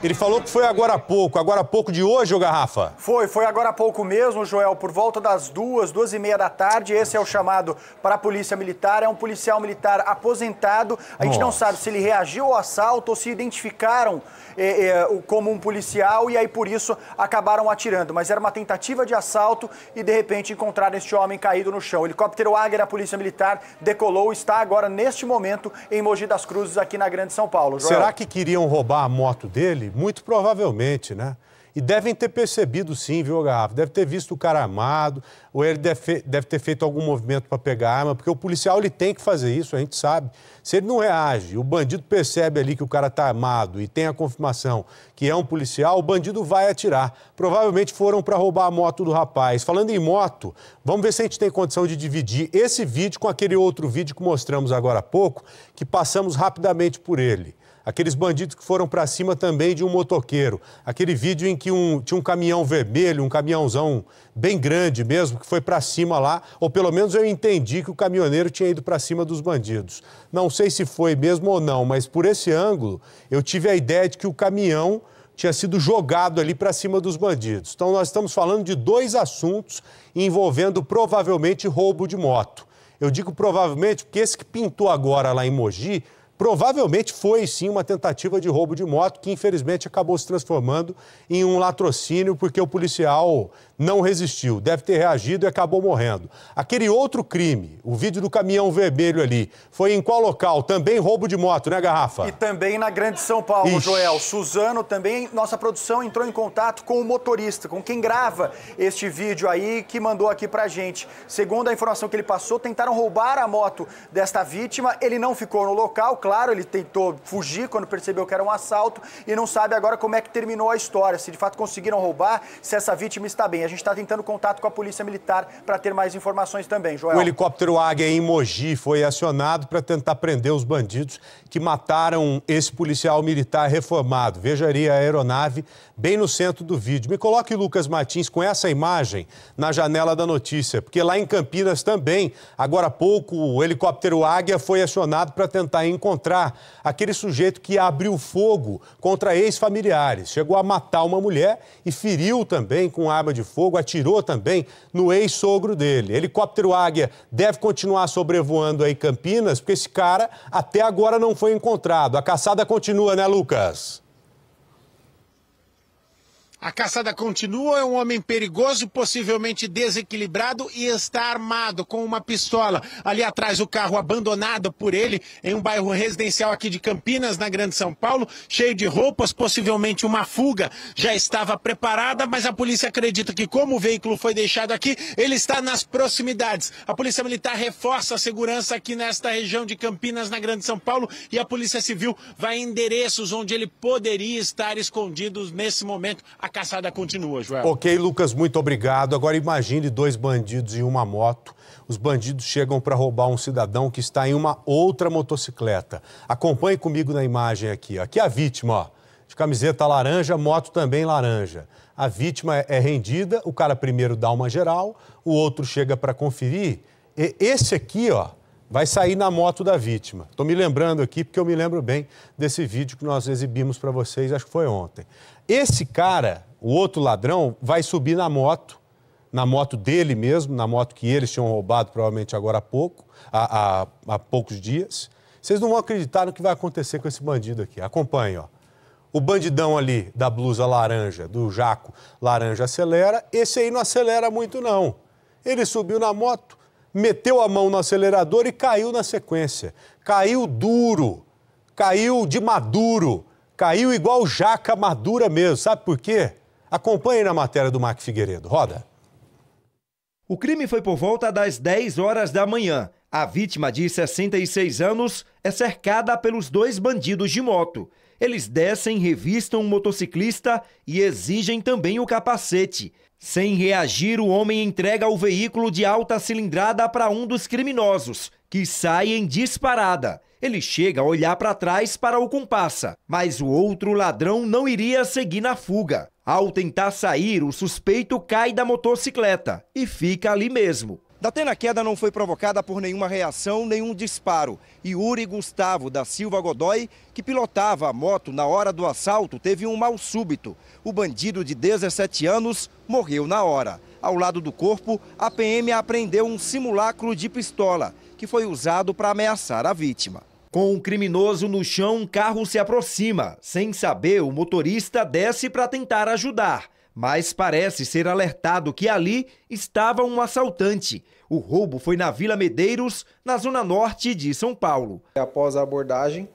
Ele falou que foi agora há pouco. Agora há pouco de hoje, ô Garrafa? Foi, foi agora há pouco mesmo, Joel. Por volta das duas, duas e meia da tarde. Esse é o chamado para a polícia militar. É um policial militar aposentado. A gente Nossa. não sabe se ele reagiu ao assalto ou se identificaram é, é, como um policial e aí por isso acabaram atirando. Mas era uma tentativa de assalto e de repente encontraram este homem caído no chão. O helicóptero Águia da Polícia Militar decolou, está agora neste momento em Mogi das Cruzes, aqui na Grande São Paulo. Joel. Será que queriam roubar a moto dele? Muito provavelmente, né? E devem ter percebido sim, viu, Garrafa? Deve ter visto o cara armado, ou ele deve, deve ter feito algum movimento para pegar a arma, porque o policial ele tem que fazer isso, a gente sabe. Se ele não reage, o bandido percebe ali que o cara está armado e tem a confirmação que é um policial, o bandido vai atirar. Provavelmente foram para roubar a moto do rapaz. Falando em moto, vamos ver se a gente tem condição de dividir esse vídeo com aquele outro vídeo que mostramos agora há pouco, que passamos rapidamente por ele aqueles bandidos que foram para cima também de um motoqueiro, aquele vídeo em que um, tinha um caminhão vermelho, um caminhãozão bem grande mesmo, que foi para cima lá, ou pelo menos eu entendi que o caminhoneiro tinha ido para cima dos bandidos. Não sei se foi mesmo ou não, mas por esse ângulo eu tive a ideia de que o caminhão tinha sido jogado ali para cima dos bandidos. Então nós estamos falando de dois assuntos envolvendo provavelmente roubo de moto. Eu digo provavelmente porque esse que pintou agora lá em Mogi Provavelmente foi sim uma tentativa de roubo de moto que infelizmente acabou se transformando em um latrocínio porque o policial não resistiu, deve ter reagido e acabou morrendo. Aquele outro crime, o vídeo do caminhão vermelho ali, foi em qual local? Também roubo de moto, né, Garrafa? E também na Grande São Paulo, Ixi. Joel. Suzano também, nossa produção entrou em contato com o motorista, com quem grava este vídeo aí que mandou aqui pra gente. Segundo a informação que ele passou, tentaram roubar a moto desta vítima, ele não ficou no local, claro claro, ele tentou fugir quando percebeu que era um assalto e não sabe agora como é que terminou a história, se de fato conseguiram roubar, se essa vítima está bem. A gente está tentando contato com a Polícia Militar para ter mais informações também, Joel. O helicóptero Águia em Mogi foi acionado para tentar prender os bandidos que mataram esse policial militar reformado. Veja aí a aeronave bem no centro do vídeo. Me coloque Lucas Martins com essa imagem na janela da notícia, porque lá em Campinas também, agora há pouco, o helicóptero Águia foi acionado para tentar encontrar encontrar aquele sujeito que abriu fogo contra ex-familiares. Chegou a matar uma mulher e feriu também com arma de fogo, atirou também no ex-sogro dele. Helicóptero Águia deve continuar sobrevoando aí Campinas, porque esse cara até agora não foi encontrado. A caçada continua, né, Lucas? A caçada continua, é um homem perigoso, possivelmente desequilibrado e está armado com uma pistola. Ali atrás o carro abandonado por ele em um bairro residencial aqui de Campinas, na Grande São Paulo, cheio de roupas, possivelmente uma fuga já estava preparada, mas a polícia acredita que como o veículo foi deixado aqui, ele está nas proximidades. A Polícia Militar reforça a segurança aqui nesta região de Campinas, na Grande São Paulo, e a Polícia Civil vai em endereços onde ele poderia estar escondido nesse momento caçada continua, Joel. Ok, Lucas, muito obrigado. Agora imagine dois bandidos em uma moto. Os bandidos chegam para roubar um cidadão que está em uma outra motocicleta. Acompanhe comigo na imagem aqui. Aqui é a vítima, ó. De camiseta laranja, moto também laranja. A vítima é rendida, o cara primeiro dá uma geral, o outro chega para conferir. E esse aqui, ó, vai sair na moto da vítima. Estou me lembrando aqui porque eu me lembro bem desse vídeo que nós exibimos para vocês, acho que foi ontem. Esse cara, o outro ladrão, vai subir na moto, na moto dele mesmo, na moto que eles tinham roubado provavelmente agora há pouco, há, há, há poucos dias. Vocês não vão acreditar no que vai acontecer com esse bandido aqui. Acompanhe, ó. O bandidão ali da blusa laranja, do jaco laranja acelera, esse aí não acelera muito não. Ele subiu na moto, meteu a mão no acelerador e caiu na sequência. Caiu duro, caiu de maduro Caiu igual jaca madura mesmo. Sabe por quê? Acompanhe na matéria do Mark Figueiredo. Roda. O crime foi por volta das 10 horas da manhã. A vítima, de 66 anos, é cercada pelos dois bandidos de moto. Eles descem, revistam um motociclista e exigem também o capacete. Sem reagir, o homem entrega o veículo de alta cilindrada para um dos criminosos, que sai em disparada. Ele chega a olhar para trás para o comparsa, mas o outro ladrão não iria seguir na fuga. Ao tentar sair, o suspeito cai da motocicleta e fica ali mesmo. Datena queda não foi provocada por nenhuma reação, nenhum disparo. E Uri Gustavo da Silva Godoy, que pilotava a moto na hora do assalto, teve um mal súbito. O bandido de 17 anos morreu na hora. Ao lado do corpo, a PM apreendeu um simulacro de pistola, que foi usado para ameaçar a vítima. Com um criminoso no chão, um carro se aproxima. Sem saber, o motorista desce para tentar ajudar, mas parece ser alertado que ali estava um assaltante. O roubo foi na Vila Medeiros, na zona norte de São Paulo. Após a abordagem,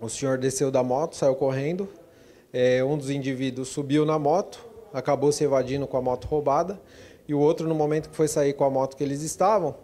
o senhor desceu da moto, saiu correndo. É, um dos indivíduos subiu na moto, acabou se evadindo com a moto roubada. E o outro, no momento que foi sair com a moto que eles estavam,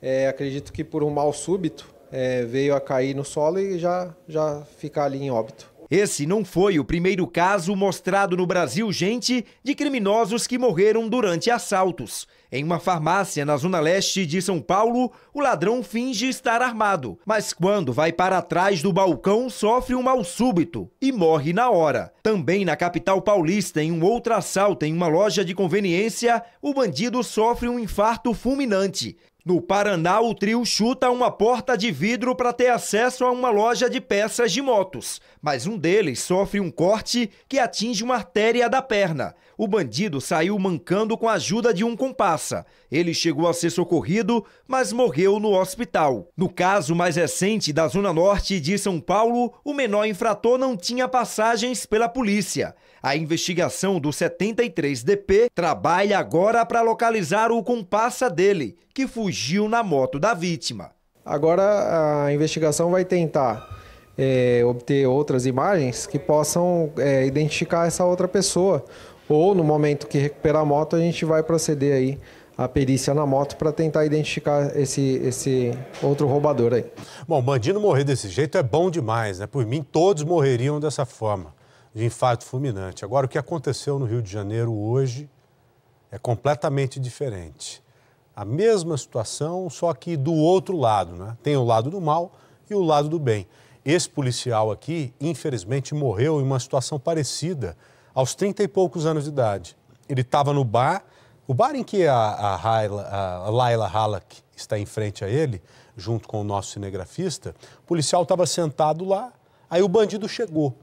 é, acredito que por um mal súbito, é, veio a cair no solo e já, já ficar ali em óbito. Esse não foi o primeiro caso mostrado no Brasil, gente, de criminosos que morreram durante assaltos. Em uma farmácia na zona leste de São Paulo, o ladrão finge estar armado, mas quando vai para trás do balcão, sofre um mal súbito e morre na hora. Também na capital paulista, em um outro assalto em uma loja de conveniência, o bandido sofre um infarto fulminante. No Paraná, o trio chuta uma porta de vidro para ter acesso a uma loja de peças de motos, mas um deles sofre um corte que atinge uma artéria da perna. O bandido saiu mancando com a ajuda de um compassa. Ele chegou a ser socorrido, mas morreu no hospital. No caso mais recente da Zona Norte de São Paulo, o menor infrator não tinha passagens pela polícia. A investigação do 73DP trabalha agora para localizar o comparsa dele, que fugiu na moto da vítima. Agora a investigação vai tentar é, obter outras imagens que possam é, identificar essa outra pessoa. Ou no momento que recuperar a moto, a gente vai proceder aí a perícia na moto para tentar identificar esse, esse outro roubador aí. Bom, bandido morrer desse jeito é bom demais, né? Por mim, todos morreriam dessa forma de infarto fulminante. Agora, o que aconteceu no Rio de Janeiro hoje é completamente diferente. A mesma situação, só que do outro lado, né? Tem o lado do mal e o lado do bem. Esse policial aqui, infelizmente, morreu em uma situação parecida, aos 30 e poucos anos de idade. Ele estava no bar, o bar em que a, a, Raila, a Laila Halak está em frente a ele, junto com o nosso cinegrafista, o policial estava sentado lá, aí o bandido chegou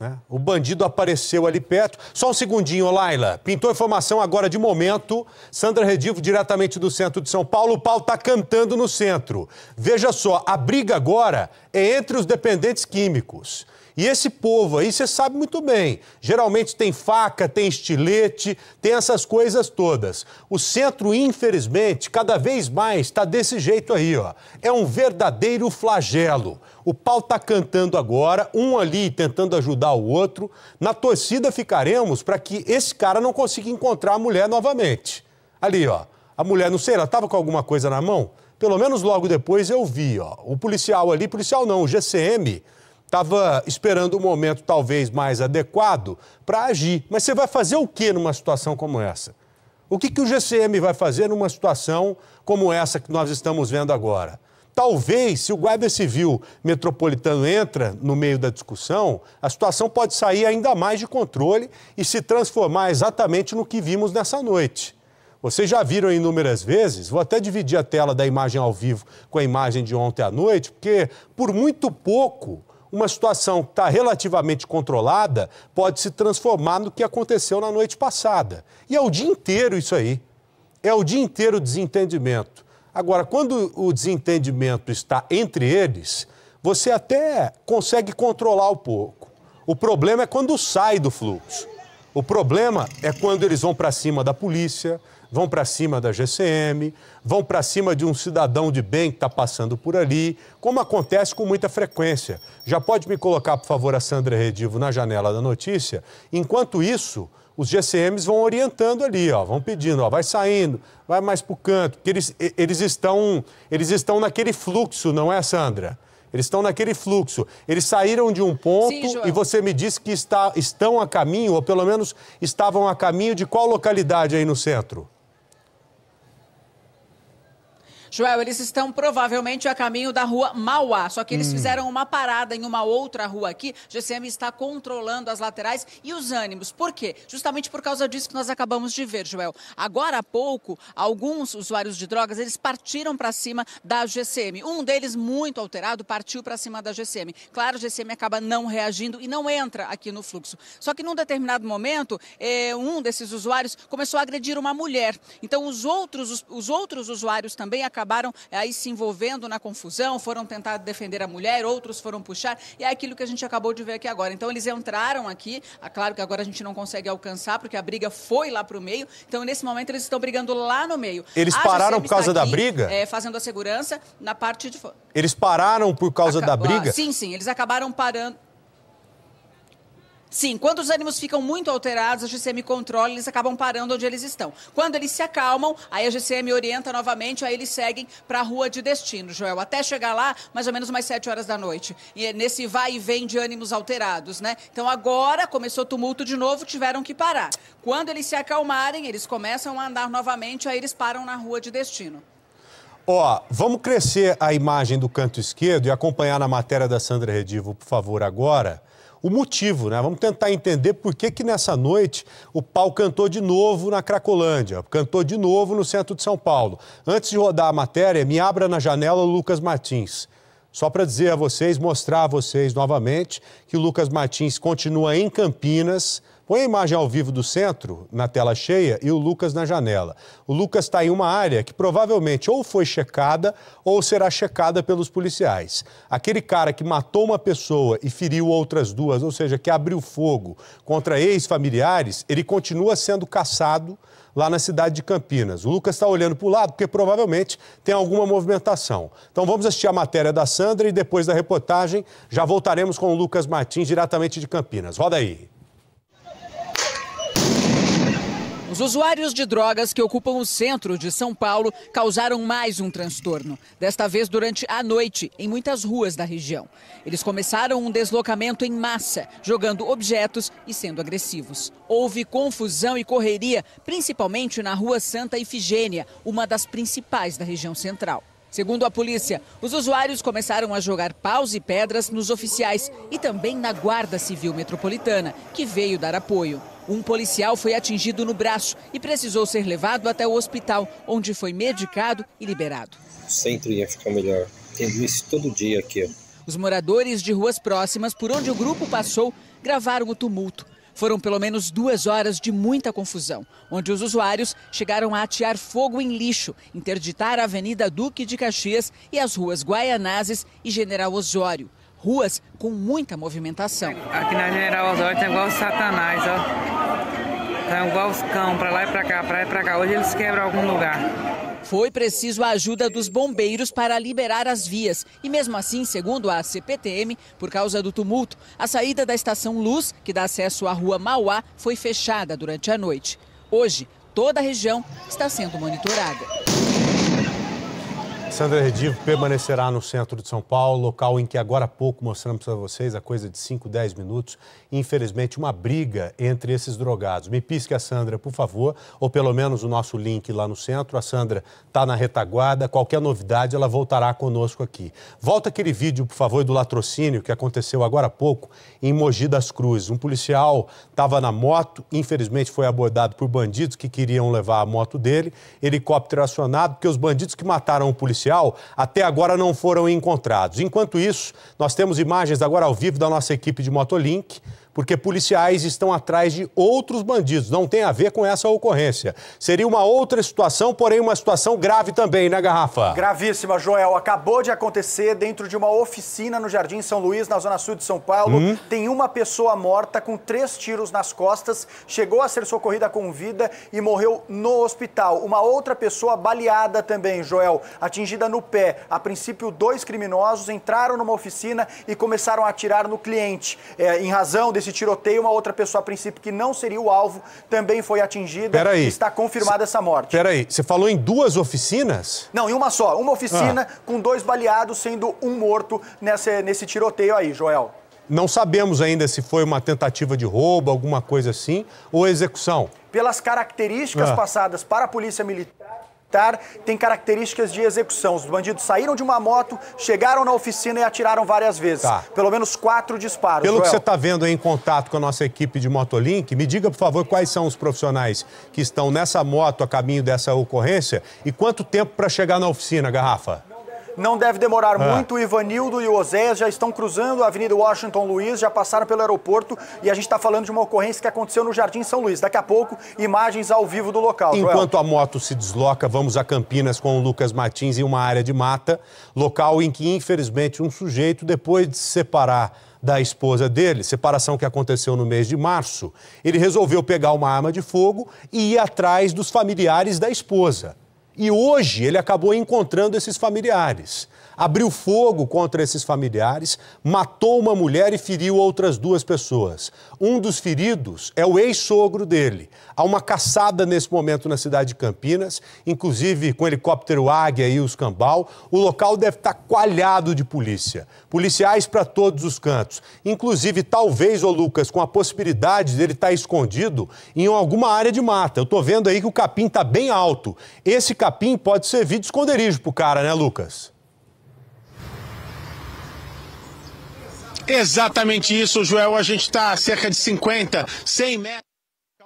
né? O bandido apareceu ali perto. Só um segundinho, Laila. Pintou informação agora de momento. Sandra Redivo, diretamente do centro de São Paulo. O pau está cantando no centro. Veja só, a briga agora é entre os dependentes químicos. E esse povo aí, você sabe muito bem, geralmente tem faca, tem estilete, tem essas coisas todas. O centro, infelizmente, cada vez mais está desse jeito aí, ó. É um verdadeiro flagelo. O pau tá cantando agora, um ali tentando ajudar o outro. Na torcida ficaremos para que esse cara não consiga encontrar a mulher novamente. Ali, ó. A mulher, não sei, ela estava com alguma coisa na mão? Pelo menos logo depois eu vi, ó. O policial ali, policial não, o GCM, Estava esperando o um momento talvez mais adequado para agir. Mas você vai fazer o que numa situação como essa? O que, que o GCM vai fazer numa situação como essa que nós estamos vendo agora? Talvez, se o Guarda Civil Metropolitano entra no meio da discussão, a situação pode sair ainda mais de controle e se transformar exatamente no que vimos nessa noite. Vocês já viram inúmeras vezes, vou até dividir a tela da imagem ao vivo com a imagem de ontem à noite, porque por muito pouco uma situação que está relativamente controlada pode se transformar no que aconteceu na noite passada. E é o dia inteiro isso aí. É o dia inteiro o desentendimento. Agora, quando o desentendimento está entre eles, você até consegue controlar um pouco. O problema é quando sai do fluxo. O problema é quando eles vão para cima da polícia, vão para cima da GCM, vão para cima de um cidadão de bem que está passando por ali, como acontece com muita frequência. Já pode me colocar, por favor, a Sandra Redivo na janela da notícia? Enquanto isso, os GCMs vão orientando ali, ó, vão pedindo, ó, vai saindo, vai mais para o canto, porque eles, eles, estão, eles estão naquele fluxo, não é, Sandra? Eles estão naquele fluxo. Eles saíram de um ponto Sim, e você me disse que está, estão a caminho, ou pelo menos estavam a caminho de qual localidade aí no centro? Joel, eles estão provavelmente a caminho da rua Mauá, só que eles hum. fizeram uma parada em uma outra rua aqui. GCM está controlando as laterais e os ânimos. Por quê? Justamente por causa disso que nós acabamos de ver, Joel. Agora há pouco, alguns usuários de drogas, eles partiram para cima da GCM. Um deles, muito alterado, partiu para cima da GCM. Claro, a GCM acaba não reagindo e não entra aqui no fluxo. Só que num determinado momento, eh, um desses usuários começou a agredir uma mulher. Então, os outros, os, os outros usuários também acabaram acabaram eh, aí se envolvendo na confusão, foram tentar defender a mulher, outros foram puxar, e é aquilo que a gente acabou de ver aqui agora. Então, eles entraram aqui, é claro que agora a gente não consegue alcançar, porque a briga foi lá para o meio, então, nesse momento, eles estão brigando lá no meio. Eles a pararam por causa aqui, da briga? É, fazendo a segurança na parte de... Eles pararam por causa Acab... da briga? Ah, sim, sim, eles acabaram parando Sim, quando os ânimos ficam muito alterados, a GCM controla, eles acabam parando onde eles estão. Quando eles se acalmam, aí a GCM orienta novamente, aí eles seguem para a rua de destino, Joel, até chegar lá, mais ou menos umas sete horas da noite. E é nesse vai e vem de ânimos alterados, né? Então agora começou tumulto de novo, tiveram que parar. Quando eles se acalmarem, eles começam a andar novamente, aí eles param na rua de destino. Ó, vamos crescer a imagem do canto esquerdo e acompanhar na matéria da Sandra Redivo, por favor, agora o motivo, né? Vamos tentar entender por que, que nessa noite o pau cantou de novo na Cracolândia, cantou de novo no centro de São Paulo. Antes de rodar a matéria, me abra na janela o Lucas Martins. Só para dizer a vocês, mostrar a vocês novamente que o Lucas Martins continua em Campinas Põe a imagem ao vivo do centro, na tela cheia, e o Lucas na janela. O Lucas está em uma área que provavelmente ou foi checada ou será checada pelos policiais. Aquele cara que matou uma pessoa e feriu outras duas, ou seja, que abriu fogo contra ex-familiares, ele continua sendo caçado lá na cidade de Campinas. O Lucas está olhando para o lado porque provavelmente tem alguma movimentação. Então vamos assistir a matéria da Sandra e depois da reportagem já voltaremos com o Lucas Martins diretamente de Campinas. Roda aí. Os usuários de drogas que ocupam o centro de São Paulo causaram mais um transtorno, desta vez durante a noite, em muitas ruas da região. Eles começaram um deslocamento em massa, jogando objetos e sendo agressivos. Houve confusão e correria, principalmente na Rua Santa Ifigênia, uma das principais da região central. Segundo a polícia, os usuários começaram a jogar paus e pedras nos oficiais e também na Guarda Civil Metropolitana, que veio dar apoio. Um policial foi atingido no braço e precisou ser levado até o hospital, onde foi medicado e liberado. O centro ia ficar melhor. Tem luz todo dia aqui. Os moradores de ruas próximas, por onde o grupo passou, gravaram o tumulto. Foram pelo menos duas horas de muita confusão, onde os usuários chegaram a atear fogo em lixo, interditar a Avenida Duque de Caxias e as ruas Guaianazes e General Osório ruas com muita movimentação. Aqui na General Osório tem igual os satanás, ó. é igual os cão, para lá e para cá, para lá e para cá. Hoje eles quebram algum lugar. Foi preciso a ajuda dos bombeiros para liberar as vias. E mesmo assim, segundo a CPTM, por causa do tumulto, a saída da estação Luz, que dá acesso à rua Mauá, foi fechada durante a noite. Hoje, toda a região está sendo monitorada. Sandra Redivo permanecerá no centro de São Paulo, local em que agora há pouco mostramos para vocês, a coisa de 5, 10 minutos, infelizmente uma briga entre esses drogados. Me pisque a Sandra, por favor, ou pelo menos o nosso link lá no centro. A Sandra está na retaguarda, qualquer novidade ela voltará conosco aqui. Volta aquele vídeo, por favor, do latrocínio que aconteceu agora há pouco em Mogi das Cruzes. Um policial estava na moto, infelizmente foi abordado por bandidos que queriam levar a moto dele, helicóptero acionado, porque os bandidos que mataram o policial até agora não foram encontrados. Enquanto isso, nós temos imagens agora ao vivo da nossa equipe de Motolink porque policiais estão atrás de outros bandidos. Não tem a ver com essa ocorrência. Seria uma outra situação, porém uma situação grave também, né, Garrafa? Gravíssima, Joel. Acabou de acontecer dentro de uma oficina no Jardim São Luís, na Zona Sul de São Paulo. Hum? Tem uma pessoa morta com três tiros nas costas, chegou a ser socorrida com vida e morreu no hospital. Uma outra pessoa baleada também, Joel, atingida no pé. A princípio, dois criminosos entraram numa oficina e começaram a atirar no cliente. É, em razão desse nesse tiroteio, uma outra pessoa, a princípio, que não seria o alvo, também foi atingida. Peraí. Está confirmada essa morte. Peraí, você falou em duas oficinas? Não, em uma só. Uma oficina ah. com dois baleados, sendo um morto nessa, nesse tiroteio aí, Joel. Não sabemos ainda se foi uma tentativa de roubo, alguma coisa assim, ou execução. Pelas características ah. passadas para a Polícia Militar militar tem características de execução. Os bandidos saíram de uma moto, chegaram na oficina e atiraram várias vezes. Tá. Pelo menos quatro disparos. Pelo Joel. que você está vendo em contato com a nossa equipe de Motolink, me diga, por favor, quais são os profissionais que estão nessa moto a caminho dessa ocorrência e quanto tempo para chegar na oficina, Garrafa? Não deve demorar ah. muito. O Ivanildo e o Oséias já estão cruzando a Avenida Washington Luiz, já passaram pelo aeroporto e a gente está falando de uma ocorrência que aconteceu no Jardim São Luís. Daqui a pouco, imagens ao vivo do local. Enquanto Joel. a moto se desloca, vamos a Campinas com o Lucas Martins em uma área de mata, local em que, infelizmente, um sujeito, depois de se separar da esposa dele, separação que aconteceu no mês de março, ele resolveu pegar uma arma de fogo e ir atrás dos familiares da esposa. E hoje ele acabou encontrando esses familiares abriu fogo contra esses familiares, matou uma mulher e feriu outras duas pessoas. Um dos feridos é o ex-sogro dele. Há uma caçada nesse momento na cidade de Campinas, inclusive com helicóptero Águia e os Cambal. O local deve estar coalhado de polícia. Policiais para todos os cantos. Inclusive, talvez, Lucas, com a possibilidade dele estar tá escondido em alguma área de mata. Eu estou vendo aí que o capim está bem alto. Esse capim pode servir de esconderijo para o cara, né, Lucas? Exatamente isso, Joel. A gente está a cerca de 50, 100 metros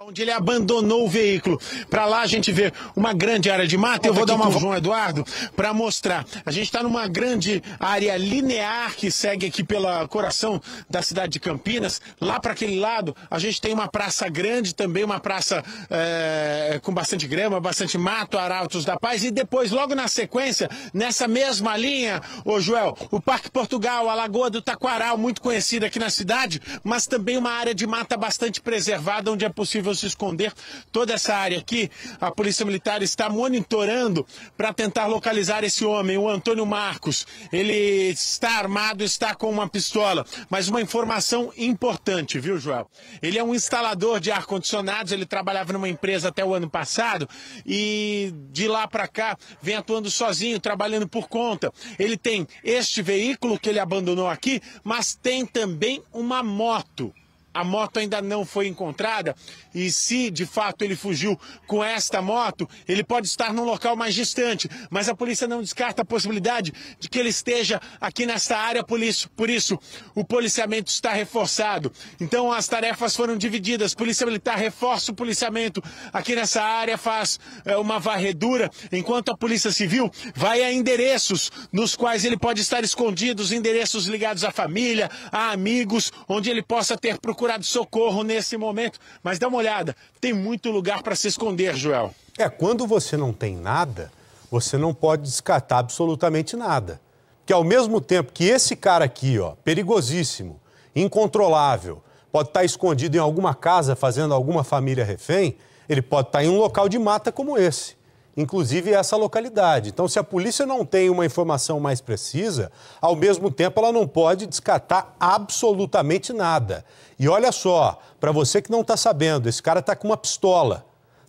onde ele abandonou o veículo. Para lá a gente vê uma grande área de mata. Eu vou dar uma com o João Eduardo para mostrar. A gente está numa grande área linear que segue aqui pelo coração da cidade de Campinas. Lá para aquele lado a gente tem uma praça grande também, uma praça é, com bastante grama, bastante mato, Arautos da Paz. E depois, logo na sequência, nessa mesma linha, ô Joel, o Parque Portugal, a Lagoa do Taquaral, muito conhecida aqui na cidade, mas também uma área de mata bastante preservada onde é possível se esconder. Toda essa área aqui, a Polícia Militar está monitorando para tentar localizar esse homem, o Antônio Marcos. Ele está armado, está com uma pistola. Mas uma informação importante, viu, Joel? Ele é um instalador de ar-condicionados, ele trabalhava numa empresa até o ano passado e de lá para cá vem atuando sozinho, trabalhando por conta. Ele tem este veículo que ele abandonou aqui, mas tem também uma moto a moto ainda não foi encontrada e se de fato ele fugiu com esta moto, ele pode estar num local mais distante, mas a polícia não descarta a possibilidade de que ele esteja aqui nesta área, por isso, por isso o policiamento está reforçado. Então as tarefas foram divididas, Polícia Militar reforça o policiamento aqui nessa área, faz é, uma varredura, enquanto a Polícia Civil vai a endereços nos quais ele pode estar escondido, endereços ligados à família, a amigos, onde ele possa ter procurado procurar de socorro nesse momento. Mas dá uma olhada, tem muito lugar para se esconder, Joel. É, quando você não tem nada, você não pode descartar absolutamente nada. Que ao mesmo tempo que esse cara aqui, ó, perigosíssimo, incontrolável, pode estar tá escondido em alguma casa fazendo alguma família refém, ele pode estar tá em um local de mata como esse inclusive é essa localidade. Então, se a polícia não tem uma informação mais precisa, ao mesmo tempo ela não pode descartar absolutamente nada. E olha só, para você que não está sabendo, esse cara está com uma pistola.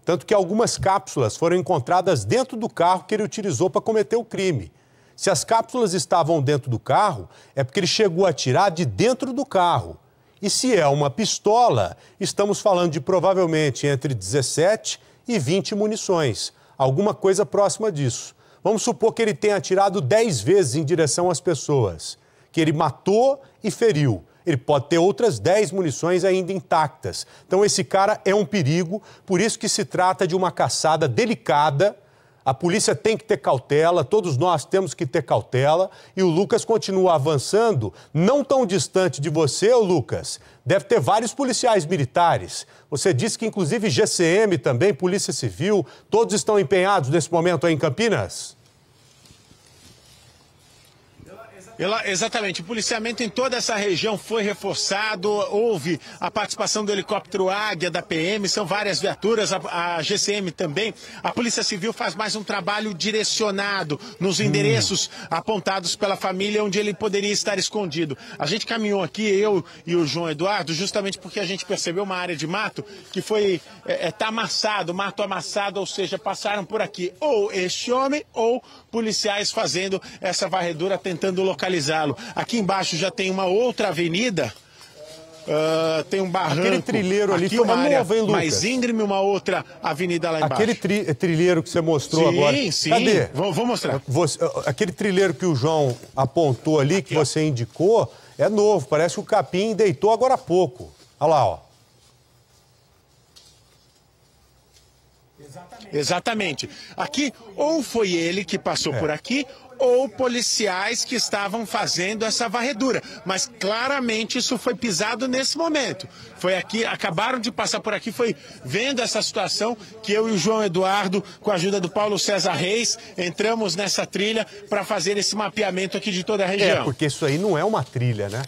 Tanto que algumas cápsulas foram encontradas dentro do carro que ele utilizou para cometer o crime. Se as cápsulas estavam dentro do carro, é porque ele chegou a tirar de dentro do carro. E se é uma pistola, estamos falando de provavelmente entre 17 e 20 munições alguma coisa próxima disso. Vamos supor que ele tenha atirado 10 vezes em direção às pessoas, que ele matou e feriu. Ele pode ter outras 10 munições ainda intactas. Então esse cara é um perigo, por isso que se trata de uma caçada delicada a polícia tem que ter cautela, todos nós temos que ter cautela. E o Lucas continua avançando, não tão distante de você, Lucas. Deve ter vários policiais militares. Você disse que, inclusive, GCM também, Polícia Civil, todos estão empenhados nesse momento aí em Campinas? Ela, exatamente, o policiamento em toda essa região foi reforçado, houve a participação do helicóptero Águia da PM, são várias viaturas, a, a GCM também. A Polícia Civil faz mais um trabalho direcionado nos hum. endereços hum. apontados pela família onde ele poderia estar escondido. A gente caminhou aqui, eu e o João Eduardo, justamente porque a gente percebeu uma área de mato que foi é, é tá amassado, mato amassado, ou seja, passaram por aqui ou este homem ou policiais fazendo essa varredura tentando localizar localizá-lo. Aqui embaixo já tem uma outra avenida. Uh, tem um barranco. Aquele trilheiro ali foi uma área nova, hein, Lucas? Mais íngreme, uma outra avenida lá embaixo. Aquele tri trilheiro que você mostrou sim, agora. Sim, sim. Cadê? Vou, vou mostrar. Você, aquele trilheiro que o João apontou ali, aqui, que ó. você indicou, é novo. Parece que o Capim deitou agora há pouco. Olha lá, ó. Exatamente. Aqui, ou foi ele que passou é. por aqui, ou policiais que estavam fazendo essa varredura. Mas claramente isso foi pisado nesse momento. Foi aqui, acabaram de passar por aqui, foi vendo essa situação que eu e o João Eduardo, com a ajuda do Paulo César Reis, entramos nessa trilha para fazer esse mapeamento aqui de toda a é, região. É, porque isso aí não é uma trilha, né?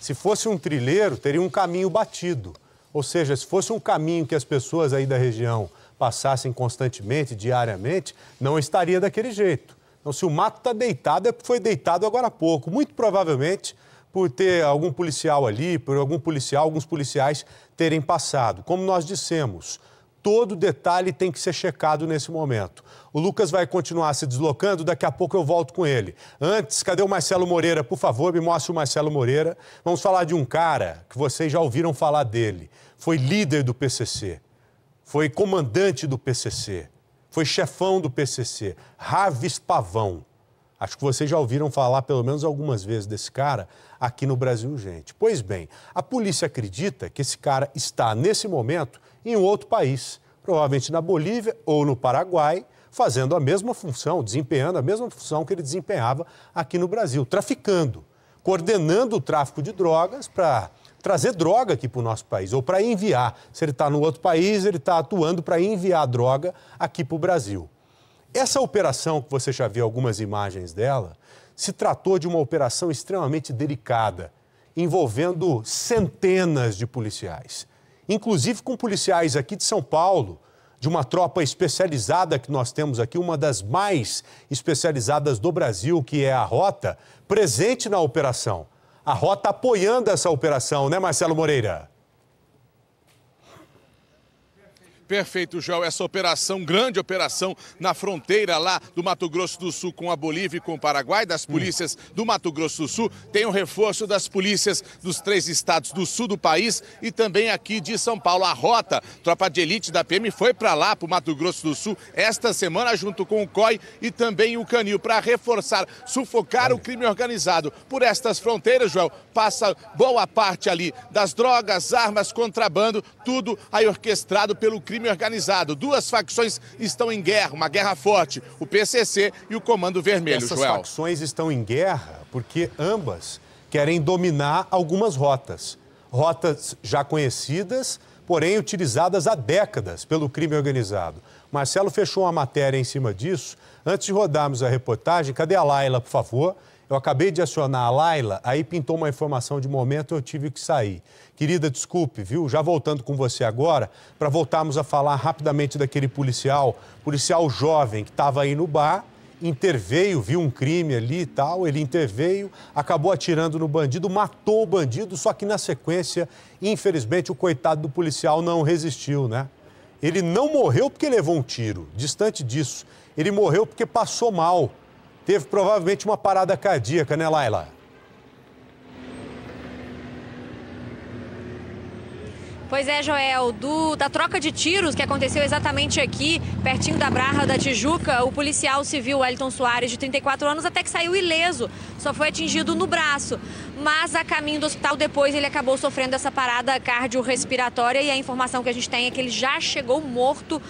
Se fosse um trilheiro, teria um caminho batido. Ou seja, se fosse um caminho que as pessoas aí da região passassem constantemente, diariamente, não estaria daquele jeito. Então, se o mato está deitado, é porque foi deitado agora há pouco. Muito provavelmente por ter algum policial ali, por algum policial, alguns policiais terem passado. Como nós dissemos, todo detalhe tem que ser checado nesse momento. O Lucas vai continuar se deslocando, daqui a pouco eu volto com ele. Antes, cadê o Marcelo Moreira? Por favor, me mostre o Marcelo Moreira. Vamos falar de um cara que vocês já ouviram falar dele. Foi líder do PCC, foi comandante do PCC foi chefão do PCC, Ravis Pavão. Acho que vocês já ouviram falar pelo menos algumas vezes desse cara aqui no Brasil, gente. Pois bem, a polícia acredita que esse cara está, nesse momento, em outro país, provavelmente na Bolívia ou no Paraguai, fazendo a mesma função, desempenhando a mesma função que ele desempenhava aqui no Brasil, traficando, coordenando o tráfico de drogas para trazer droga aqui para o nosso país, ou para enviar. Se ele está no outro país, ele está atuando para enviar droga aqui para o Brasil. Essa operação, que você já viu algumas imagens dela, se tratou de uma operação extremamente delicada, envolvendo centenas de policiais, inclusive com policiais aqui de São Paulo, de uma tropa especializada que nós temos aqui, uma das mais especializadas do Brasil, que é a Rota, presente na operação a Rota apoiando essa operação, né, Marcelo Moreira? Perfeito, Joel. Essa operação, grande operação na fronteira lá do Mato Grosso do Sul com a Bolívia e com o Paraguai, das hum. polícias do Mato Grosso do Sul. Tem o um reforço das polícias dos três estados do sul do país e também aqui de São Paulo. A rota, tropa de elite da PM, foi para lá, para o Mato Grosso do Sul, esta semana, junto com o COI e também o Canil, para reforçar, sufocar o crime organizado. Por estas fronteiras, Joel, passa boa parte ali das drogas, armas, contrabando, tudo aí orquestrado pelo crime crime organizado. Duas facções estão em guerra, uma guerra forte, o PCC e o Comando Vermelho, Essas Joel. facções estão em guerra porque ambas querem dominar algumas rotas. Rotas já conhecidas, porém utilizadas há décadas pelo crime organizado. Marcelo fechou uma matéria em cima disso. Antes de rodarmos a reportagem, cadê a Laila, por favor? Eu acabei de acionar a Laila, aí pintou uma informação de momento, eu tive que sair. Querida, desculpe, viu? Já voltando com você agora, para voltarmos a falar rapidamente daquele policial, policial jovem que estava aí no bar, interveio, viu um crime ali e tal, ele interveio, acabou atirando no bandido, matou o bandido, só que na sequência, infelizmente, o coitado do policial não resistiu, né? Ele não morreu porque levou um tiro, distante disso. Ele morreu porque passou mal teve provavelmente uma parada cardíaca, né, Laila? Pois é, Joel, do, da troca de tiros que aconteceu exatamente aqui, pertinho da Barra da Tijuca, o policial civil Wellington Soares, de 34 anos, até que saiu ileso, só foi atingido no braço. Mas a caminho do hospital depois ele acabou sofrendo essa parada cardiorrespiratória e a informação que a gente tem é que ele já chegou morto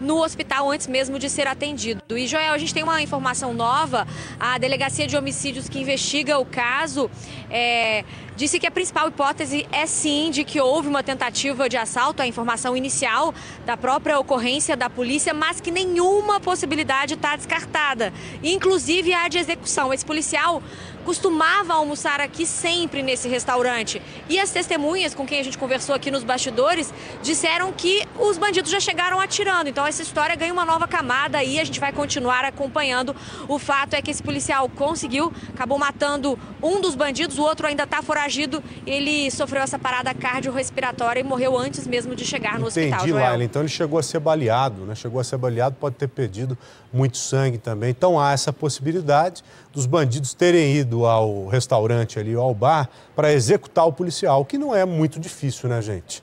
no hospital antes mesmo de ser atendido. E, Joel, a gente tem uma informação nova: a Delegacia de Homicídios que investiga o caso é, disse que a principal hipótese é sim de que houve uma tentativa de assalto, a informação inicial da própria ocorrência da polícia, mas que nenhuma possibilidade está descartada, inclusive a de execução. Esse policial costumava almoçar aqui sempre nesse restaurante. E as testemunhas com quem a gente conversou aqui nos bastidores disseram que os bandidos já chegaram atirando. Então essa história ganha uma nova camada e a gente vai continuar acompanhando. O fato é que esse policial conseguiu, acabou matando um dos bandidos o outro ainda está foragido. Ele sofreu essa parada cardiorrespiratória e morreu antes mesmo de chegar no Entendi, hospital. Laila. Então ele chegou a ser baleado, né? Chegou a ser baleado, pode ter perdido muito sangue também. Então há essa possibilidade dos bandidos terem ido ao restaurante ali, ao bar, para executar o policial, que não é muito difícil, né, gente?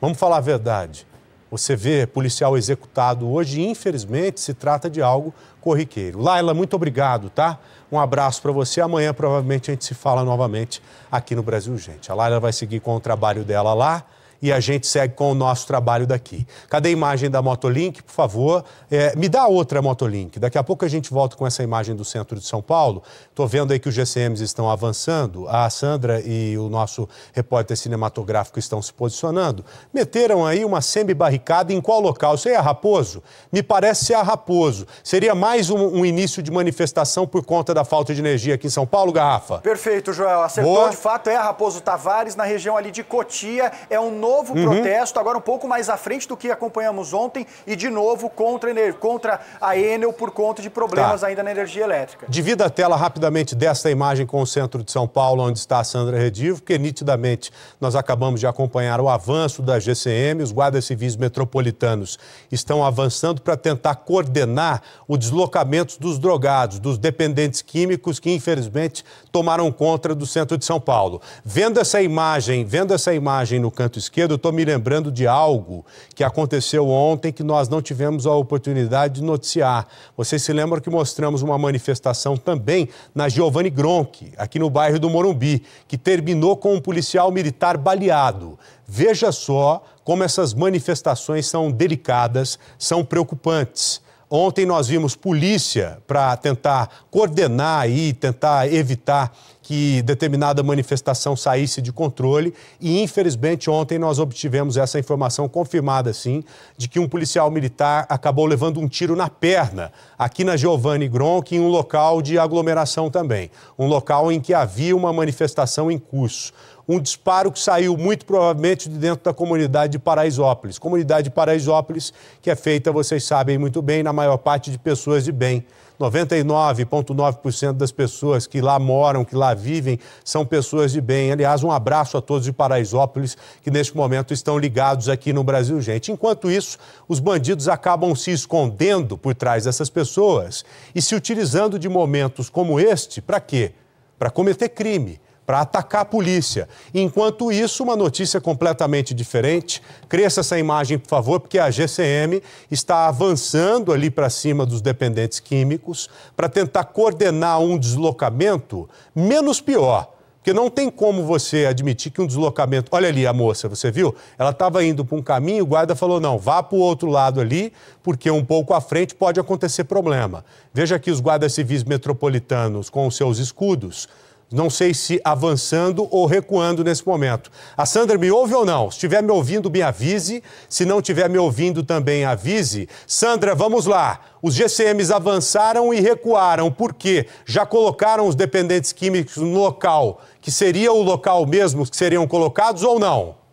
Vamos falar a verdade. Você vê policial executado hoje, infelizmente, se trata de algo corriqueiro. Laila, muito obrigado, tá? Um abraço para você. Amanhã provavelmente a gente se fala novamente aqui no Brasil Gente. A Laila vai seguir com o trabalho dela lá e a gente segue com o nosso trabalho daqui. Cadê a imagem da Motolink, por favor? É, me dá outra Motolink. Daqui a pouco a gente volta com essa imagem do centro de São Paulo. Estou vendo aí que os GCMs estão avançando, a Sandra e o nosso repórter cinematográfico estão se posicionando. Meteram aí uma semi-barricada em qual local? Isso aí é Raposo? Me parece ser a Raposo. Seria mais um, um, início de manifestação por conta da falta de energia aqui em São Paulo, Garrafa? Perfeito, Joel. Acertou Boa. de fato. É a Raposo Tavares, na região ali de Cotia. É um novo uhum. protesto, agora um pouco mais à frente do que acompanhamos ontem, e de novo contra, contra a Enel por conta de problemas tá. ainda na energia elétrica. Divida a tela rapidamente desta imagem com o centro de São Paulo, onde está a Sandra Redivo, porque nitidamente nós acabamos de acompanhar o avanço da GCM, os guardas civis metropolitanos estão avançando para tentar coordenar o deslocamento dos drogados, dos dependentes químicos que infelizmente tomaram conta do centro de São Paulo. Vendo essa imagem, vendo essa imagem no canto esquerdo, esquerdo, eu estou me lembrando de algo que aconteceu ontem que nós não tivemos a oportunidade de noticiar. Vocês se lembram que mostramos uma manifestação também na Giovanni Gronchi, aqui no bairro do Morumbi, que terminou com um policial militar baleado. Veja só como essas manifestações são delicadas, são preocupantes. Ontem nós vimos polícia para tentar coordenar e tentar evitar que determinada manifestação saísse de controle e, infelizmente, ontem nós obtivemos essa informação confirmada, sim, de que um policial militar acabou levando um tiro na perna aqui na Giovanni Gronk, em um local de aglomeração também, um local em que havia uma manifestação em curso um disparo que saiu muito provavelmente de dentro da comunidade de Paraisópolis. Comunidade de Paraisópolis que é feita, vocês sabem muito bem, na maior parte de pessoas de bem. 99,9% das pessoas que lá moram, que lá vivem, são pessoas de bem. Aliás, um abraço a todos de Paraisópolis que neste momento estão ligados aqui no Brasil, gente. Enquanto isso, os bandidos acabam se escondendo por trás dessas pessoas e se utilizando de momentos como este para quê? Para cometer crime para atacar a polícia. Enquanto isso, uma notícia completamente diferente. Cresça essa imagem, por favor, porque a GCM está avançando ali para cima dos dependentes químicos para tentar coordenar um deslocamento menos pior. Porque não tem como você admitir que um deslocamento. Olha ali a moça, você viu? Ela estava indo para um caminho, o guarda falou: não, vá para o outro lado ali, porque um pouco à frente pode acontecer problema. Veja aqui os guardas civis metropolitanos com os seus escudos não sei se avançando ou recuando nesse momento. A Sandra me ouve ou não? Se estiver me ouvindo, me avise. Se não estiver me ouvindo, também avise. Sandra, vamos lá. Os GCMs avançaram e recuaram. Por quê? Já colocaram os dependentes químicos no local, que seria o local mesmo que seriam colocados ou não?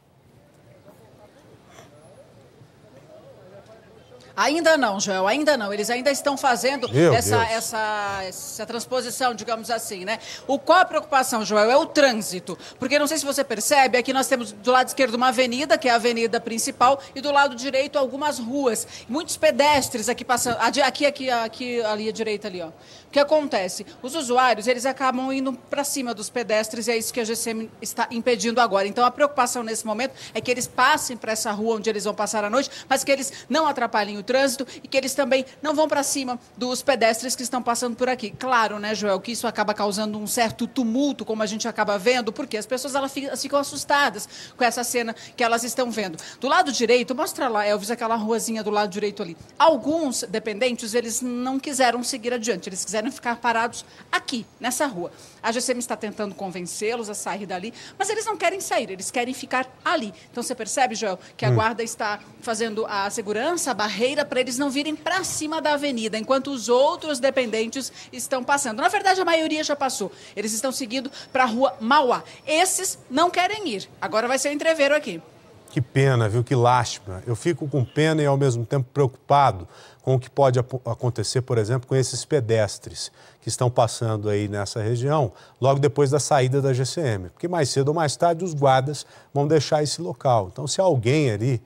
Ainda não, Joel, ainda não. Eles ainda estão fazendo essa, essa, essa, transposição, digamos assim, né? O, qual a preocupação, Joel? É o trânsito. Porque não sei se você percebe, aqui nós temos do lado esquerdo uma avenida, que é a avenida principal, e do lado direito algumas ruas. Muitos pedestres aqui passando. Aqui, aqui, aqui, ali à direita ali, ó que acontece? Os usuários, eles acabam indo para cima dos pedestres e é isso que a GCM está impedindo agora. Então, a preocupação nesse momento é que eles passem para essa rua onde eles vão passar a noite, mas que eles não atrapalhem o trânsito e que eles também não vão para cima dos pedestres que estão passando por aqui. Claro, né, Joel, que isso acaba causando um certo tumulto, como a gente acaba vendo, porque as pessoas elas ficam assustadas com essa cena que elas estão vendo. Do lado direito, mostra lá, Elvis, aquela ruazinha do lado direito ali. Alguns dependentes, eles não quiseram seguir adiante, eles quiseram quiserem ficar parados aqui, nessa rua. A GCM está tentando convencê-los a sair dali, mas eles não querem sair, eles querem ficar ali. Então você percebe, Joel, que a hum. guarda está fazendo a segurança, a barreira, para eles não virem para cima da avenida, enquanto os outros dependentes estão passando. Na verdade, a maioria já passou. Eles estão seguindo para a rua Mauá. Esses não querem ir. Agora vai ser o entreveiro aqui. Que pena, viu? Que lástima. Eu fico com pena e ao mesmo tempo preocupado, com o que pode acontecer, por exemplo, com esses pedestres que estão passando aí nessa região, logo depois da saída da GCM. Porque mais cedo ou mais tarde os guardas vão deixar esse local. Então, se alguém ali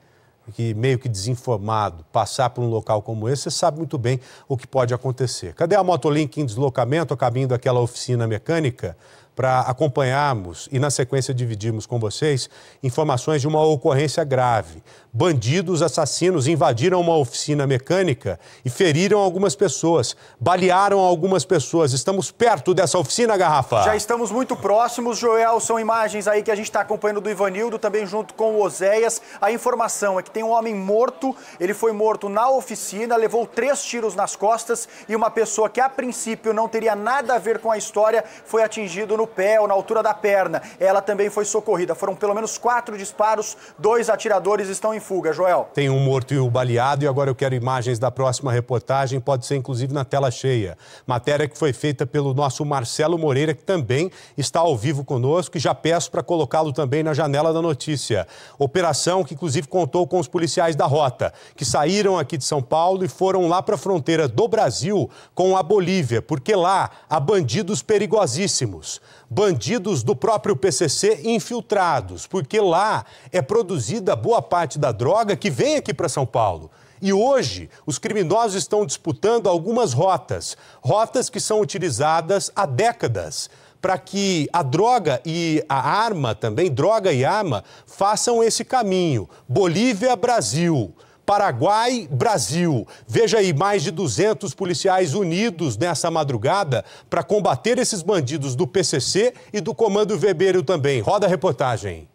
que meio que desinformado passar por um local como esse, você sabe muito bem o que pode acontecer. Cadê a Motolink em deslocamento, a caminho daquela oficina mecânica? Para acompanharmos e, na sequência, dividirmos com vocês informações de uma ocorrência grave bandidos assassinos invadiram uma oficina mecânica e feriram algumas pessoas, balearam algumas pessoas. Estamos perto dessa oficina, Garrafa. Já estamos muito próximos, Joel. São imagens aí que a gente está acompanhando do Ivanildo, também junto com o Oséias. A informação é que tem um homem morto, ele foi morto na oficina, levou três tiros nas costas e uma pessoa que a princípio não teria nada a ver com a história foi atingido no pé ou na altura da perna. Ela também foi socorrida. Foram pelo menos quatro disparos, dois atiradores estão em fuga, Joel. Tem um morto e o um baleado, e agora eu quero imagens da próxima reportagem, pode ser inclusive na tela cheia. Matéria que foi feita pelo nosso Marcelo Moreira, que também está ao vivo conosco, e já peço para colocá-lo também na janela da notícia. Operação que inclusive contou com os policiais da rota, que saíram aqui de São Paulo e foram lá para a fronteira do Brasil com a Bolívia, porque lá há bandidos perigosíssimos bandidos do próprio PCC infiltrados, porque lá é produzida boa parte da droga que vem aqui para São Paulo. E hoje, os criminosos estão disputando algumas rotas, rotas que são utilizadas há décadas para que a droga e a arma também, droga e arma, façam esse caminho. Bolívia, Brasil. Paraguai, Brasil. Veja aí, mais de 200 policiais unidos nessa madrugada para combater esses bandidos do PCC e do Comando Vermelho também. Roda a reportagem.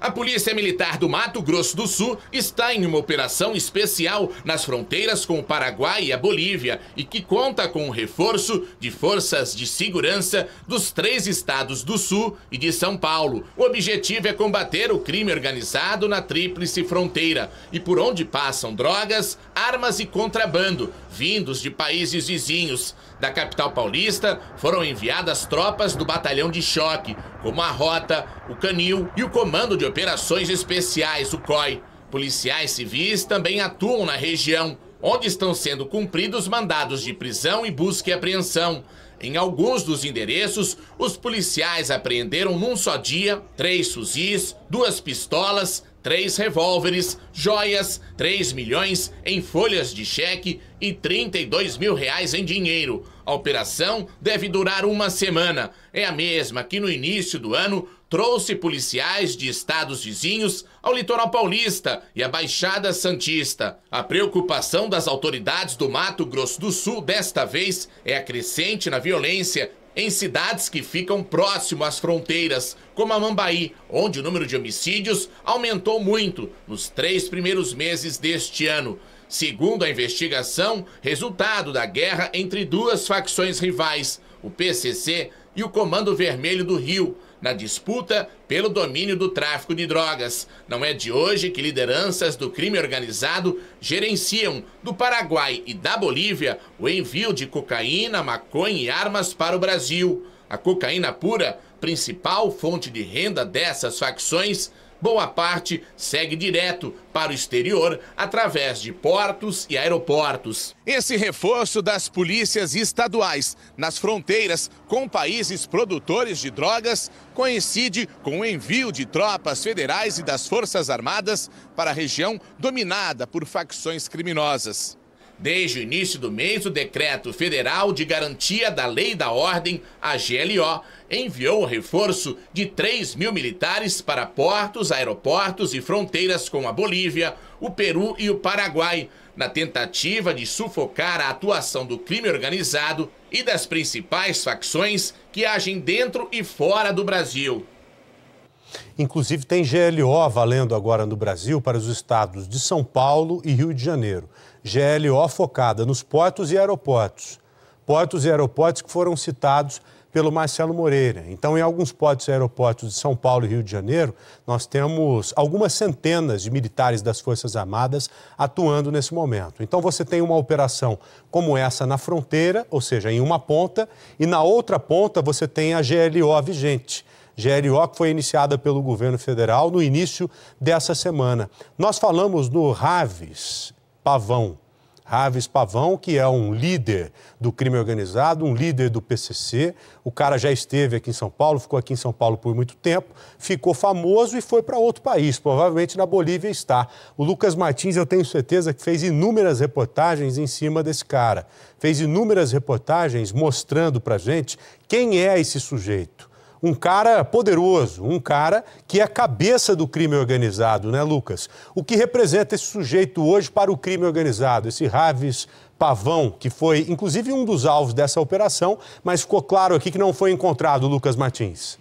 A Polícia Militar do Mato Grosso do Sul está em uma operação especial nas fronteiras com o Paraguai e a Bolívia e que conta com o reforço de forças de segurança dos três estados do Sul e de São Paulo. O objetivo é combater o crime organizado na tríplice fronteira e por onde passam drogas, armas e contrabando vindos de países vizinhos da capital paulista, foram enviadas tropas do batalhão de choque, como a Rota, o Canil e o Comando de Operações Especiais, o COI. Policiais civis também atuam na região, onde estão sendo cumpridos mandados de prisão e busca e apreensão. Em alguns dos endereços, os policiais apreenderam num só dia três fuzis, duas pistolas, três revólveres, joias, 3 milhões em folhas de cheque e 32 mil reais em dinheiro. A operação deve durar uma semana. É a mesma que no início do ano trouxe policiais de estados vizinhos ao litoral paulista e à Baixada Santista. A preocupação das autoridades do Mato Grosso do Sul desta vez é a crescente na violência em cidades que ficam próximo às fronteiras, como Amambaí, onde o número de homicídios aumentou muito nos três primeiros meses deste ano. Segundo a investigação, resultado da guerra entre duas facções rivais, o PCC e o Comando Vermelho do Rio, na disputa pelo domínio do tráfico de drogas. Não é de hoje que lideranças do crime organizado gerenciam do Paraguai e da Bolívia o envio de cocaína, maconha e armas para o Brasil. A cocaína pura, principal fonte de renda dessas facções, boa parte segue direto para o exterior através de portos e aeroportos. Esse reforço das polícias estaduais nas fronteiras com países produtores de drogas coincide com o envio de tropas federais e das Forças Armadas para a região dominada por facções criminosas. Desde o início do mês, o Decreto Federal de Garantia da Lei da Ordem, a GLO, enviou reforço de 3 mil militares para portos, aeroportos e fronteiras com a Bolívia, o Peru e o Paraguai, na tentativa de sufocar a atuação do crime organizado e das principais facções que agem dentro e fora do Brasil. Inclusive, tem GLO valendo agora no Brasil para os estados de São Paulo e Rio de Janeiro. GLO focada nos portos e aeroportos. Portos e aeroportos que foram citados pelo Marcelo Moreira. Então, em alguns portos e aeroportos de São Paulo e Rio de Janeiro, nós temos algumas centenas de militares das Forças Armadas atuando nesse momento. Então, você tem uma operação como essa na fronteira, ou seja, em uma ponta, e na outra ponta você tem a GLO vigente. GLO que foi iniciada pelo governo federal no início dessa semana. Nós falamos no RAVES, Pavão. Raves Pavão, que é um líder do crime organizado, um líder do PCC. O cara já esteve aqui em São Paulo, ficou aqui em São Paulo por muito tempo, ficou famoso e foi para outro país, provavelmente na Bolívia está. O Lucas Martins, eu tenho certeza que fez inúmeras reportagens em cima desse cara. Fez inúmeras reportagens mostrando para gente quem é esse sujeito um cara poderoso, um cara que é a cabeça do crime organizado, né, Lucas? O que representa esse sujeito hoje para o crime organizado, esse Raves Pavão, que foi inclusive um dos alvos dessa operação, mas ficou claro aqui que não foi encontrado, Lucas Martins.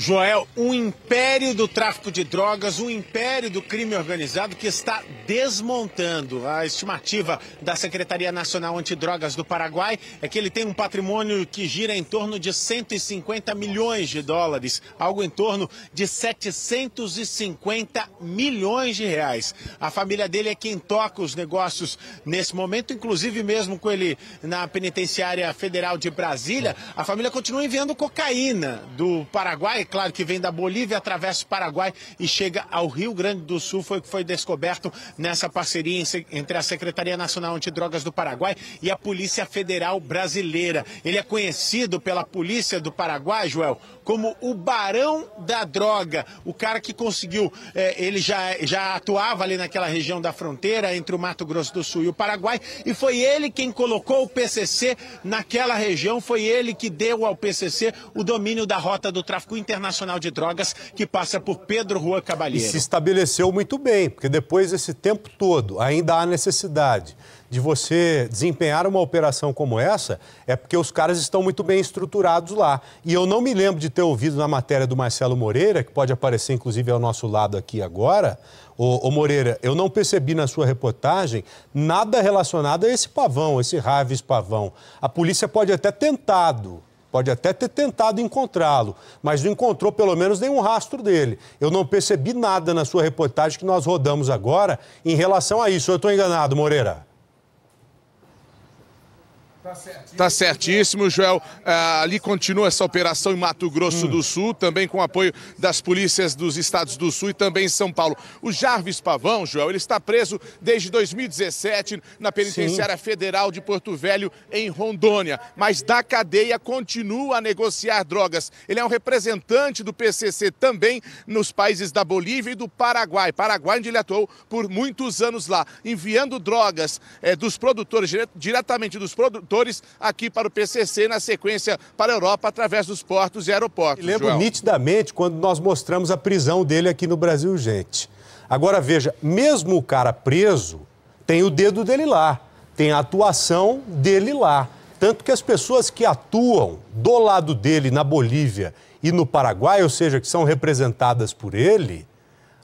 Joel, um império do tráfico de drogas, um império do crime organizado que está desmontando. A estimativa da Secretaria Nacional Antidrogas do Paraguai é que ele tem um patrimônio que gira em torno de 150 milhões de dólares, algo em torno de 750 milhões de reais. A família dele é quem toca os negócios nesse momento, inclusive mesmo com ele na penitenciária federal de Brasília, a família continua enviando cocaína do Paraguai claro que vem da Bolívia, atravessa o Paraguai e chega ao Rio Grande do Sul. Foi o que foi descoberto nessa parceria entre a Secretaria Nacional Antidrogas do Paraguai e a Polícia Federal Brasileira. Ele é conhecido pela Polícia do Paraguai, Joel, como o Barão da Droga, o cara que conseguiu, é, ele já, já atuava ali naquela região da fronteira entre o Mato Grosso do Sul e o Paraguai, e foi ele quem colocou o PCC naquela região, foi ele que deu ao PCC o domínio da rota do tráfico internacional de drogas que passa por Pedro Rua Cabalheiro. E se estabeleceu muito bem, porque depois desse tempo todo ainda há necessidade de você desempenhar uma operação como essa é porque os caras estão muito bem estruturados lá. E eu não me lembro de ter ouvido na matéria do Marcelo Moreira, que pode aparecer inclusive ao nosso lado aqui agora, Ô, ô, Moreira, eu não percebi na sua reportagem nada relacionado a esse pavão, esse Raves pavão. A polícia pode até tentado, pode até ter tentado encontrá-lo, mas não encontrou pelo menos nenhum rastro dele. Eu não percebi nada na sua reportagem que nós rodamos agora em relação a isso. Eu estou enganado, Moreira? Tá, tá certíssimo, Joel. Ah, ali continua essa operação em Mato Grosso hum. do Sul, também com apoio das polícias dos estados do Sul e também em São Paulo. O Jarvis Pavão, Joel, ele está preso desde 2017 na Penitenciária Sim. Federal de Porto Velho, em Rondônia. Mas da cadeia continua a negociar drogas. Ele é um representante do PCC também nos países da Bolívia e do Paraguai. Paraguai, onde ele atuou por muitos anos lá, enviando drogas é, dos produtores, dire diretamente dos produtores aqui para o PCC, na sequência para a Europa, através dos portos e aeroportos. Eu lembro Joel. nitidamente quando nós mostramos a prisão dele aqui no Brasil, gente. Agora veja, mesmo o cara preso, tem o dedo dele lá, tem a atuação dele lá. Tanto que as pessoas que atuam do lado dele na Bolívia e no Paraguai, ou seja, que são representadas por ele,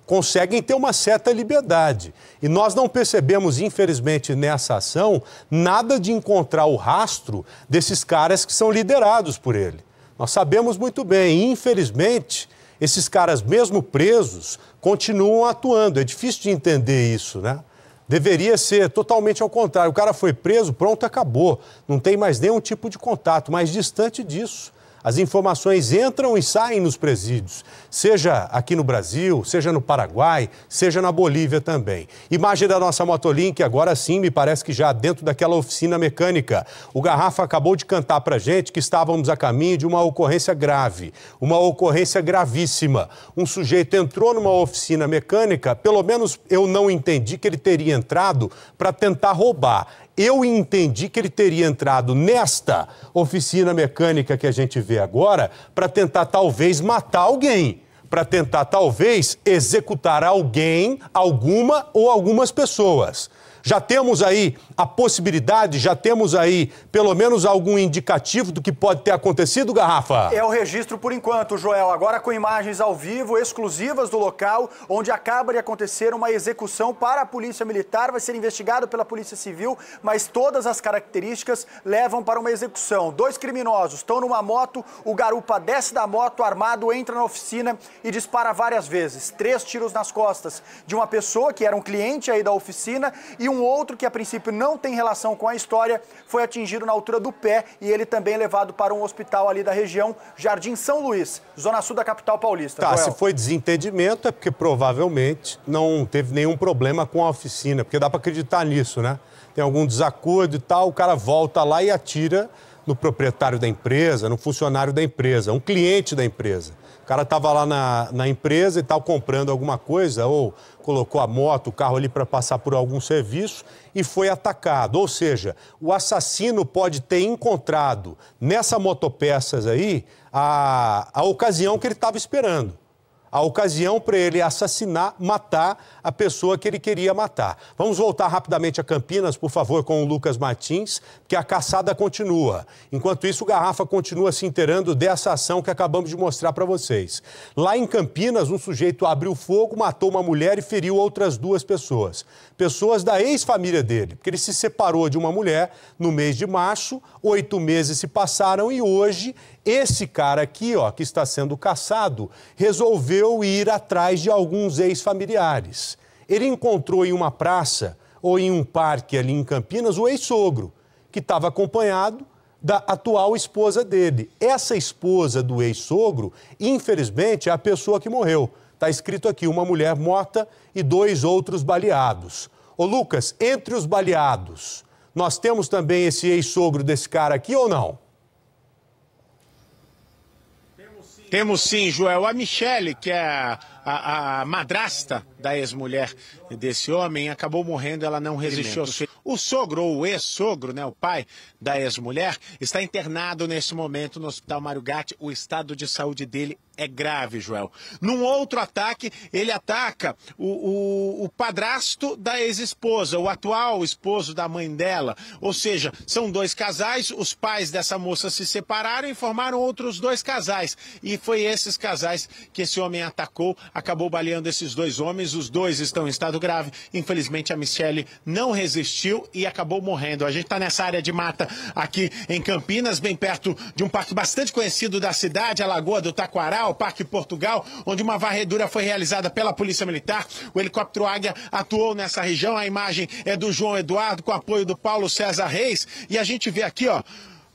conseguem ter uma certa liberdade. E nós não percebemos, infelizmente, nessa ação, nada de encontrar o rastro desses caras que são liderados por ele. Nós sabemos muito bem, infelizmente, esses caras, mesmo presos, continuam atuando. É difícil de entender isso, né? Deveria ser totalmente ao contrário. O cara foi preso, pronto, acabou. Não tem mais nenhum tipo de contato, mas distante disso. As informações entram e saem nos presídios, seja aqui no Brasil, seja no Paraguai, seja na Bolívia também. Imagem da nossa Motolink, agora sim, me parece que já dentro daquela oficina mecânica. O Garrafa acabou de cantar para gente que estávamos a caminho de uma ocorrência grave, uma ocorrência gravíssima. Um sujeito entrou numa oficina mecânica, pelo menos eu não entendi que ele teria entrado para tentar roubar eu entendi que ele teria entrado nesta oficina mecânica que a gente vê agora para tentar talvez matar alguém, para tentar talvez executar alguém, alguma ou algumas pessoas. Já temos aí a possibilidade, já temos aí pelo menos algum indicativo do que pode ter acontecido, Garrafa? É o registro por enquanto, Joel. Agora com imagens ao vivo, exclusivas do local, onde acaba de acontecer uma execução para a Polícia Militar, vai ser investigado pela Polícia Civil, mas todas as características levam para uma execução. Dois criminosos estão numa moto, o garupa desce da moto, armado, entra na oficina e dispara várias vezes. Três tiros nas costas de uma pessoa que era um cliente aí da oficina e um um outro que a princípio não tem relação com a história foi atingido na altura do pé e ele também é levado para um hospital ali da região Jardim São Luís, zona sul da capital paulista. Tá, Joel. se foi desentendimento é porque provavelmente não teve nenhum problema com a oficina, porque dá para acreditar nisso, né? Tem algum desacordo e tal, o cara volta lá e atira no proprietário da empresa, no funcionário da empresa, um cliente da empresa. O cara estava lá na, na empresa e tal, comprando alguma coisa, ou colocou a moto, o carro ali para passar por algum serviço e foi atacado. Ou seja, o assassino pode ter encontrado nessa motopeças aí a, a ocasião que ele estava esperando a ocasião para ele assassinar, matar a pessoa que ele queria matar. Vamos voltar rapidamente a Campinas, por favor, com o Lucas Martins, que a caçada continua. Enquanto isso, o Garrafa continua se inteirando dessa ação que acabamos de mostrar para vocês. Lá em Campinas, um sujeito abriu fogo, matou uma mulher e feriu outras duas pessoas. Pessoas da ex-família dele, porque ele se separou de uma mulher no mês de março, oito meses se passaram e hoje esse cara aqui, ó, que está sendo caçado, resolveu ir atrás de alguns ex-familiares. Ele encontrou em uma praça ou em um parque ali em Campinas o ex-sogro, que estava acompanhado da atual esposa dele. Essa esposa do ex-sogro, infelizmente, é a pessoa que morreu. Está escrito aqui: uma mulher morta e dois outros baleados. Ô, Lucas, entre os baleados, nós temos também esse ex-sogro desse cara aqui ou não? Temos sim, Joel, a Michele, que é a, a madrasta da ex-mulher desse homem, acabou morrendo, ela não resistiu aos O sogro, ou o ex-sogro, né, o pai da ex-mulher, está internado nesse momento no Hospital Mário Gatti. O estado de saúde dele é grave, Joel. Num outro ataque, ele ataca o, o, o padrasto da ex-esposa, o atual esposo da mãe dela. Ou seja, são dois casais, os pais dessa moça se separaram e formaram outros dois casais. E foi esses casais que esse homem atacou, acabou baleando esses dois homens os dois estão em estado grave. Infelizmente, a Michele não resistiu e acabou morrendo. A gente está nessa área de mata aqui em Campinas, bem perto de um parque bastante conhecido da cidade, a Lagoa do Taquará, o Parque Portugal, onde uma varredura foi realizada pela Polícia Militar. O helicóptero Águia atuou nessa região. A imagem é do João Eduardo, com apoio do Paulo César Reis. E a gente vê aqui, ó.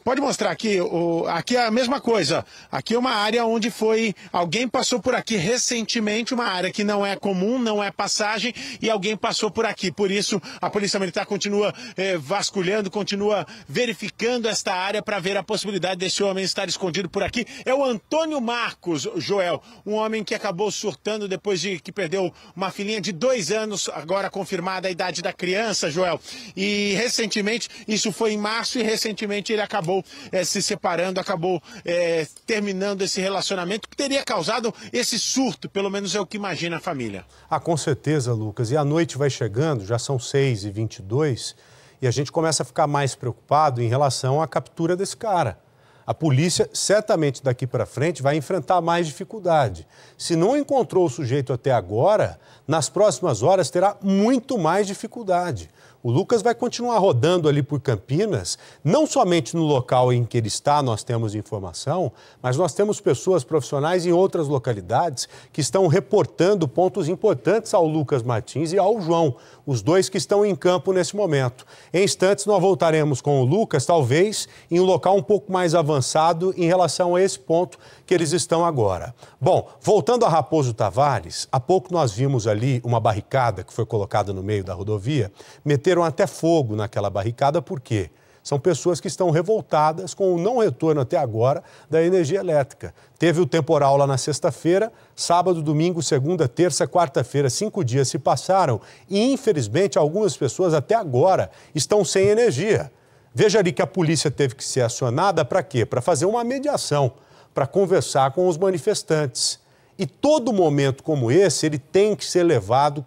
Pode mostrar aqui, o, aqui é a mesma coisa. Aqui é uma área onde foi. Alguém passou por aqui recentemente, uma área que não é comum, não é passagem, e alguém passou por aqui. Por isso, a Polícia Militar continua eh, vasculhando, continua verificando esta área para ver a possibilidade desse homem estar escondido por aqui. É o Antônio Marcos, Joel, um homem que acabou surtando depois de que perdeu uma filhinha de dois anos, agora confirmada a idade da criança, Joel. E recentemente, isso foi em março, e recentemente ele acabou acabou é, se separando, acabou é, terminando esse relacionamento que teria causado esse surto, pelo menos é o que imagina a família. Ah, com certeza, Lucas. E a noite vai chegando, já são 6h22, e a gente começa a ficar mais preocupado em relação à captura desse cara. A polícia certamente daqui para frente vai enfrentar mais dificuldade. Se não encontrou o sujeito até agora, nas próximas horas terá muito mais dificuldade. O Lucas vai continuar rodando ali por Campinas, não somente no local em que ele está, nós temos informação, mas nós temos pessoas profissionais em outras localidades que estão reportando pontos importantes ao Lucas Martins e ao João, os dois que estão em campo nesse momento. Em instantes, nós voltaremos com o Lucas, talvez em um local um pouco mais avançado em relação a esse ponto que eles estão agora. Bom, voltando a Raposo Tavares, há pouco nós vimos ali uma barricada que foi colocada no meio da rodovia, meteram até fogo naquela barricada, por quê? São pessoas que estão revoltadas com o não retorno até agora da energia elétrica. Teve o temporal lá na sexta-feira, sábado, domingo, segunda, terça, quarta-feira, cinco dias se passaram e, infelizmente, algumas pessoas até agora estão sem energia. Veja ali que a polícia teve que ser acionada para quê? Para fazer uma mediação para conversar com os manifestantes. E todo momento como esse, ele tem que ser levado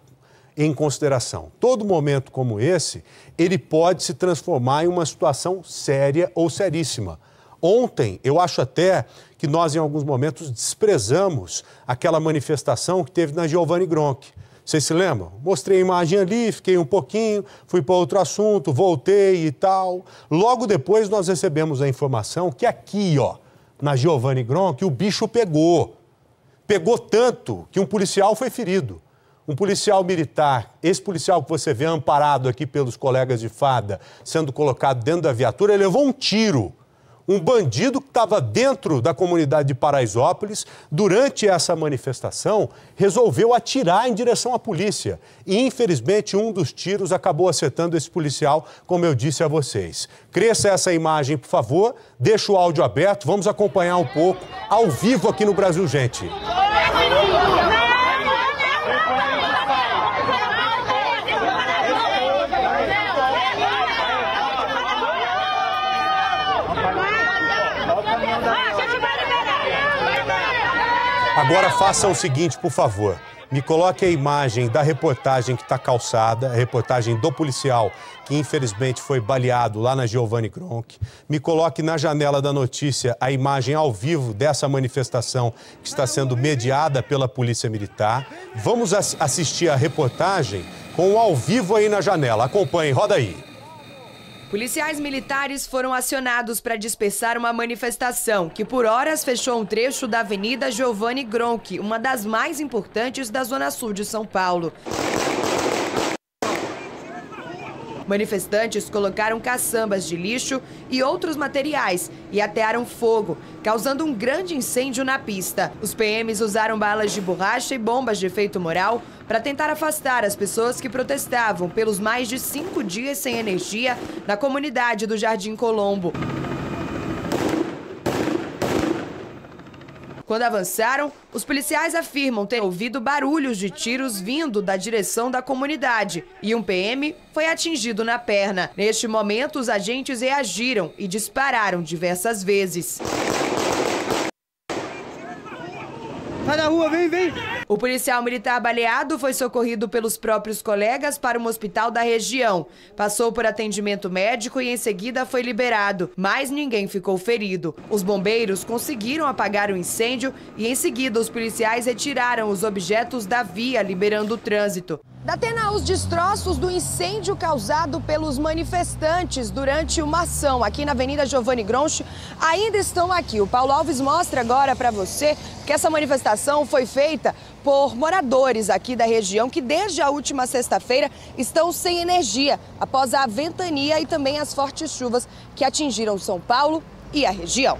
em consideração. Todo momento como esse, ele pode se transformar em uma situação séria ou seríssima. Ontem, eu acho até que nós, em alguns momentos, desprezamos aquela manifestação que teve na Giovanni Gronk. Vocês se lembram? Mostrei a imagem ali, fiquei um pouquinho, fui para outro assunto, voltei e tal. Logo depois, nós recebemos a informação que aqui, ó, na Giovanni Gron que o bicho pegou. Pegou tanto que um policial foi ferido. Um policial militar, esse policial que você vê amparado aqui pelos colegas de fada, sendo colocado dentro da viatura, levou um tiro um bandido que estava dentro da comunidade de Paraisópolis, durante essa manifestação, resolveu atirar em direção à polícia. E, infelizmente, um dos tiros acabou acertando esse policial, como eu disse a vocês. Cresça essa imagem, por favor, deixa o áudio aberto, vamos acompanhar um pouco, ao vivo aqui no Brasil, gente. Agora faça o seguinte, por favor. Me coloque a imagem da reportagem que está calçada, a reportagem do policial que infelizmente foi baleado lá na Giovanni Gronk. Me coloque na janela da notícia a imagem ao vivo dessa manifestação que está sendo mediada pela Polícia Militar. Vamos assistir a reportagem com o ao vivo aí na janela. Acompanhe, roda aí. Policiais militares foram acionados para dispersar uma manifestação que por horas fechou um trecho da Avenida Giovanni Gronchi, uma das mais importantes da zona sul de São Paulo. Manifestantes colocaram caçambas de lixo e outros materiais e atearam fogo, causando um grande incêndio na pista. Os PMs usaram balas de borracha e bombas de efeito moral para tentar afastar as pessoas que protestavam pelos mais de cinco dias sem energia na comunidade do Jardim Colombo. Quando avançaram, os policiais afirmam ter ouvido barulhos de tiros vindo da direção da comunidade e um PM foi atingido na perna. Neste momento, os agentes reagiram e dispararam diversas vezes. Sai tá da rua, vem, vem! O policial militar baleado foi socorrido pelos próprios colegas para um hospital da região. Passou por atendimento médico e em seguida foi liberado, mas ninguém ficou ferido. Os bombeiros conseguiram apagar o incêndio e em seguida os policiais retiraram os objetos da via, liberando o trânsito. Datena os destroços do incêndio causado pelos manifestantes durante uma ação aqui na Avenida Giovanni Groncho ainda estão aqui. O Paulo Alves mostra agora para você que essa manifestação foi feita por moradores aqui da região que desde a última sexta-feira estão sem energia após a ventania e também as fortes chuvas que atingiram São Paulo e a região.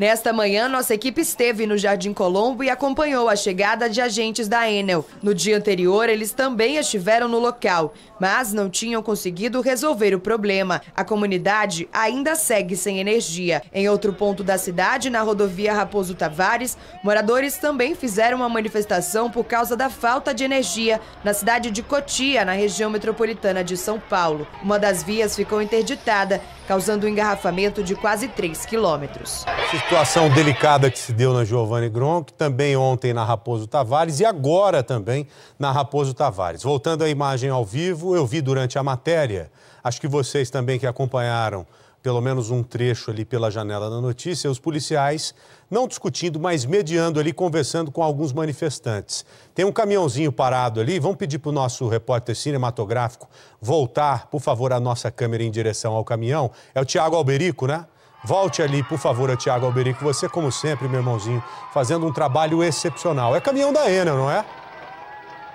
Nesta manhã, nossa equipe esteve no Jardim Colombo e acompanhou a chegada de agentes da Enel. No dia anterior, eles também estiveram no local mas não tinham conseguido resolver o problema. A comunidade ainda segue sem energia. Em outro ponto da cidade, na rodovia Raposo Tavares, moradores também fizeram uma manifestação por causa da falta de energia na cidade de Cotia, na região metropolitana de São Paulo. Uma das vias ficou interditada, causando um engarrafamento de quase 3 quilômetros. Situação delicada que se deu na Giovanni Gronk, também ontem na Raposo Tavares e agora também na Raposo Tavares. Voltando à imagem ao vivo, eu vi durante a matéria. Acho que vocês também que acompanharam pelo menos um trecho ali pela janela da notícia, os policiais não discutindo, mas mediando ali, conversando com alguns manifestantes. Tem um caminhãozinho parado ali, vamos pedir para o nosso repórter cinematográfico voltar, por favor, a nossa câmera em direção ao caminhão. É o Tiago Alberico, né? Volte ali, por favor, Tiago Alberico. Você, como sempre, meu irmãozinho, fazendo um trabalho excepcional. É caminhão da Enel, não é?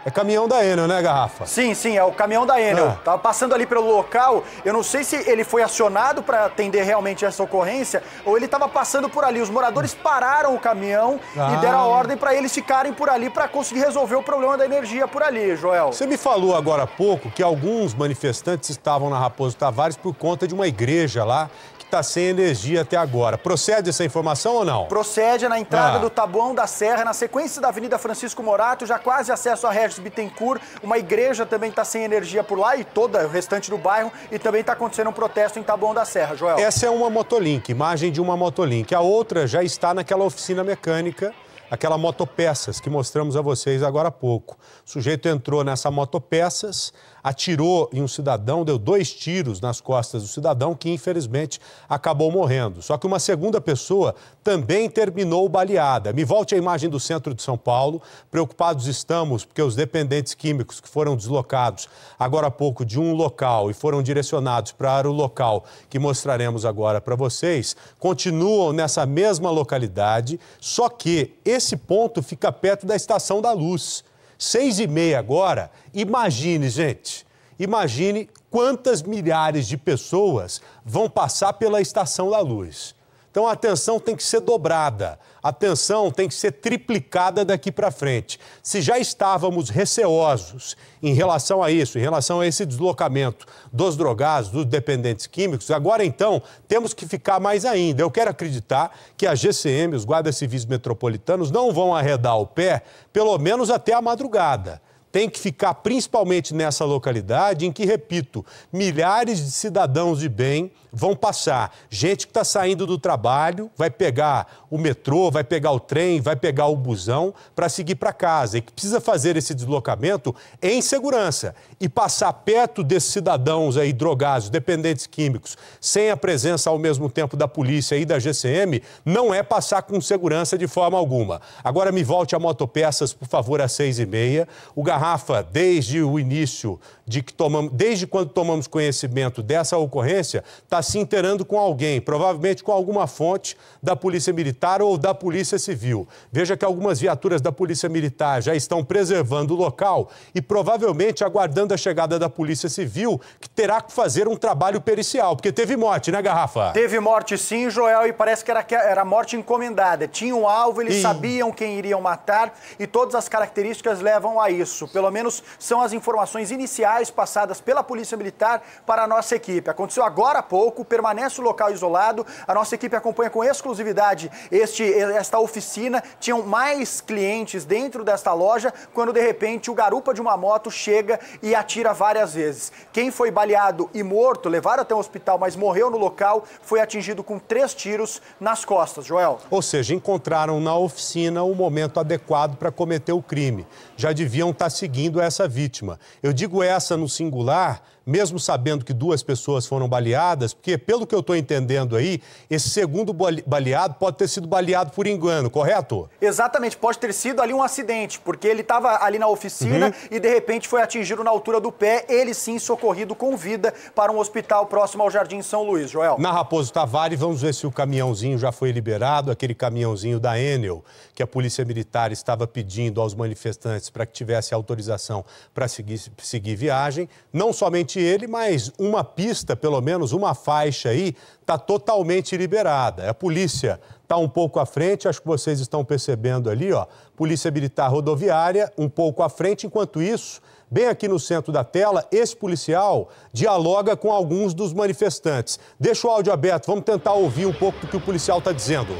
É caminhão da Enel, né, Garrafa? Sim, sim, é o caminhão da Enel. Ah. Tava passando ali pelo local, eu não sei se ele foi acionado para atender realmente essa ocorrência ou ele estava passando por ali. Os moradores pararam o caminhão ah. e deram a ordem para eles ficarem por ali para conseguir resolver o problema da energia por ali, Joel. Você me falou agora há pouco que alguns manifestantes estavam na Raposo Tavares por conta de uma igreja lá que está sem energia até agora. Procede essa informação ou não? Procede na entrada ah. do Tabuão da Serra, na sequência da Avenida Francisco Morato, já quase acesso a Regis Bittencourt. Uma igreja também está sem energia por lá e todo o restante do bairro. E também está acontecendo um protesto em Tabuão da Serra, Joel. Essa é uma motolink, imagem de uma motolink. A outra já está naquela oficina mecânica aquela motopeças que mostramos a vocês agora há pouco. O sujeito entrou nessa motopeças, atirou em um cidadão, deu dois tiros nas costas do cidadão, que infelizmente acabou morrendo. Só que uma segunda pessoa também terminou baleada. Me volte à imagem do centro de São Paulo. Preocupados estamos porque os dependentes químicos que foram deslocados agora há pouco de um local e foram direcionados para o local que mostraremos agora para vocês, continuam nessa mesma localidade, só que esse ponto fica perto da Estação da Luz. Seis e meia agora, imagine, gente, imagine quantas milhares de pessoas vão passar pela Estação da Luz. Então a atenção tem que ser dobrada a tensão tem que ser triplicada daqui para frente. Se já estávamos receosos em relação a isso, em relação a esse deslocamento dos drogados, dos dependentes químicos, agora então temos que ficar mais ainda. Eu quero acreditar que a GCM, os guardas civis metropolitanos, não vão arredar o pé, pelo menos até a madrugada tem que ficar principalmente nessa localidade em que, repito, milhares de cidadãos de bem vão passar. Gente que está saindo do trabalho vai pegar o metrô, vai pegar o trem, vai pegar o busão para seguir para casa e que precisa fazer esse deslocamento em segurança e passar perto desses cidadãos aí drogados, dependentes químicos, sem a presença ao mesmo tempo da polícia e da GCM, não é passar com segurança de forma alguma. Agora me volte a motopeças, por favor, às seis e meia. O Garrafa, desde o início de que tomamos, desde quando tomamos conhecimento dessa ocorrência, está se inteirando com alguém, provavelmente com alguma fonte da Polícia Militar ou da Polícia Civil. Veja que algumas viaturas da Polícia Militar já estão preservando o local e provavelmente aguardando a chegada da Polícia Civil, que terá que fazer um trabalho pericial, porque teve morte, né, Garrafa? Teve morte sim, Joel, e parece que era, era morte encomendada. Tinha um alvo, eles e... sabiam quem iriam matar e todas as características levam a isso. Pelo menos são as informações iniciais passadas pela Polícia Militar para a nossa equipe. Aconteceu agora há pouco pouco, permanece o local isolado. A nossa equipe acompanha com exclusividade este, esta oficina. Tinham mais clientes dentro desta loja quando de repente o garupa de uma moto chega e atira várias vezes. Quem foi baleado e morto, levado até o um hospital, mas morreu no local, foi atingido com três tiros nas costas, Joel. Ou seja, encontraram na oficina o momento adequado para cometer o crime. Já deviam estar tá seguindo essa vítima. Eu digo essa no singular mesmo sabendo que duas pessoas foram baleadas, porque, pelo que eu estou entendendo aí, esse segundo baleado pode ter sido baleado por engano, correto? Exatamente, pode ter sido ali um acidente, porque ele estava ali na oficina uhum. e, de repente, foi atingido na altura do pé, ele sim socorrido com vida para um hospital próximo ao Jardim São Luís, Joel. Na Raposo Tavares, vamos ver se o caminhãozinho já foi liberado, aquele caminhãozinho da Enel, que a Polícia Militar estava pedindo aos manifestantes para que tivesse autorização para seguir, seguir viagem, não somente somente ele, mas uma pista, pelo menos uma faixa aí, está totalmente liberada. A polícia está um pouco à frente, acho que vocês estão percebendo ali, ó. Polícia Militar Rodoviária, um pouco à frente. Enquanto isso, bem aqui no centro da tela, esse policial dialoga com alguns dos manifestantes. Deixa o áudio aberto, vamos tentar ouvir um pouco do que o policial está dizendo.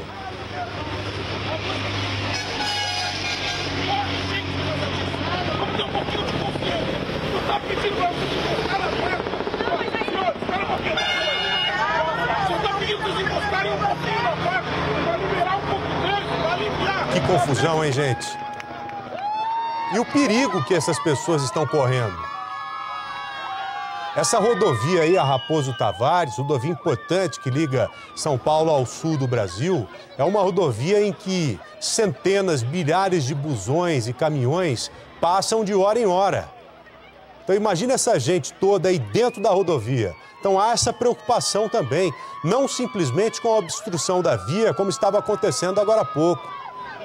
Que confusão, hein, gente? E o perigo que essas pessoas estão correndo. Essa rodovia aí, a Raposo Tavares, rodovia importante que liga São Paulo ao sul do Brasil, é uma rodovia em que centenas, milhares de busões e caminhões passam de hora em hora. Então imagina essa gente toda aí dentro da rodovia. Então há essa preocupação também, não simplesmente com a obstrução da via, como estava acontecendo agora há pouco,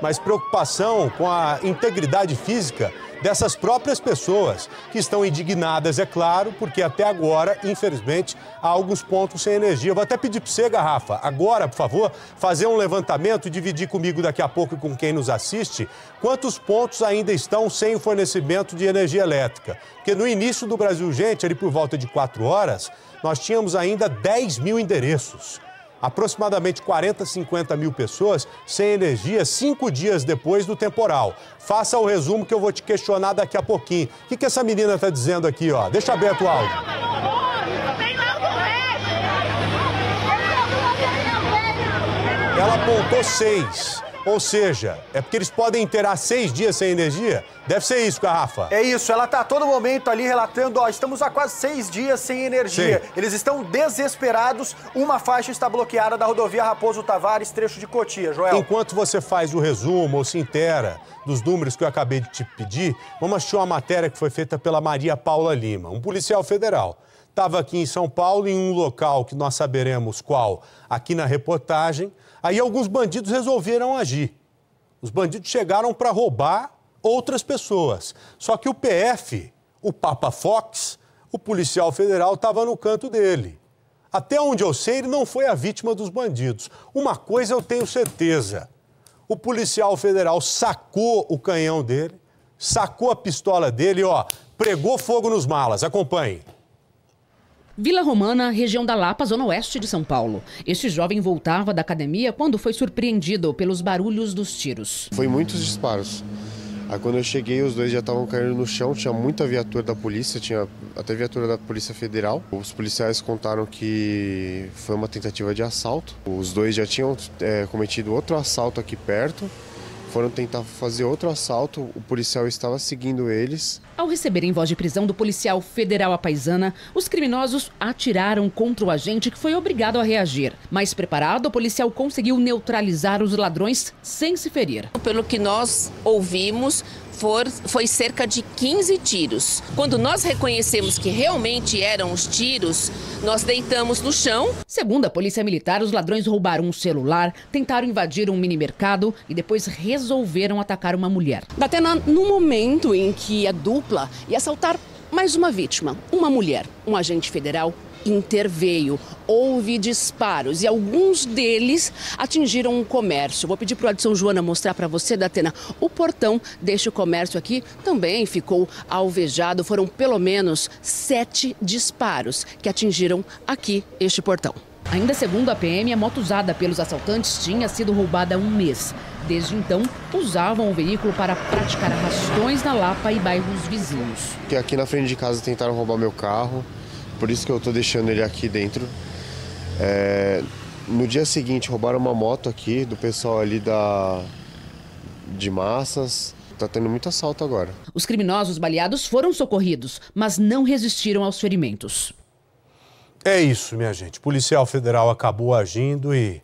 mas preocupação com a integridade física dessas próprias pessoas, que estão indignadas, é claro, porque até agora, infelizmente, há alguns pontos sem energia. Vou até pedir para você, Garrafa, agora, por favor, fazer um levantamento e dividir comigo daqui a pouco e com quem nos assiste, quantos pontos ainda estão sem o fornecimento de energia elétrica. Porque no início do Brasil, gente, ali por volta de quatro horas, nós tínhamos ainda 10 mil endereços aproximadamente 40, 50 mil pessoas sem energia cinco dias depois do temporal. Faça o resumo que eu vou te questionar daqui a pouquinho. O que, que essa menina está dizendo aqui, ó? Deixa aberto o áudio. Ela apontou seis. Ou seja, é porque eles podem inteirar seis dias sem energia? Deve ser isso, Garrafa. É isso, ela está todo momento ali relatando, ó, estamos há quase seis dias sem energia. Sim. Eles estão desesperados, uma faixa está bloqueada da rodovia Raposo Tavares, trecho de Cotia, Joel. Enquanto você faz o resumo ou se intera dos números que eu acabei de te pedir, vamos assistir uma matéria que foi feita pela Maria Paula Lima, um policial federal estava aqui em São Paulo, em um local que nós saberemos qual aqui na reportagem, Aí alguns bandidos resolveram agir. Os bandidos chegaram para roubar outras pessoas. Só que o PF, o Papa Fox, o policial federal estava no canto dele. Até onde eu sei, ele não foi a vítima dos bandidos. Uma coisa eu tenho certeza: o policial federal sacou o canhão dele, sacou a pistola dele, ó, pregou fogo nos malas. Acompanhe. Vila Romana, região da Lapa, zona oeste de São Paulo. Este jovem voltava da academia quando foi surpreendido pelos barulhos dos tiros. Foi muitos disparos. Aí quando eu cheguei, os dois já estavam caindo no chão, tinha muita viatura da polícia, tinha até viatura da Polícia Federal. Os policiais contaram que foi uma tentativa de assalto. Os dois já tinham é, cometido outro assalto aqui perto, foram tentar fazer outro assalto, o policial estava seguindo eles. Ao receberem voz de prisão do policial federal apaisana, os criminosos atiraram contra o agente que foi obrigado a reagir. Mais preparado, o policial conseguiu neutralizar os ladrões sem se ferir. Pelo que nós ouvimos, for, foi cerca de 15 tiros. Quando nós reconhecemos que realmente eram os tiros, nós deitamos no chão. Segundo a Polícia Militar, os ladrões roubaram um celular, tentaram invadir um mini mercado e depois resolveram atacar uma mulher. Até no momento em que a dupla dupla e assaltar mais uma vítima, uma mulher. Um agente federal interveio, houve disparos e alguns deles atingiram um comércio. Vou pedir para o Adson Joana mostrar para você, Datena, o portão deste comércio aqui também ficou alvejado. Foram pelo menos sete disparos que atingiram aqui este portão. Ainda segundo a PM, a moto usada pelos assaltantes tinha sido roubada há um mês. Desde então, usavam o veículo para praticar arrastões na Lapa e bairros vizinhos. Aqui na frente de casa tentaram roubar meu carro, por isso que eu estou deixando ele aqui dentro. É... No dia seguinte, roubaram uma moto aqui do pessoal ali da de massas. Tá tendo muito assalto agora. Os criminosos baleados foram socorridos, mas não resistiram aos ferimentos. É isso, minha gente. O policial federal acabou agindo e,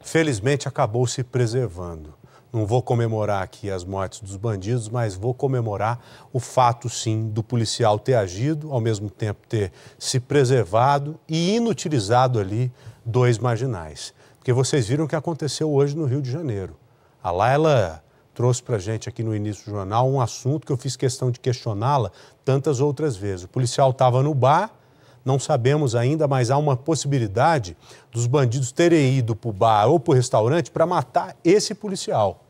felizmente, acabou se preservando. Não vou comemorar aqui as mortes dos bandidos, mas vou comemorar o fato, sim, do policial ter agido, ao mesmo tempo ter se preservado e inutilizado ali dois marginais. Porque vocês viram o que aconteceu hoje no Rio de Janeiro. A Laila trouxe para gente aqui no início do jornal um assunto que eu fiz questão de questioná-la tantas outras vezes. O policial estava no bar não sabemos ainda, mas há uma possibilidade dos bandidos terem ido para o bar ou para o restaurante para matar esse policial.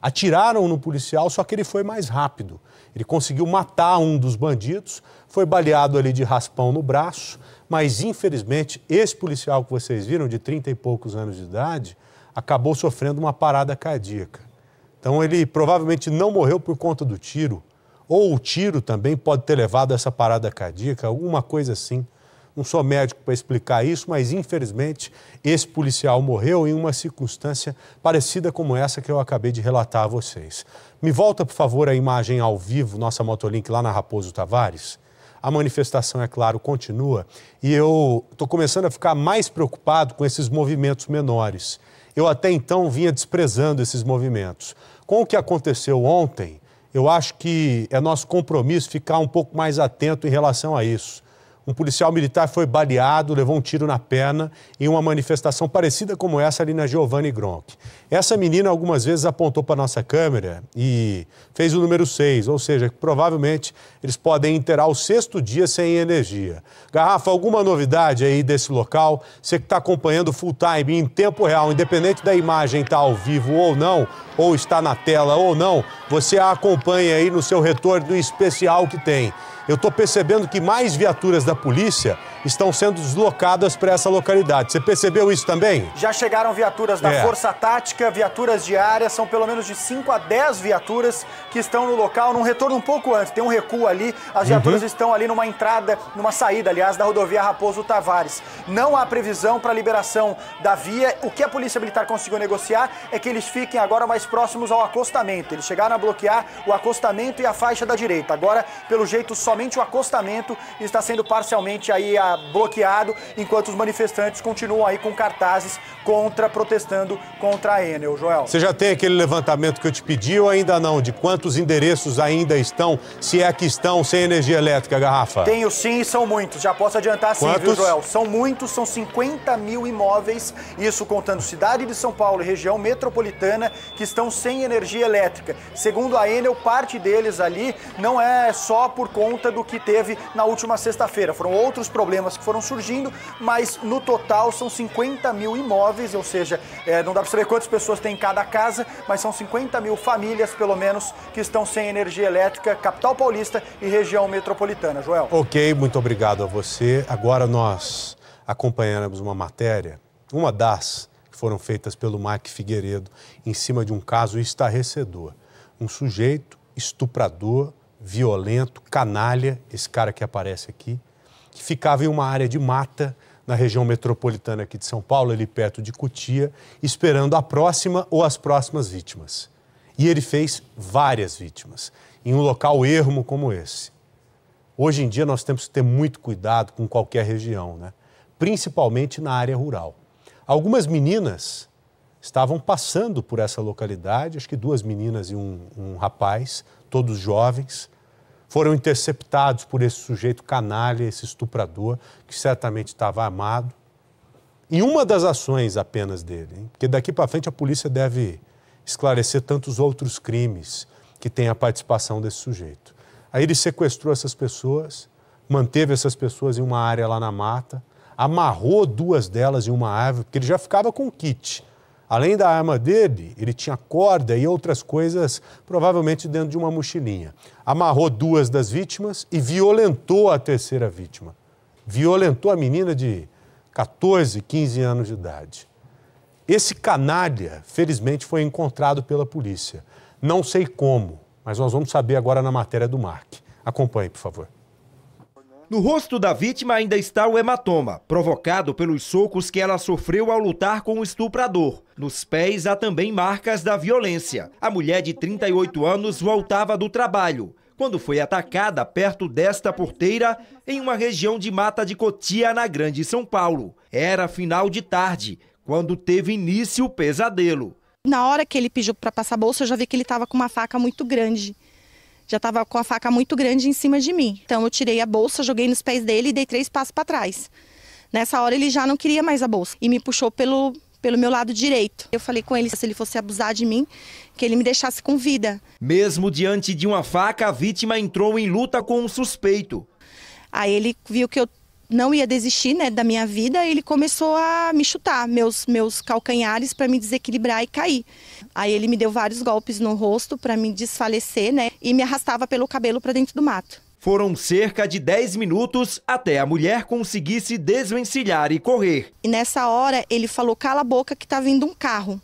Atiraram no policial, só que ele foi mais rápido. Ele conseguiu matar um dos bandidos, foi baleado ali de raspão no braço, mas infelizmente esse policial que vocês viram, de 30 e poucos anos de idade, acabou sofrendo uma parada cardíaca. Então ele provavelmente não morreu por conta do tiro, ou o tiro também pode ter levado a essa parada cardíaca, alguma coisa assim. Não sou médico para explicar isso, mas infelizmente esse policial morreu em uma circunstância parecida como essa que eu acabei de relatar a vocês. Me volta, por favor, a imagem ao vivo, nossa Motolink lá na Raposo Tavares. A manifestação, é claro, continua e eu estou começando a ficar mais preocupado com esses movimentos menores. Eu até então vinha desprezando esses movimentos. Com o que aconteceu ontem, eu acho que é nosso compromisso ficar um pouco mais atento em relação a isso um policial militar foi baleado, levou um tiro na perna em uma manifestação parecida como essa ali na Giovanni Gronk. Essa menina algumas vezes apontou para nossa câmera e fez o número 6, ou seja, provavelmente eles podem interar o sexto dia sem energia. Garrafa, alguma novidade aí desse local? Você que está acompanhando full time, em tempo real, independente da imagem estar tá ao vivo ou não, ou está na tela ou não, você a acompanha aí no seu retorno especial que tem eu estou percebendo que mais viaturas da polícia estão sendo deslocadas para essa localidade. Você percebeu isso também? Já chegaram viaturas da é. Força Tática, viaturas diárias, são pelo menos de 5 a 10 viaturas que estão no local, num retorno um pouco antes, tem um recuo ali, as viaturas uhum. estão ali numa entrada, numa saída, aliás, da rodovia Raposo Tavares. Não há previsão para liberação da via. O que a Polícia Militar conseguiu negociar é que eles fiquem agora mais próximos ao acostamento. Eles chegaram a bloquear o acostamento e a faixa da direita. Agora, pelo jeito, somente o acostamento está sendo parcialmente aí a bloqueado, enquanto os manifestantes continuam aí com cartazes contra, protestando contra a Enel, Joel. Você já tem aquele levantamento que eu te pedi ou ainda não? De quantos endereços ainda estão, se é que estão, sem energia elétrica, Garrafa? Tenho sim e são muitos. Já posso adiantar sim, quantos? viu, Joel? São muitos, são 50 mil imóveis, isso contando cidade de São Paulo e região metropolitana, que estão sem energia elétrica. Segundo a Enel, parte deles ali não é só por conta do que teve na última sexta-feira. Foram outros problemas problemas que foram surgindo, mas no total são 50 mil imóveis, ou seja, é, não dá para saber quantas pessoas tem em cada casa, mas são 50 mil famílias, pelo menos, que estão sem energia elétrica, capital paulista e região metropolitana. Joel. Ok, muito obrigado a você. Agora nós acompanhamos uma matéria, uma das que foram feitas pelo Mark Figueiredo, em cima de um caso estarrecedor. Um sujeito estuprador, violento, canalha, esse cara que aparece aqui, que ficava em uma área de mata na região metropolitana aqui de São Paulo, ali perto de Cotia, esperando a próxima ou as próximas vítimas. E ele fez várias vítimas, em um local ermo como esse. Hoje em dia nós temos que ter muito cuidado com qualquer região, né? principalmente na área rural. Algumas meninas estavam passando por essa localidade, acho que duas meninas e um, um rapaz, todos jovens, foram interceptados por esse sujeito canalha, esse estuprador, que certamente estava armado. Em uma das ações apenas dele, hein? porque daqui para frente a polícia deve esclarecer tantos outros crimes que tem a participação desse sujeito. Aí ele sequestrou essas pessoas, manteve essas pessoas em uma área lá na mata, amarrou duas delas em uma árvore, porque ele já ficava com o kit Além da arma dele, ele tinha corda e outras coisas, provavelmente dentro de uma mochilinha. Amarrou duas das vítimas e violentou a terceira vítima. Violentou a menina de 14, 15 anos de idade. Esse canalha, felizmente, foi encontrado pela polícia. Não sei como, mas nós vamos saber agora na matéria do Mark. Acompanhe, por favor. No rosto da vítima ainda está o hematoma, provocado pelos socos que ela sofreu ao lutar com o estuprador. Nos pés há também marcas da violência. A mulher de 38 anos voltava do trabalho quando foi atacada perto desta porteira em uma região de mata de Cotia, na Grande São Paulo. Era final de tarde, quando teve início o pesadelo. Na hora que ele pediu para passar a bolsa, eu já vi que ele estava com uma faca muito grande já estava com a faca muito grande em cima de mim. Então eu tirei a bolsa, joguei nos pés dele e dei três passos para trás. Nessa hora ele já não queria mais a bolsa e me puxou pelo, pelo meu lado direito. Eu falei com ele se ele fosse abusar de mim, que ele me deixasse com vida. Mesmo diante de uma faca, a vítima entrou em luta com um suspeito. Aí ele viu que eu não ia desistir né, da minha vida, ele começou a me chutar meus, meus calcanhares para me desequilibrar e cair. Aí ele me deu vários golpes no rosto para me desfalecer, né? E me arrastava pelo cabelo para dentro do mato. Foram cerca de 10 minutos até a mulher conseguir se desvencilhar e correr. E nessa hora ele falou: "Cala a boca que tá vindo um carro".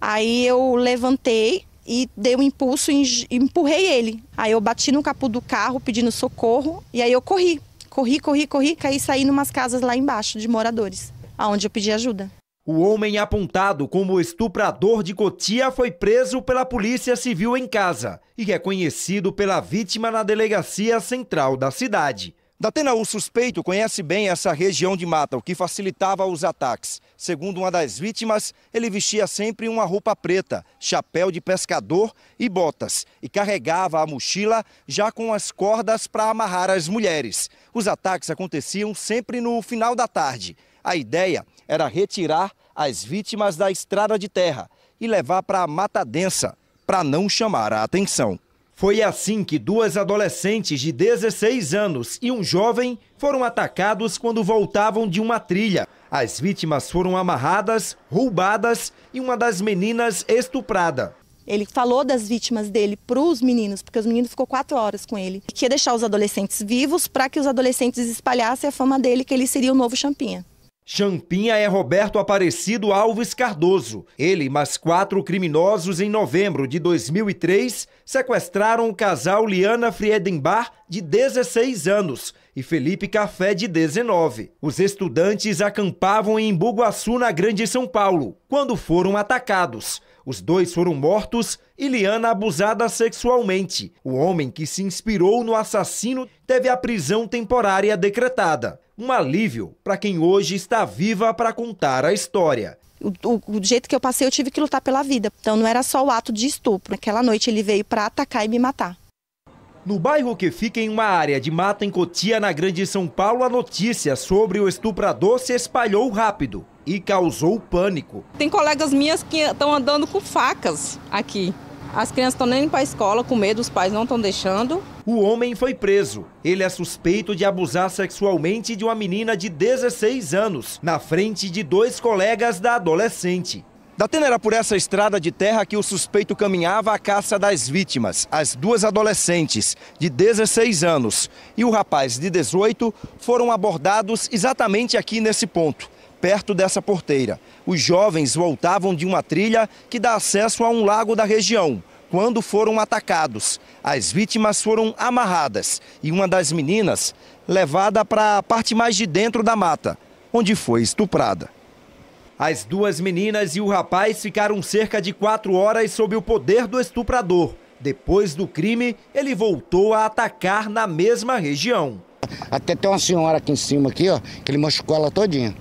Aí eu levantei e dei um impulso e empurrei ele. Aí eu bati no capô do carro pedindo socorro e aí eu corri. Corri, corri, corri, caí saí numas casas lá embaixo de moradores, aonde eu pedi ajuda. O homem apontado como estuprador de Cotia foi preso pela Polícia Civil em casa e é conhecido pela vítima na delegacia central da cidade. Datena, o suspeito conhece bem essa região de mata, o que facilitava os ataques. Segundo uma das vítimas, ele vestia sempre uma roupa preta, chapéu de pescador e botas, e carregava a mochila já com as cordas para amarrar as mulheres. Os ataques aconteciam sempre no final da tarde. A ideia era retirar as vítimas da estrada de terra e levar para a mata densa, para não chamar a atenção. Foi assim que duas adolescentes de 16 anos e um jovem foram atacados quando voltavam de uma trilha. As vítimas foram amarradas, roubadas e uma das meninas estuprada. Ele falou das vítimas dele para os meninos, porque os meninos ficou quatro horas com ele. Que ia deixar os adolescentes vivos para que os adolescentes espalhassem a fama dele que ele seria o novo champinha. Champinha é Roberto Aparecido Alves Cardoso. Ele e mais quatro criminosos, em novembro de 2003, sequestraram o casal Liana Friedenbar, de 16 anos, e Felipe Café, de 19. Os estudantes acampavam em Buguaçu, na Grande São Paulo, quando foram atacados. Os dois foram mortos e Liana abusada sexualmente. O homem que se inspirou no assassino teve a prisão temporária decretada um alívio para quem hoje está viva para contar a história. O, o, o, jeito que eu passei, eu tive que lutar pela vida. Então não era só o ato de estupro. Naquela noite ele veio para atacar e me matar. No bairro que fica em uma área de mata em Cotia, na Grande São Paulo, a notícia sobre o estuprador se espalhou rápido e causou pânico. Tem colegas minhas que estão andando com facas aqui. As crianças estão nem indo para a escola com medo, os pais não estão deixando. O homem foi preso. Ele é suspeito de abusar sexualmente de uma menina de 16 anos, na frente de dois colegas da adolescente. Datena era por essa estrada de terra que o suspeito caminhava à caça das vítimas, as duas adolescentes de 16 anos e o rapaz de 18 foram abordados exatamente aqui nesse ponto perto dessa porteira. Os jovens voltavam de uma trilha que dá acesso a um lago da região, quando foram atacados. As vítimas foram amarradas e uma das meninas levada para a parte mais de dentro da mata, onde foi estuprada. As duas meninas e o rapaz ficaram cerca de quatro horas sob o poder do estuprador. Depois do crime, ele voltou a atacar na mesma região. Até tem uma senhora aqui em cima, aqui, ó, que ele machucou ela todinha.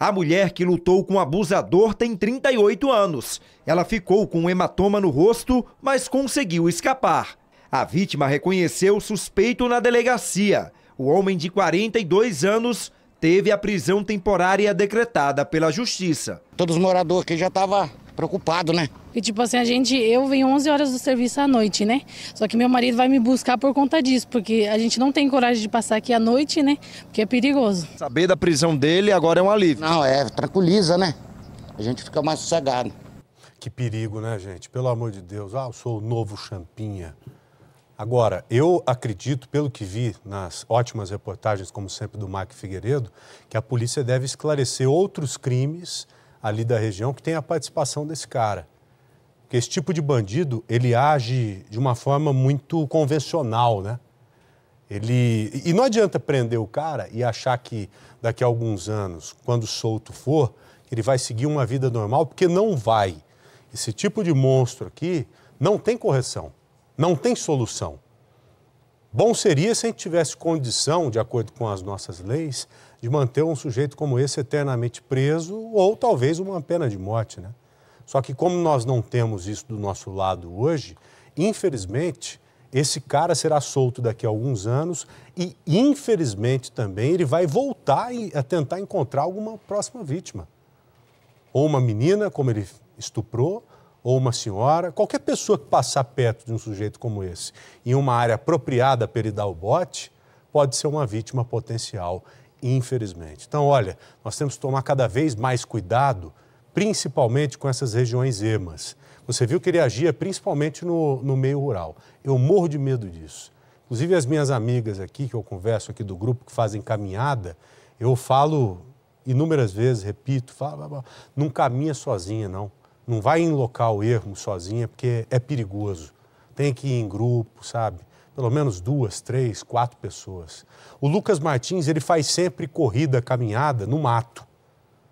A mulher que lutou com o abusador tem 38 anos. Ela ficou com um hematoma no rosto, mas conseguiu escapar. A vítima reconheceu o suspeito na delegacia. O homem de 42 anos teve a prisão temporária decretada pela justiça. Todos os moradores que já estavam preocupado, né? E tipo assim, a gente, eu venho 11 horas do serviço à noite, né? Só que meu marido vai me buscar por conta disso, porque a gente não tem coragem de passar aqui à noite, né? Porque é perigoso. Saber da prisão dele agora é um alívio. Não, é, tranquiliza, né? A gente fica mais sossegado. Que perigo, né, gente? Pelo amor de Deus. Ah, eu sou o novo champinha. Agora, eu acredito, pelo que vi nas ótimas reportagens, como sempre, do Mark Figueiredo, que a polícia deve esclarecer outros crimes ali da região que tem a participação desse cara. Porque esse tipo de bandido, ele age de uma forma muito convencional, né? Ele... E não adianta prender o cara e achar que daqui a alguns anos, quando solto for, ele vai seguir uma vida normal, porque não vai. Esse tipo de monstro aqui não tem correção, não tem solução. Bom seria se a gente tivesse condição, de acordo com as nossas leis, de manter um sujeito como esse eternamente preso ou talvez uma pena de morte, né? Só que como nós não temos isso do nosso lado hoje, infelizmente, esse cara será solto daqui a alguns anos e, infelizmente, também ele vai voltar a tentar encontrar alguma próxima vítima. Ou uma menina, como ele estuprou, ou uma senhora, qualquer pessoa que passar perto de um sujeito como esse, em uma área apropriada para ele dar o bote, pode ser uma vítima potencial infelizmente. Então, olha, nós temos que tomar cada vez mais cuidado, principalmente com essas regiões emas. Você viu que ele agia principalmente no, no meio rural. Eu morro de medo disso. Inclusive, as minhas amigas aqui, que eu converso aqui do grupo que fazem caminhada, eu falo inúmeras vezes, repito, falo, não caminha sozinha, não. Não vai em local ermo sozinha, porque é perigoso. Tem que ir em grupo, sabe? Pelo menos duas, três, quatro pessoas. O Lucas Martins ele faz sempre corrida, caminhada no mato.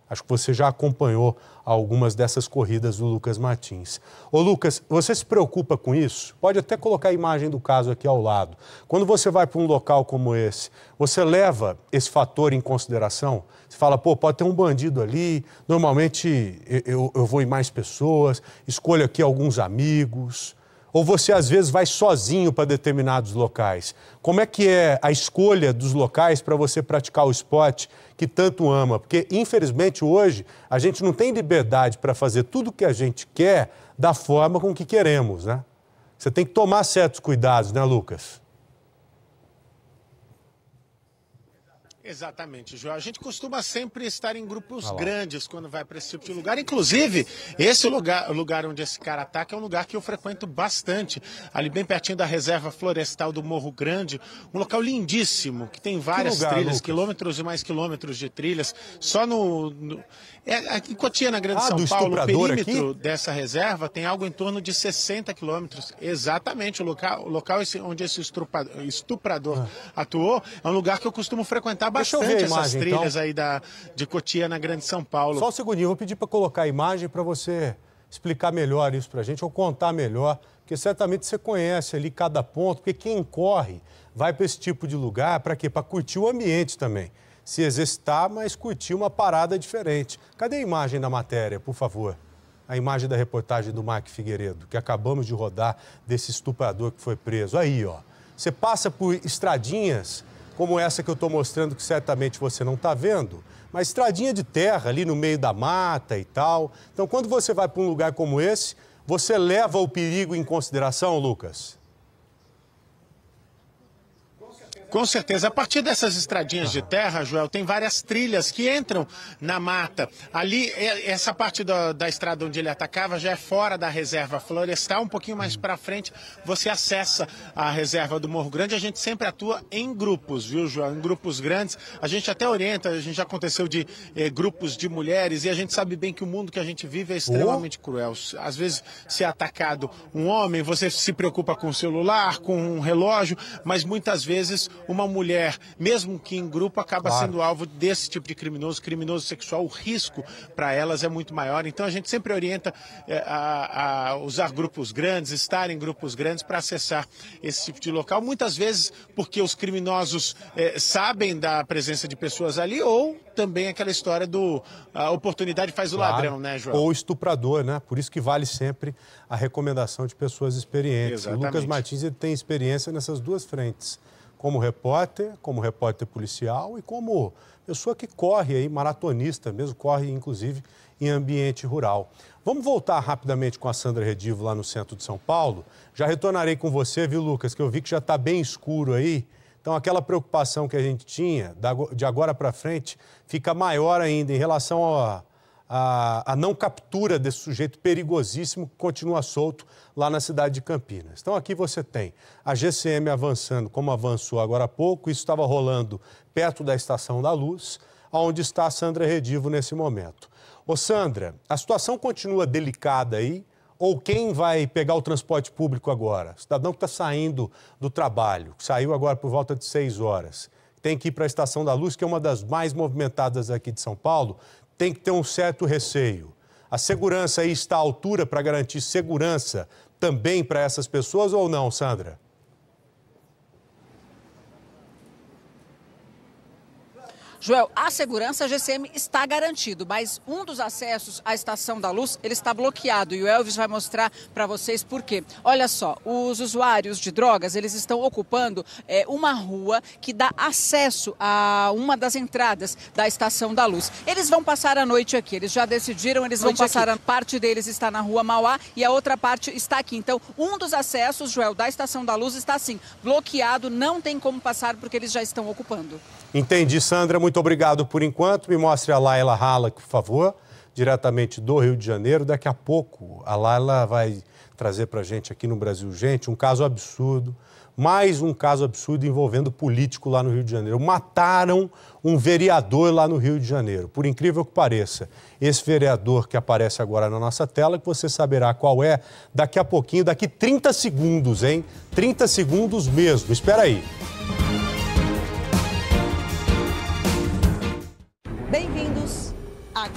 Acho que você já acompanhou algumas dessas corridas do Lucas Martins. Ô Lucas, você se preocupa com isso? Pode até colocar a imagem do caso aqui ao lado. Quando você vai para um local como esse, você leva esse fator em consideração? Você fala, pô, pode ter um bandido ali, normalmente eu, eu vou em mais pessoas, escolho aqui alguns amigos ou você às vezes vai sozinho para determinados locais? Como é que é a escolha dos locais para você praticar o esporte que tanto ama? Porque, infelizmente, hoje a gente não tem liberdade para fazer tudo o que a gente quer da forma com que queremos, né? Você tem que tomar certos cuidados, né, Lucas? Exatamente, João. A gente costuma sempre estar em grupos tá grandes quando vai para esse tipo de lugar. Inclusive, esse lugar, lugar onde esse cara ataca é um lugar que eu frequento bastante. Ali bem pertinho da reserva florestal do Morro Grande. Um local lindíssimo, que tem várias que lugar, trilhas, Lucas? quilômetros e mais quilômetros de trilhas. Só no, no é, aqui em Cotia, na Grande ah, São Paulo, o perímetro aqui? dessa reserva tem algo em torno de 60 quilômetros. Exatamente, o local, o local onde esse estuprador, estuprador ah. atuou é um lugar que eu costumo frequentar bastante imagem, essas trilhas então. aí da, de Cotia, na Grande São Paulo. Só um segundinho, vou pedir para colocar a imagem para você explicar melhor isso para a gente ou contar melhor, porque certamente você conhece ali cada ponto, porque quem corre vai para esse tipo de lugar para quê? Para curtir o ambiente também se exercitar, mas curtir uma parada diferente. Cadê a imagem da matéria, por favor? A imagem da reportagem do Mark Figueiredo, que acabamos de rodar, desse estuprador que foi preso. Aí, ó. Você passa por estradinhas como essa que eu estou mostrando, que certamente você não está vendo, mas estradinha de terra ali no meio da mata e tal. Então, quando você vai para um lugar como esse, você leva o perigo em consideração, Lucas? Com certeza. A partir dessas estradinhas de terra, Joel, tem várias trilhas que entram na mata. Ali, é, essa parte da, da estrada onde ele atacava já é fora da reserva florestal. Um pouquinho mais para frente, você acessa a reserva do Morro Grande. A gente sempre atua em grupos, viu, Joel? Em grupos grandes. A gente até orienta, a gente já aconteceu de eh, grupos de mulheres e a gente sabe bem que o mundo que a gente vive é extremamente oh. cruel. Às vezes, se é atacado um homem, você se preocupa com o celular, com um relógio, mas muitas vezes uma mulher, mesmo que em grupo, acaba claro. sendo alvo desse tipo de criminoso, criminoso sexual, o risco para elas é muito maior. Então a gente sempre orienta eh, a, a, usar grupos grandes, estar em grupos grandes para acessar esse tipo de local. Muitas vezes porque os criminosos é, sabem da presença de pessoas ali ou também aquela história do a oportunidade faz o claro. ladrão, né, João? Ou estuprador, né? Por isso que vale sempre a recomendação de pessoas experientes. Exatamente. O Lucas Martins ele tem experiência nessas duas frentes como repórter, como repórter policial e como pessoa que corre aí, maratonista mesmo, corre inclusive em ambiente rural. Vamos voltar rapidamente com a Sandra Redivo lá no centro de São Paulo. Já retornarei com você, viu, Lucas, que eu vi que já está bem escuro aí. Então, aquela preocupação que a gente tinha de agora para frente fica maior ainda em relação a a, a, não captura desse sujeito perigosíssimo que continua solto lá na cidade de Campinas. Então, aqui você tem a GCM avançando, como avançou agora há pouco, isso estava rolando perto da Estação da Luz, onde está a Sandra Redivo nesse momento. Ô, Sandra, a situação continua delicada aí? Ou quem vai pegar o transporte público agora? cidadão que está saindo do trabalho, que saiu agora por volta de 6 horas tem que ir para a Estação da Luz, que é uma das mais movimentadas aqui de São Paulo tem que ter um certo receio. A segurança aí está à altura para garantir segurança também para essas pessoas ou não, Sandra? Joel, a segurança a GCM está garantido, mas um dos acessos à Estação da Luz ele está bloqueado e o Elvis vai mostrar para vocês por quê. Olha só, os usuários de drogas eles estão ocupando é, uma rua que dá acesso a uma das entradas da Estação da Luz. Eles vão passar a noite aqui. Eles já decidiram, eles noite vão passar. Aqui. A parte deles está na Rua Mauá e a outra parte está aqui. Então, um dos acessos, Joel, da Estação da Luz está assim bloqueado. Não tem como passar porque eles já estão ocupando. Entendi, Sandra. Muito obrigado por enquanto. Me mostre a Laila Hala, por favor, diretamente do Rio de Janeiro. Daqui a pouco a Laila vai trazer para gente aqui no Brasil, gente, um caso absurdo. Mais um caso absurdo envolvendo político lá no Rio de Janeiro. Mataram um vereador lá no Rio de Janeiro. Por incrível que pareça, esse vereador que aparece agora na nossa tela, que você saberá qual é daqui a pouquinho, daqui 30 segundos, hein? 30 segundos mesmo. Espera aí.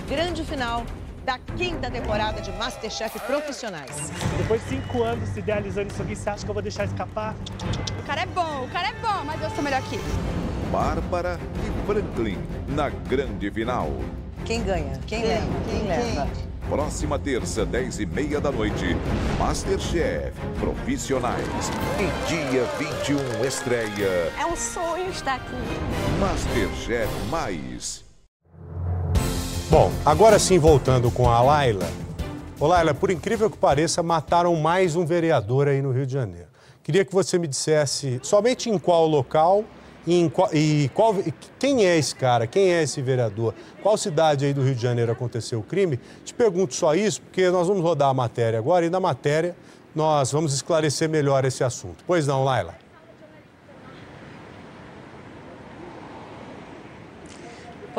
grande final da quinta temporada de Masterchef Profissionais. Depois de cinco anos se idealizando isso aqui, você acha que eu vou deixar escapar? O cara é bom, o cara é bom, mas eu sou melhor que ele. Bárbara e Franklin na grande final. Quem ganha? Quem, quem leva? Quem, quem leva? Próxima terça, 10 e meia da noite, Masterchef Profissionais. E dia 21, estreia... É um sonho estar aqui. Masterchef Mais. Bom, agora sim, voltando com a Laila. Ô, Laila, por incrível que pareça, mataram mais um vereador aí no Rio de Janeiro. Queria que você me dissesse somente em qual local e, qual, e qual, quem é esse cara, quem é esse vereador, qual cidade aí do Rio de Janeiro aconteceu o crime. Te pergunto só isso, porque nós vamos rodar a matéria agora e na matéria nós vamos esclarecer melhor esse assunto. Pois não, Laila?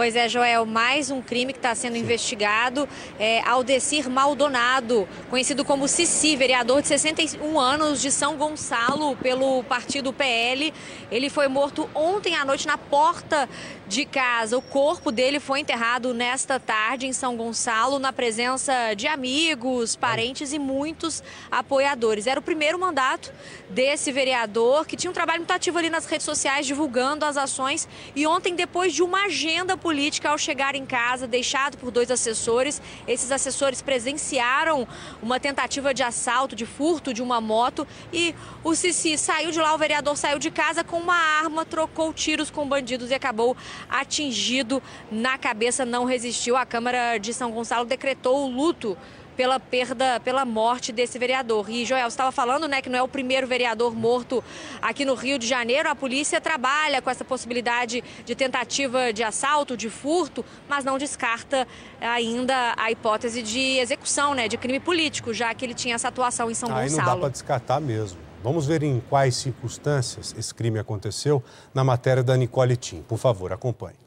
Pois é, Joel, mais um crime que está sendo investigado. É, Aldecir Maldonado, conhecido como Cici, vereador de 61 anos de São Gonçalo pelo partido PL. Ele foi morto ontem à noite na porta de casa. O corpo dele foi enterrado nesta tarde em São Gonçalo, na presença de amigos, parentes e muitos apoiadores. Era o primeiro mandato desse vereador, que tinha um trabalho muito ativo ali nas redes sociais, divulgando as ações. E ontem, depois de uma agenda política, ao chegar em casa, deixado por dois assessores, esses assessores presenciaram uma tentativa de assalto, de furto de uma moto. E o Cici saiu de lá, o vereador saiu de casa com uma arma, trocou tiros com bandidos e acabou atingido na cabeça, não resistiu. A Câmara de São Gonçalo decretou o luto pela perda, pela morte desse vereador. E Joel, estava falando, né, que não é o primeiro vereador morto aqui no Rio de Janeiro. A polícia trabalha com essa possibilidade de tentativa de assalto, de furto, mas não descarta ainda a hipótese de execução, né, de crime político, já que ele tinha essa atuação em São Aí Gonçalo. Aí não dá para descartar mesmo. Vamos ver em quais circunstâncias esse crime aconteceu na matéria da Nicole Tim. Por favor, acompanhe.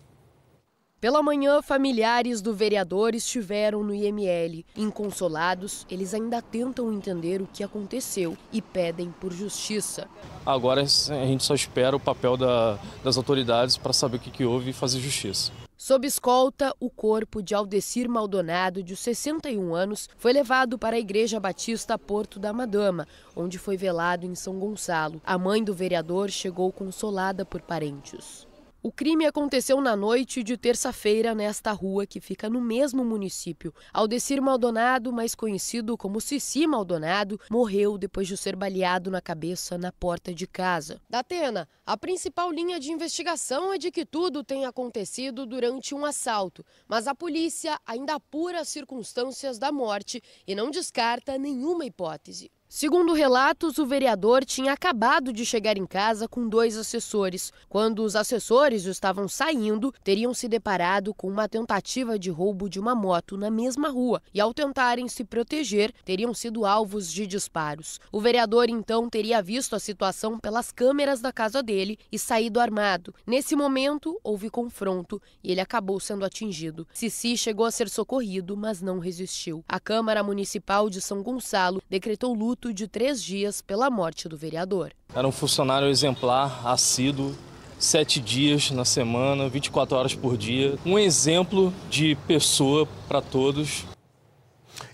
Pela manhã, familiares do vereador estiveram no IML. Inconsolados, eles ainda tentam entender o que aconteceu e pedem por justiça. Agora a gente só espera o papel da, das autoridades para saber o que, que houve e fazer justiça. Sob escolta, o corpo de Aldecir Maldonado, de 61 anos, foi levado para a Igreja Batista Porto da Madama, onde foi velado em São Gonçalo. A mãe do vereador chegou consolada por parentes. O crime aconteceu na noite de terça-feira nesta rua que fica no mesmo município. Aldecir Maldonado, mais conhecido como Cici Maldonado, morreu depois de ser baleado na cabeça na porta de casa. Datena, a principal linha de investigação é de que tudo tenha acontecido durante um assalto, mas a polícia ainda apura as circunstâncias da morte e não descarta nenhuma hipótese. Segundo relatos, o vereador tinha acabado de chegar em casa com dois assessores. Quando os assessores estavam saindo, teriam se deparado com uma tentativa de roubo de uma moto na mesma rua e, ao tentarem se proteger, teriam sido alvos de disparos. O vereador então teria visto a situação pelas câmeras da casa dele e saído armado. Nesse momento, houve confronto e ele acabou sendo atingido. Cici chegou a ser socorrido, mas não resistiu. A Câmara Municipal de São Gonçalo decretou luto luto de três dias pela morte do vereador. Era um funcionário exemplar, assíduo, sete dias na semana, 24 horas por dia. Um exemplo de pessoa para todos.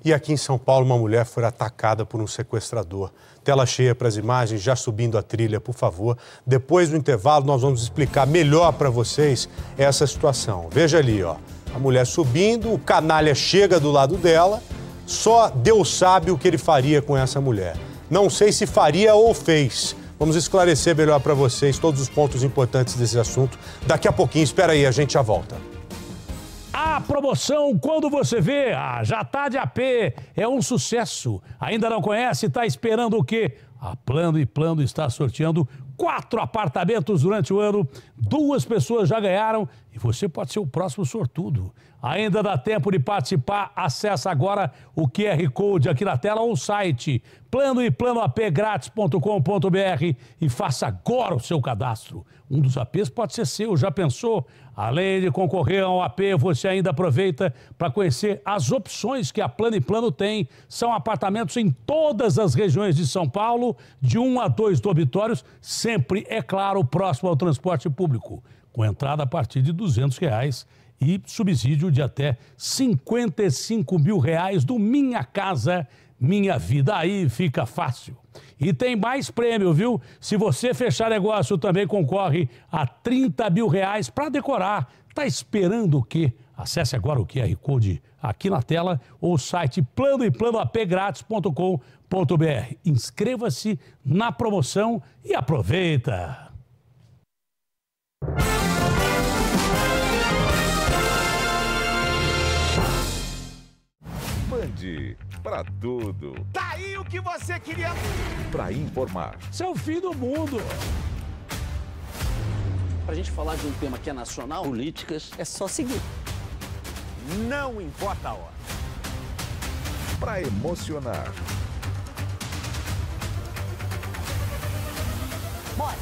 E aqui em São Paulo, uma mulher foi atacada por um sequestrador. Tela cheia para as imagens, já subindo a trilha, por favor. Depois do intervalo, nós vamos explicar melhor para vocês essa situação. Veja ali, ó. A mulher subindo, o canalha chega do lado dela só Deus sabe o que ele faria com essa mulher. Não sei se faria ou fez. Vamos esclarecer melhor para vocês todos os pontos importantes desse assunto. Daqui a pouquinho, espera aí, a gente já volta. A promoção Quando Você Vê, ah, já tá de AP, é um sucesso. Ainda não conhece? Está esperando o quê? A Plano e Plano está sorteando quatro apartamentos durante o ano. Duas pessoas já ganharam e você pode ser o próximo sortudo. Ainda dá tempo de participar. Acesse agora o QR Code aqui na tela ou o site plano e planoapgrátis.com.br e faça agora o seu cadastro. Um dos APs pode ser seu, já pensou? Além de concorrer ao AP, você ainda aproveita para conhecer as opções que a Plano e Plano tem. São apartamentos em todas as regiões de São Paulo, de um a dois dormitórios, sempre, é claro, próximo ao transporte público. Com entrada a partir de R$ 200. Reais e subsídio de até 55 mil reais do Minha Casa Minha Vida. Aí fica fácil. E tem mais prêmio, viu? Se você fechar negócio, também concorre a 30 mil reais para decorar. Tá esperando o quê? Acesse agora o QR Code aqui na tela ou o site plano e planoapgrátis.com.br. Inscreva-se na promoção e aproveita! pra para tudo. Tá aí o que você queria. Para informar. Isso é o fim do mundo. pra gente falar de um tema que é nacional, políticas, é só seguir. Não importa a hora. Para emocionar. Bora.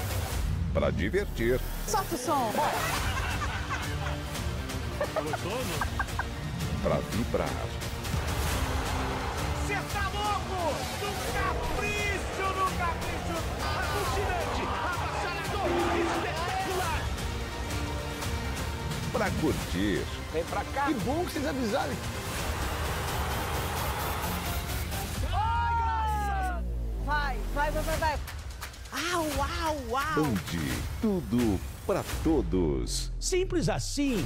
Para divertir. Solta o som. Bora. Para vibrar jogo do capricho, no capricho alucinante, avassalador, espetacular. Pra curtir. Vem pra cá. Que bom que vocês avisaram. Oh! Vai, vai, vai, vai, vai. Au, au, au. Onde tudo pra todos. Simples assim.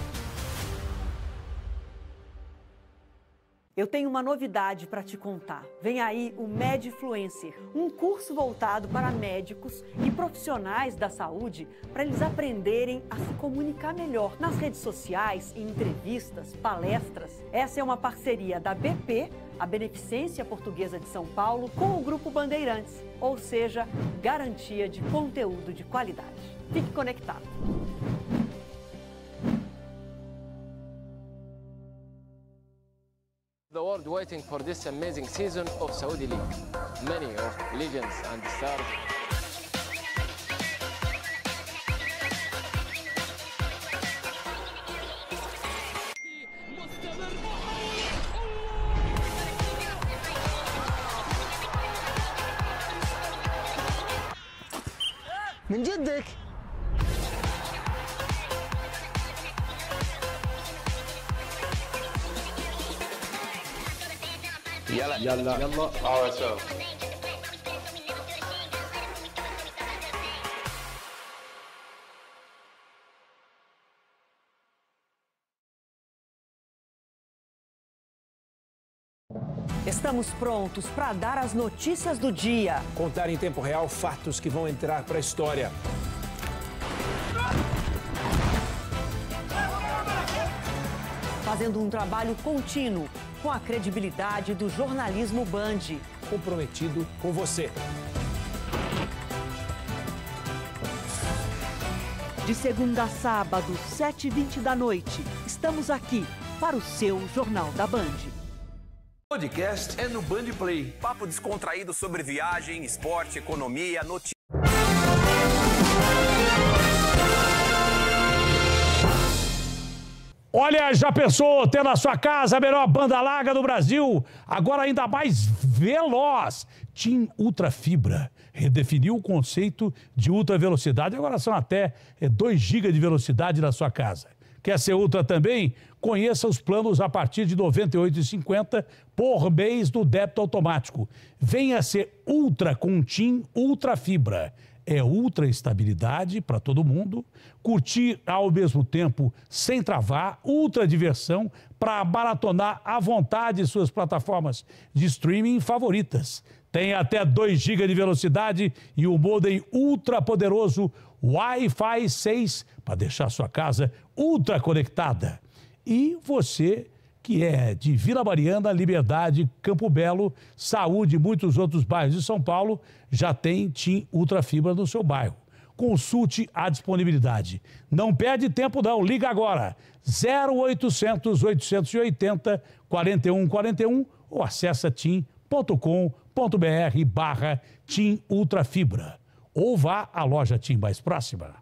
Eu tenho uma novidade para te contar. Vem aí o MedFluencer, um curso voltado para médicos e profissionais da saúde para eles aprenderem a se comunicar melhor nas redes sociais, em entrevistas, palestras. Essa é uma parceria da BP, a Beneficência Portuguesa de São Paulo, com o Grupo Bandeirantes, ou seja, garantia de conteúdo de qualidade. Fique conectado. The world waiting for this amazing season of Saudi League. Many of legends and stars. من جدك يلا يلا يلا Alright, so. Estamos prontos para dar as notícias do dia. Contar em tempo real fatos que vão entrar para a história. Fazendo um trabalho contínuo com a credibilidade do jornalismo Band. Comprometido com você. De segunda a sábado, 7h20 da noite, estamos aqui para o seu Jornal da Band. O podcast é no Band Play. Papo descontraído sobre viagem, esporte, economia, notícias. Olha, já pensou ter na sua casa a melhor banda larga do Brasil? Agora ainda mais veloz. Tim Ultra Fibra redefiniu o conceito de ultra velocidade. Agora são até 2 é, GB de velocidade na sua casa. Quer ser ultra também? Conheça os planos a partir de R$ 98,50 por mês do débito automático. Venha ser ultra com Tim Ultra Fibra é ultra estabilidade para todo mundo, curtir ao mesmo tempo sem travar, ultra diversão para baratonar à vontade suas plataformas de streaming favoritas. Tem até 2 GB de velocidade e o um modem ultra poderoso Wi-Fi 6 para deixar sua casa ultra conectada. E você que é de Vila Mariana, Liberdade, Campo Belo, Saúde e muitos outros bairros de São Paulo, já tem TIM Ultrafibra no seu bairro. Consulte a disponibilidade. Não perde tempo não, liga agora. 0800 880 4141 ou acessa tim.com.br barra Tim Ultrafibra. Ou vá à loja Tim mais próxima.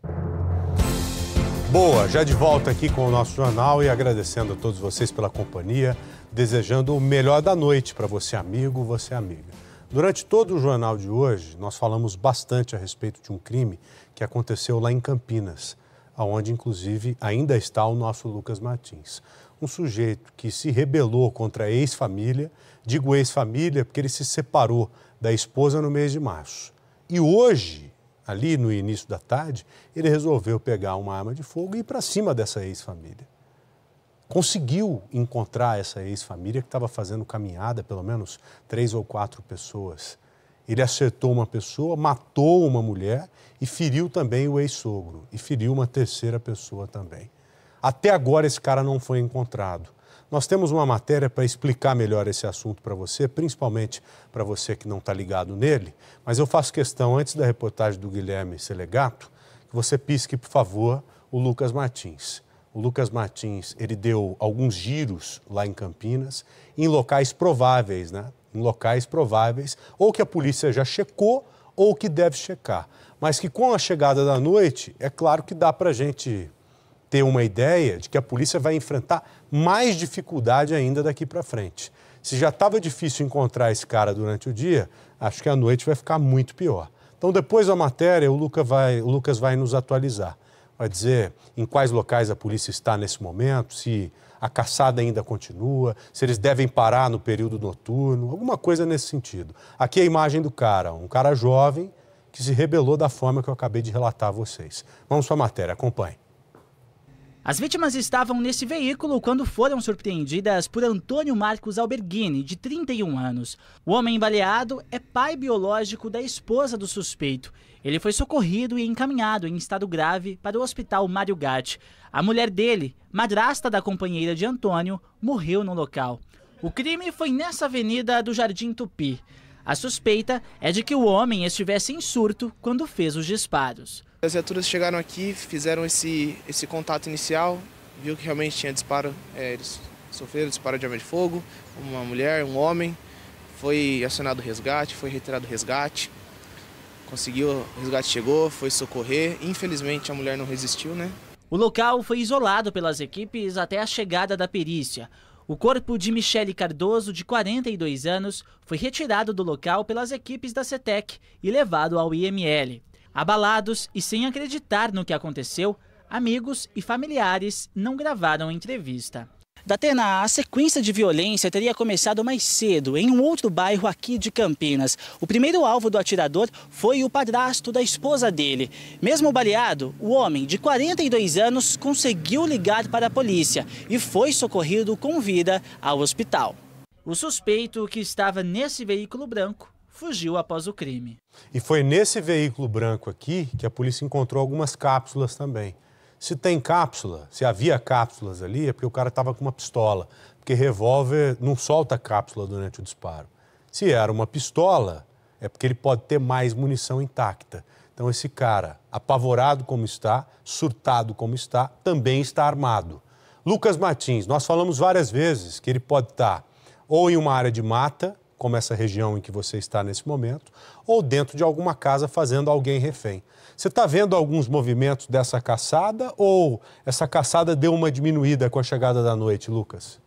Boa, já de volta aqui com o nosso jornal e agradecendo a todos vocês pela companhia, desejando o melhor da noite para você, amigo, você, amiga. Durante todo o jornal de hoje, nós falamos bastante a respeito de um crime que aconteceu lá em Campinas, onde inclusive ainda está o nosso Lucas Martins. Um sujeito que se rebelou contra a ex-família, digo ex-família porque ele se separou da esposa no mês de março. E hoje ali no início da tarde, ele resolveu pegar uma arma de fogo e ir para cima dessa ex-família. Conseguiu encontrar essa ex-família que estava fazendo caminhada, pelo menos três ou quatro pessoas. Ele acertou uma pessoa, matou uma mulher e feriu também o ex-sogro. E feriu uma terceira pessoa também. Até agora esse cara não foi encontrado. Nós temos uma matéria para explicar melhor esse assunto para você, principalmente para você que não está ligado nele. Mas eu faço questão, antes da reportagem do Guilherme Selegato, que você pisque, por favor, o Lucas Martins. O Lucas Martins, ele deu alguns giros lá em Campinas, em locais prováveis, né? Em locais prováveis, ou que a polícia já checou ou que deve checar. Mas que com a chegada da noite, é claro que dá para a gente ter uma ideia de que a polícia vai enfrentar mais dificuldade ainda daqui para frente. Se já estava difícil encontrar esse cara durante o dia, acho que à noite vai ficar muito pior. Então, depois da matéria, o, Luca vai, o Lucas vai nos atualizar. Vai dizer em quais locais a polícia está nesse momento, se a caçada ainda continua, se eles devem parar no período noturno, alguma coisa nesse sentido. Aqui é a imagem do cara, um cara jovem que se rebelou da forma que eu acabei de relatar a vocês. Vamos para a matéria, acompanhe. As vítimas estavam nesse veículo quando foram surpreendidas por Antônio Marcos Alberghini, de 31 anos. O homem baleado é pai biológico da esposa do suspeito. Ele foi socorrido e encaminhado em estado grave para o hospital Mário Gatti. A mulher dele, madrasta da companheira de Antônio, morreu no local. O crime foi nessa avenida do Jardim Tupi. A suspeita é de que o homem estivesse em surto quando fez os disparos. As viaturas chegaram aqui, fizeram esse, esse contato inicial, viu que realmente tinha disparo, é, eles sofreram disparo de arma de fogo, uma mulher, um homem. Foi acionado o resgate, foi retirado o resgate, conseguiu, o resgate chegou, foi socorrer. Infelizmente a mulher não resistiu, né? O local foi isolado pelas equipes até a chegada da perícia. O corpo de Michele Cardoso, de 42 anos, foi retirado do local pelas equipes da CETEC e levado ao IML. Abalados e sem acreditar no que aconteceu, amigos e familiares não gravaram a entrevista. Datena, a sequência de violência teria começado mais cedo, em um outro bairro aqui de Campinas. O primeiro alvo do atirador foi o padrasto da esposa dele. Mesmo baleado, o homem, de 42 anos, conseguiu ligar para a polícia e foi socorrido com vida ao hospital. O suspeito, que estava nesse veículo branco, fugiu após o crime. E foi nesse veículo branco aqui que a polícia encontrou algumas cápsulas também. Se tem cápsula, se havia cápsulas ali, é porque o cara estava com uma pistola, porque revólver não solta cápsula durante o disparo. Se era uma pistola, é porque ele pode ter mais munição intacta. Então, esse cara, apavorado como está, surtado como está, também está armado. Lucas Martins, nós falamos várias vezes que ele pode estar tá ou em uma área de mata, como essa região em que você está nesse momento, ou dentro de alguma casa fazendo alguém refém. Você está vendo alguns movimentos dessa caçada ou essa caçada deu uma diminuída com a chegada da noite, Lucas?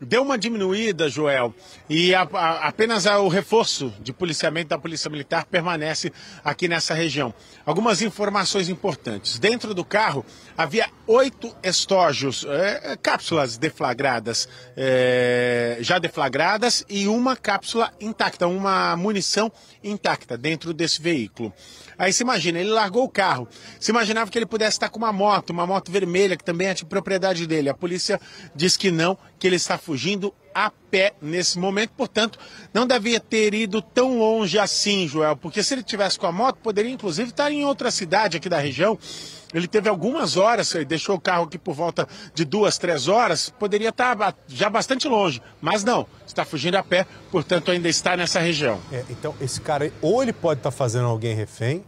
deu uma diminuída, Joel, e a, a, apenas o reforço de policiamento da Polícia Militar permanece aqui nessa região. Algumas informações importantes. Dentro do carro havia oito estojos, é, é cápsulas deflagradas, é, já deflagradas, e uma cápsula intacta, uma munição intacta dentro desse veículo. Aí se imagina, ele largou o carro. Se imaginava que ele pudesse estar com uma moto, uma moto vermelha, que também é de propriedade dele. A polícia diz que não, que ele está fugindo a pé nesse momento, portanto, não devia ter ido tão longe assim, Joel, porque se ele tivesse com a moto, poderia inclusive estar em outra cidade aqui da região. Ele teve algumas horas, ele deixou o carro aqui por volta de duas, três horas, poderia estar já bastante longe, mas não, está fugindo a pé, portanto ainda está nessa região. É, então, esse cara, ou ele pode estar fazendo alguém refém,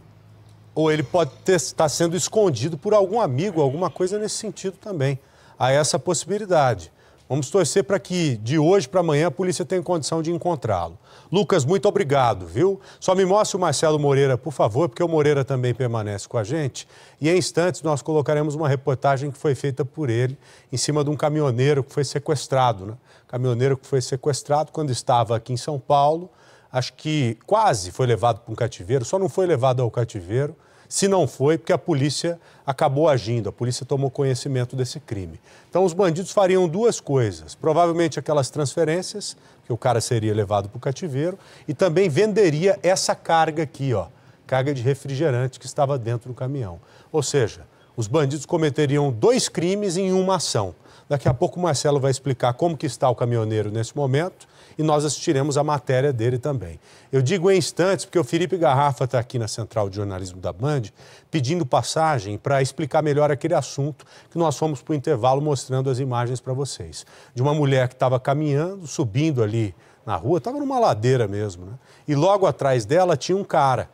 ou ele pode estar tá sendo escondido por algum amigo, alguma coisa nesse sentido também. Há essa possibilidade. Vamos torcer para que de hoje para amanhã a polícia tenha condição de encontrá-lo. Lucas, muito obrigado, viu? Só me mostre o Marcelo Moreira, por favor, porque o Moreira também permanece com a gente. E em instantes nós colocaremos uma reportagem que foi feita por ele em cima de um caminhoneiro que foi sequestrado. Né? Caminhoneiro que foi sequestrado quando estava aqui em São Paulo acho que quase foi levado para um cativeiro, só não foi levado ao cativeiro, se não foi, porque a polícia acabou agindo, a polícia tomou conhecimento desse crime. Então, os bandidos fariam duas coisas: provavelmente aquelas transferências, que o cara seria levado para o cativeiro, e também venderia essa carga aqui, ó, carga de refrigerante que estava dentro do caminhão. Ou seja, os bandidos cometeriam dois crimes em uma ação. Daqui a pouco o Marcelo vai explicar como que está o caminhoneiro nesse momento e nós assistiremos a matéria dele também. Eu digo em instantes, porque o Felipe Garrafa está aqui na Central de Jornalismo da Band pedindo passagem para explicar melhor aquele assunto que nós fomos para o intervalo mostrando as imagens para vocês. De uma mulher que estava caminhando, subindo ali na rua, estava numa ladeira mesmo, né? E logo atrás dela tinha um cara.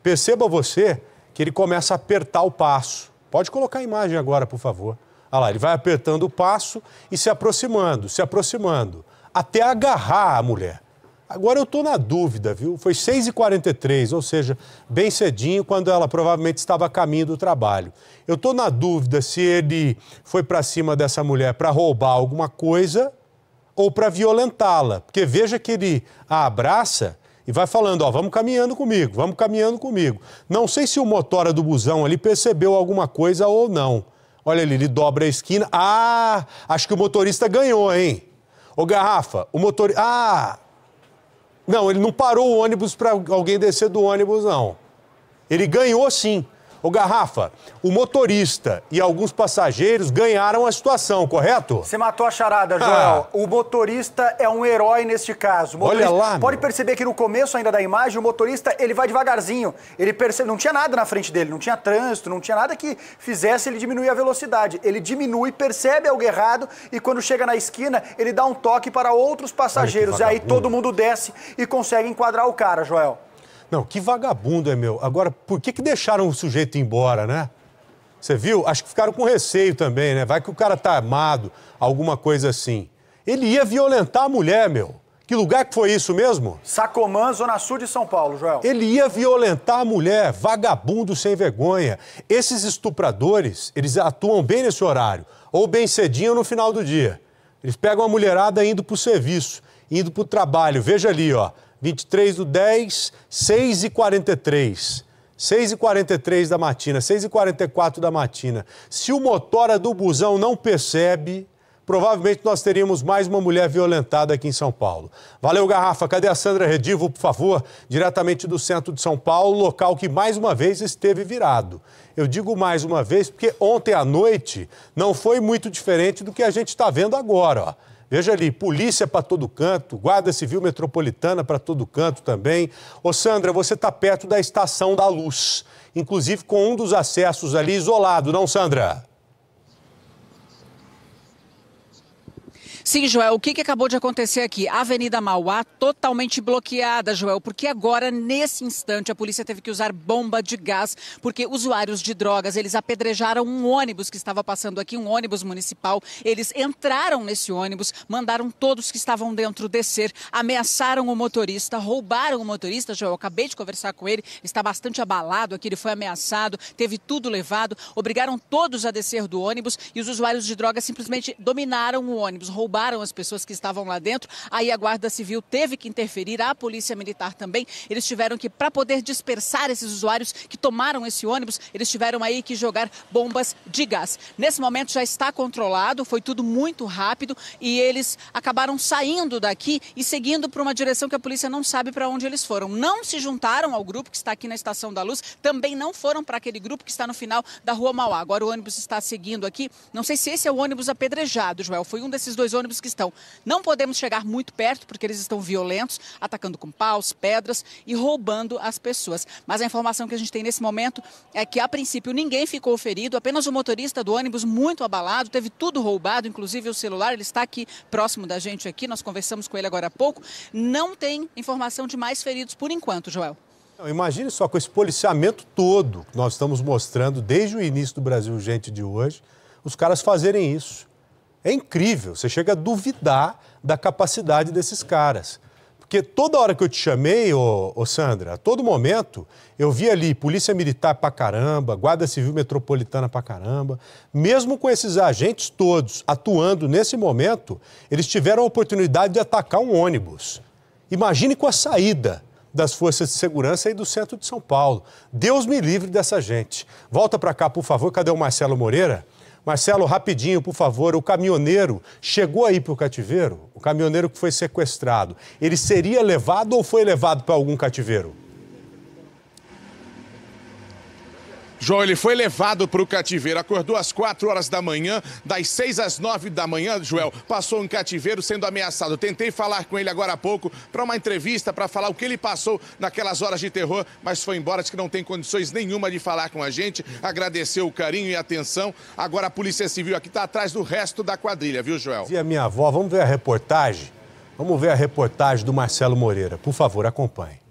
Perceba você que ele começa a apertar o passo Pode colocar a imagem agora, por favor. Olha lá, ele vai apertando o passo e se aproximando, se aproximando, até agarrar a mulher. Agora eu estou na dúvida, viu? Foi 6h43, ou seja, bem cedinho, quando ela provavelmente estava a caminho do trabalho. Eu estou na dúvida se ele foi para cima dessa mulher para roubar alguma coisa ou para violentá-la. Porque veja que ele a abraça e vai falando, ó, vamos caminhando comigo, vamos caminhando comigo. Não sei se o motora do busão ali percebeu alguma coisa ou não. Olha ali, ele dobra a esquina. Ah, acho que o motorista ganhou, hein? Ô, Garrafa, o motor... Ah! Não, ele não parou o ônibus para alguém descer do ônibus, não. Ele ganhou sim. O Garrafa, o motorista e alguns passageiros ganharam a situação, correto? Você matou a charada, ah. Joel. Ah. O motorista é um herói neste caso. Motorista... Olha lá. Meu. Pode perceber que no começo ainda da imagem, o motorista ele vai devagarzinho. Ele percebe, não tinha nada na frente dele, não tinha trânsito, não tinha nada que fizesse ele diminuir a velocidade. Ele diminui, percebe algo errado e quando chega na esquina, ele dá um toque para outros passageiros. e aí todo mundo desce e consegue enquadrar o cara, Joel. Não, que vagabundo é meu. Agora, por que, que deixaram o sujeito embora, né? Você viu? Acho que ficaram com receio também, né? Vai que o cara tá armado, alguma coisa assim. Ele ia violentar a mulher, meu. Que lugar que foi isso mesmo? Sacomã, Zona Sul de São Paulo, Joel. Ele ia violentar a mulher, vagabundo sem vergonha. Esses estupradores, eles atuam bem nesse horário, ou bem cedinho ou no final do dia. Eles pegam a mulherada indo pro serviço, indo pro trabalho. Veja ali, ó. 23 do 10, 6 e 43. 6 e 43 da matina, 6 e 44 da matina. Se o motora do busão não percebe, provavelmente nós teríamos mais uma mulher violentada aqui em São Paulo. Valeu, Garrafa. Cadê a Sandra Redivo, por favor? Diretamente do centro de São Paulo, local que mais uma vez esteve virado. Eu digo mais uma vez porque ontem à noite não foi muito diferente do que a gente está vendo agora. Ó. Veja ali, polícia para todo canto, guarda civil metropolitana para todo canto também. Ô Sandra, você está perto da Estação da Luz, inclusive com um dos acessos ali isolado, não, Sandra? Sim, Joel, o que, que, acabou de acontecer aqui? A Avenida Mauá totalmente bloqueada, Joel, porque agora, nesse instante, a polícia teve que usar bomba de gás, porque usuários de drogas, eles apedrejaram um ônibus que estava passando aqui, um ônibus municipal. Eles entraram nesse ônibus, mandaram todos que estavam dentro descer, ameaçaram o motorista, roubaram o motorista, Joel, acabei de conversar com ele, está bastante abalado aqui, ele foi ameaçado, teve tudo levado, obrigaram todos a descer do ônibus e os usuários de drogas simplesmente dominaram o ônibus, roubaram derrubaram as pessoas que estavam lá dentro. Aí a Guarda Civil teve que interferir, a Polícia Militar também. Eles tiveram que, para poder dispersar esses usuários que tomaram esse ônibus, eles tiveram aí que jogar bombas de gás. Nesse momento já está controlado, foi tudo muito rápido e eles acabaram saindo daqui e seguindo para uma direção que a polícia não sabe para onde eles foram. Não se juntaram ao grupo que está aqui na Estação da Luz, também não foram para aquele grupo que está no final da Rua Mauá. Agora o ônibus está seguindo aqui. Não sei se esse é o ônibus apedrejado, Joel. Foi um desses dois ônibus ônibus que estão. Não podemos chegar muito perto porque eles estão violentos, atacando com paus, pedras e roubando as pessoas. Mas a informação que a gente tem nesse momento é que, a princípio, ninguém ficou ferido, apenas o motorista do ônibus muito abalado, teve tudo roubado, inclusive o celular. Ele está aqui próximo da gente aqui, nós conversamos com ele agora há pouco. Não tem informação de mais feridos por enquanto, Joel. imagine só com esse policiamento todo que nós estamos mostrando desde o início do Brasil Gente de hoje, os caras fazerem isso. É incrível, você chega a duvidar da capacidade desses caras. Porque toda hora que eu te chamei, ô, ô, Sandra, a todo momento, eu vi ali polícia militar pra caramba, guarda civil metropolitana pra caramba. Mesmo com esses agentes todos atuando nesse momento, eles tiveram a oportunidade de atacar um ônibus. Imagine com a saída das forças de segurança aí do centro de São Paulo. Deus me livre dessa gente. Volta pra cá, por favor. Cadê o Marcelo Moreira? Marcelo, rapidinho, por favor, o caminhoneiro chegou aí para o cativeiro? O caminhoneiro que foi sequestrado, ele seria levado ou foi levado para algum cativeiro? João, ele foi levado para o cativeiro, acordou às 4 horas da manhã, das 6 às 9 da manhã, Joel, passou em cativeiro sendo ameaçado. tentei falar com ele agora há pouco para uma entrevista, para falar o que ele passou naquelas horas de terror, mas foi embora, acho que não tem condições nenhuma de falar com a gente, agradeceu o carinho e a atenção. Agora a Polícia Civil aqui está atrás do resto da quadrilha, viu, Joel? E a minha avó, vamos ver a reportagem? Vamos ver a reportagem do Marcelo Moreira. Por favor, acompanhe.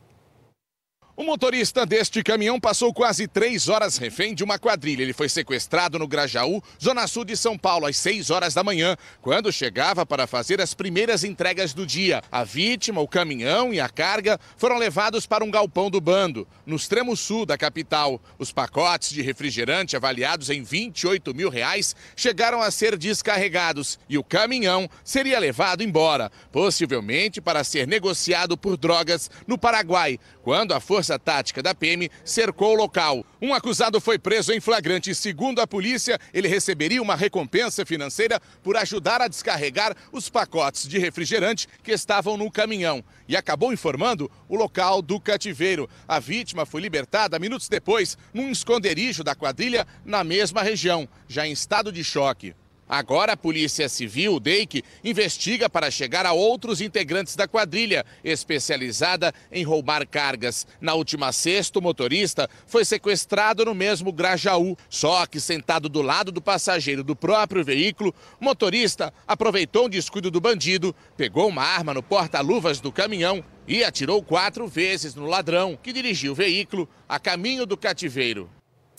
O motorista deste caminhão passou quase três horas refém de uma quadrilha. Ele foi sequestrado no Grajaú, zona sul de São Paulo, às 6 horas da manhã, quando chegava para fazer as primeiras entregas do dia. A vítima, o caminhão e a carga foram levados para um galpão do bando, no extremo sul da capital. Os pacotes de refrigerante, avaliados em 28 mil reais, chegaram a ser descarregados e o caminhão seria levado embora, possivelmente para ser negociado por drogas no Paraguai, quando a força Força Tática da PM cercou o local. Um acusado foi preso em flagrante segundo a polícia, ele receberia uma recompensa financeira por ajudar a descarregar os pacotes de refrigerante que estavam no caminhão e acabou informando o local do cativeiro. A vítima foi libertada minutos depois num esconderijo da quadrilha na mesma região, já em estado de choque. Agora a Polícia Civil, o DEIC, investiga para chegar a outros integrantes da quadrilha, especializada em roubar cargas. Na última sexta, o motorista foi sequestrado no mesmo Grajaú. Só que sentado do lado do passageiro do próprio veículo, o motorista aproveitou um descuido do bandido, pegou uma arma no porta-luvas do caminhão e atirou quatro vezes no ladrão que dirigiu o veículo a caminho do cativeiro.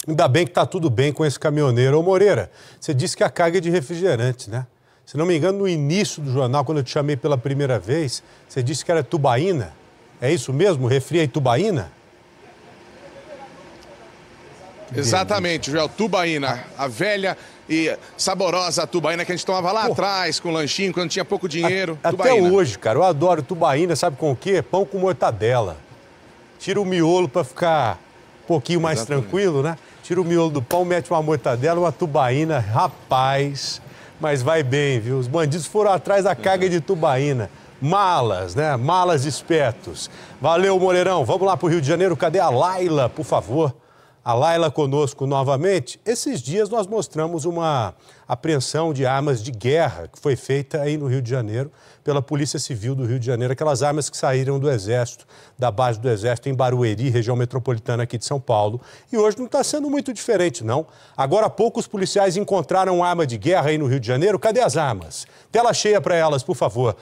Ainda bem que está tudo bem com esse caminhoneiro. Ô Moreira, você disse que a carga é de refrigerante, né? Se não me engano, no início do jornal, quando eu te chamei pela primeira vez, você disse que era tubaína. É isso mesmo? Refri e tubaína? Exatamente, Joel. Tubaína, a velha e saborosa tubaína que a gente tomava lá atrás, com lanchinho, quando tinha pouco dinheiro. A até hoje, cara, eu adoro tubaína, sabe com o quê? Pão com mortadela. Tira o miolo para ficar um pouquinho mais Exatamente. tranquilo, né? Tira o miolo do pão, mete uma mortadela, uma tubaína, rapaz. Mas vai bem, viu? Os bandidos foram atrás da carga de tubaína. Malas, né? Malas espertos. Valeu, Moreirão. Vamos lá pro Rio de Janeiro. Cadê a Laila, por favor? A Laila conosco novamente. Esses dias nós mostramos uma apreensão de armas de guerra que foi feita aí no Rio de Janeiro pela Polícia Civil do Rio de Janeiro, aquelas armas que saíram do Exército, da base do Exército em Barueri, região metropolitana aqui de São Paulo. E hoje não está sendo muito diferente, não. Agora há pouco os policiais encontraram arma de guerra aí no Rio de Janeiro. Cadê as armas? Tela cheia para elas, por favor.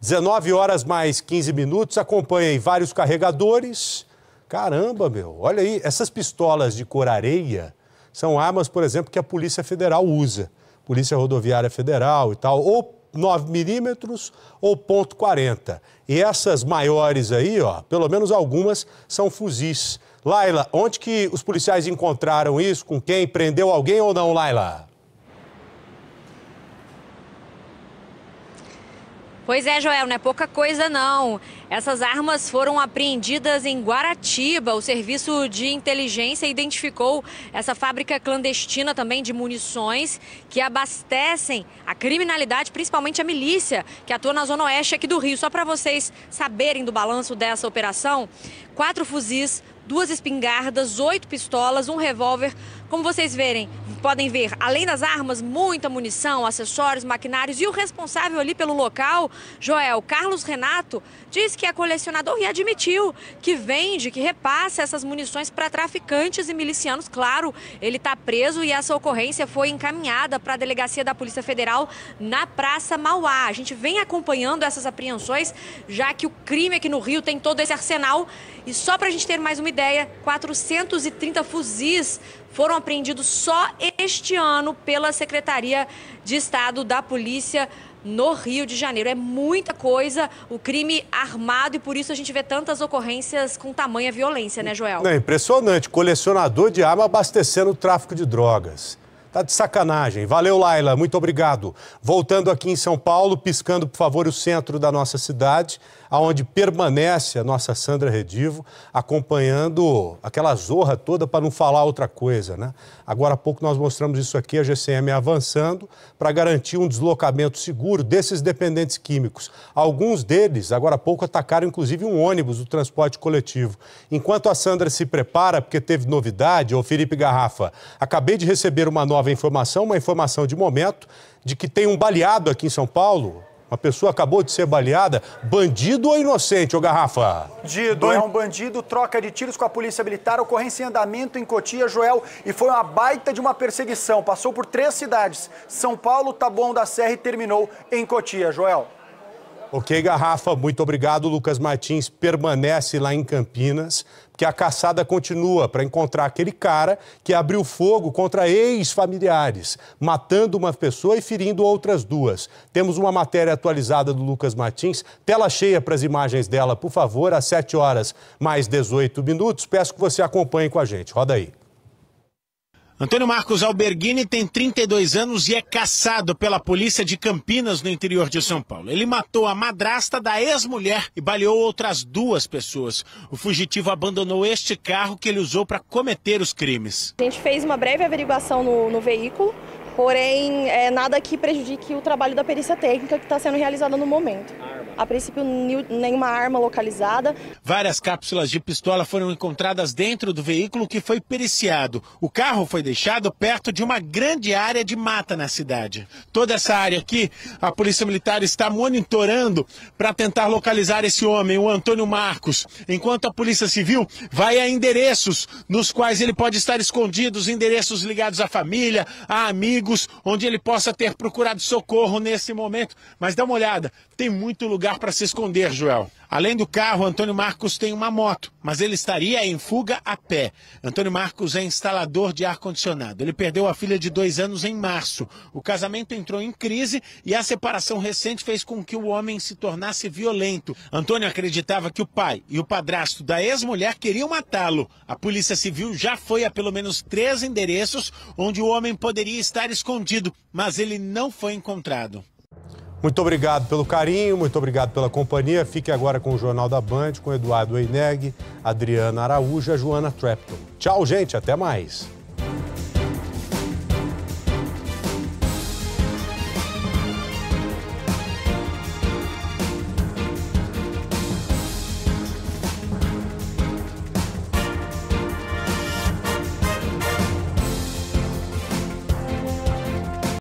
19 horas mais 15 minutos. Acompanhem vários carregadores Caramba, meu, olha aí, essas pistolas de cor areia são armas, por exemplo, que a Polícia Federal usa. Polícia Rodoviária Federal e tal, ou 9 milímetros ou ponto .40. E essas maiores aí, ó, pelo menos algumas são fuzis. Laila, onde que os policiais encontraram isso? Com quem? Prendeu alguém ou não, Laila? Pois é, Joel, não é pouca coisa não. Essas armas foram apreendidas em Guaratiba. O serviço de inteligência identificou essa fábrica clandestina também de munições que abastecem a criminalidade, principalmente a milícia, que atua na zona oeste aqui do Rio. Só para vocês saberem do balanço dessa operação, quatro fuzis, duas espingardas, oito pistolas, um revólver, como vocês verem, podem ver, além das armas, muita munição, acessórios, maquinários e o responsável ali pelo local, Joel Carlos Renato, diz que é colecionador e admitiu que vende, que repassa essas munições para traficantes e milicianos. Claro, ele está preso e essa ocorrência foi encaminhada para a delegacia da Polícia Federal na Praça Mauá. A gente vem acompanhando essas apreensões, já que o crime aqui no Rio tem todo esse arsenal. E só para a gente ter mais uma ideia, 430 fuzis foram apreendidos só este ano pela Secretaria de Estado da Polícia no Rio de Janeiro. É muita coisa o crime armado e por isso a gente vê tantas ocorrências com tamanha violência, né, Joel? É impressionante. Colecionador de arma abastecendo o tráfico de drogas. Tá de sacanagem. Valeu, Laila. Muito obrigado. Voltando aqui em São Paulo, piscando, por favor, o centro da nossa cidade aonde permanece a nossa Sandra Redivo acompanhando aquela zorra toda para não falar outra coisa, né? Agora há pouco nós mostramos isso aqui, a GCM avançando para garantir um deslocamento seguro desses dependentes químicos. Alguns deles, agora há pouco, atacaram inclusive um ônibus do transporte coletivo. Enquanto a Sandra se prepara, porque teve novidade, ô Felipe Garrafa, acabei de receber uma nova informação, uma informação de momento, de que tem um baleado aqui em São Paulo, uma pessoa acabou de ser baleada, bandido ou inocente, ô Garrafa? Bandido, é um bandido, troca de tiros com a polícia militar, ocorrência em andamento em Cotia, Joel, e foi uma baita de uma perseguição. Passou por três cidades, São Paulo, Taboão da Serra e terminou em Cotia, Joel. Ok, Garrafa, muito obrigado. Lucas Martins permanece lá em Campinas que a caçada continua para encontrar aquele cara que abriu fogo contra ex-familiares, matando uma pessoa e ferindo outras duas. Temos uma matéria atualizada do Lucas Martins, tela cheia para as imagens dela, por favor, às 7 horas mais 18 minutos. Peço que você acompanhe com a gente. Roda aí. Antônio Marcos Alberghini tem 32 anos e é caçado pela polícia de Campinas, no interior de São Paulo. Ele matou a madrasta da ex-mulher e baleou outras duas pessoas. O fugitivo abandonou este carro que ele usou para cometer os crimes. A gente fez uma breve averiguação no, no veículo, porém é, nada que prejudique o trabalho da perícia técnica que está sendo realizada no momento. A princípio, nenhuma arma localizada. Várias cápsulas de pistola foram encontradas dentro do veículo que foi periciado. O carro foi deixado perto de uma grande área de mata na cidade. Toda essa área aqui, a Polícia Militar está monitorando para tentar localizar esse homem, o Antônio Marcos, enquanto a Polícia Civil vai a endereços nos quais ele pode estar escondido, os endereços ligados à família, a amigos, onde ele possa ter procurado socorro nesse momento. Mas dá uma olhada, tem muito lugar para se esconder, Joel. Além do carro, Antônio Marcos tem uma moto, mas ele estaria em fuga a pé. Antônio Marcos é instalador de ar-condicionado. Ele perdeu a filha de dois anos em março. O casamento entrou em crise e a separação recente fez com que o homem se tornasse violento. Antônio acreditava que o pai e o padrasto da ex-mulher queriam matá-lo. A Polícia Civil já foi a pelo menos três endereços onde o homem poderia estar escondido, mas ele não foi encontrado. Muito obrigado pelo carinho, muito obrigado pela companhia. Fique agora com o Jornal da Band, com Eduardo Eineg, Adriana Araújo e Joana Trapton. Tchau, gente, até mais.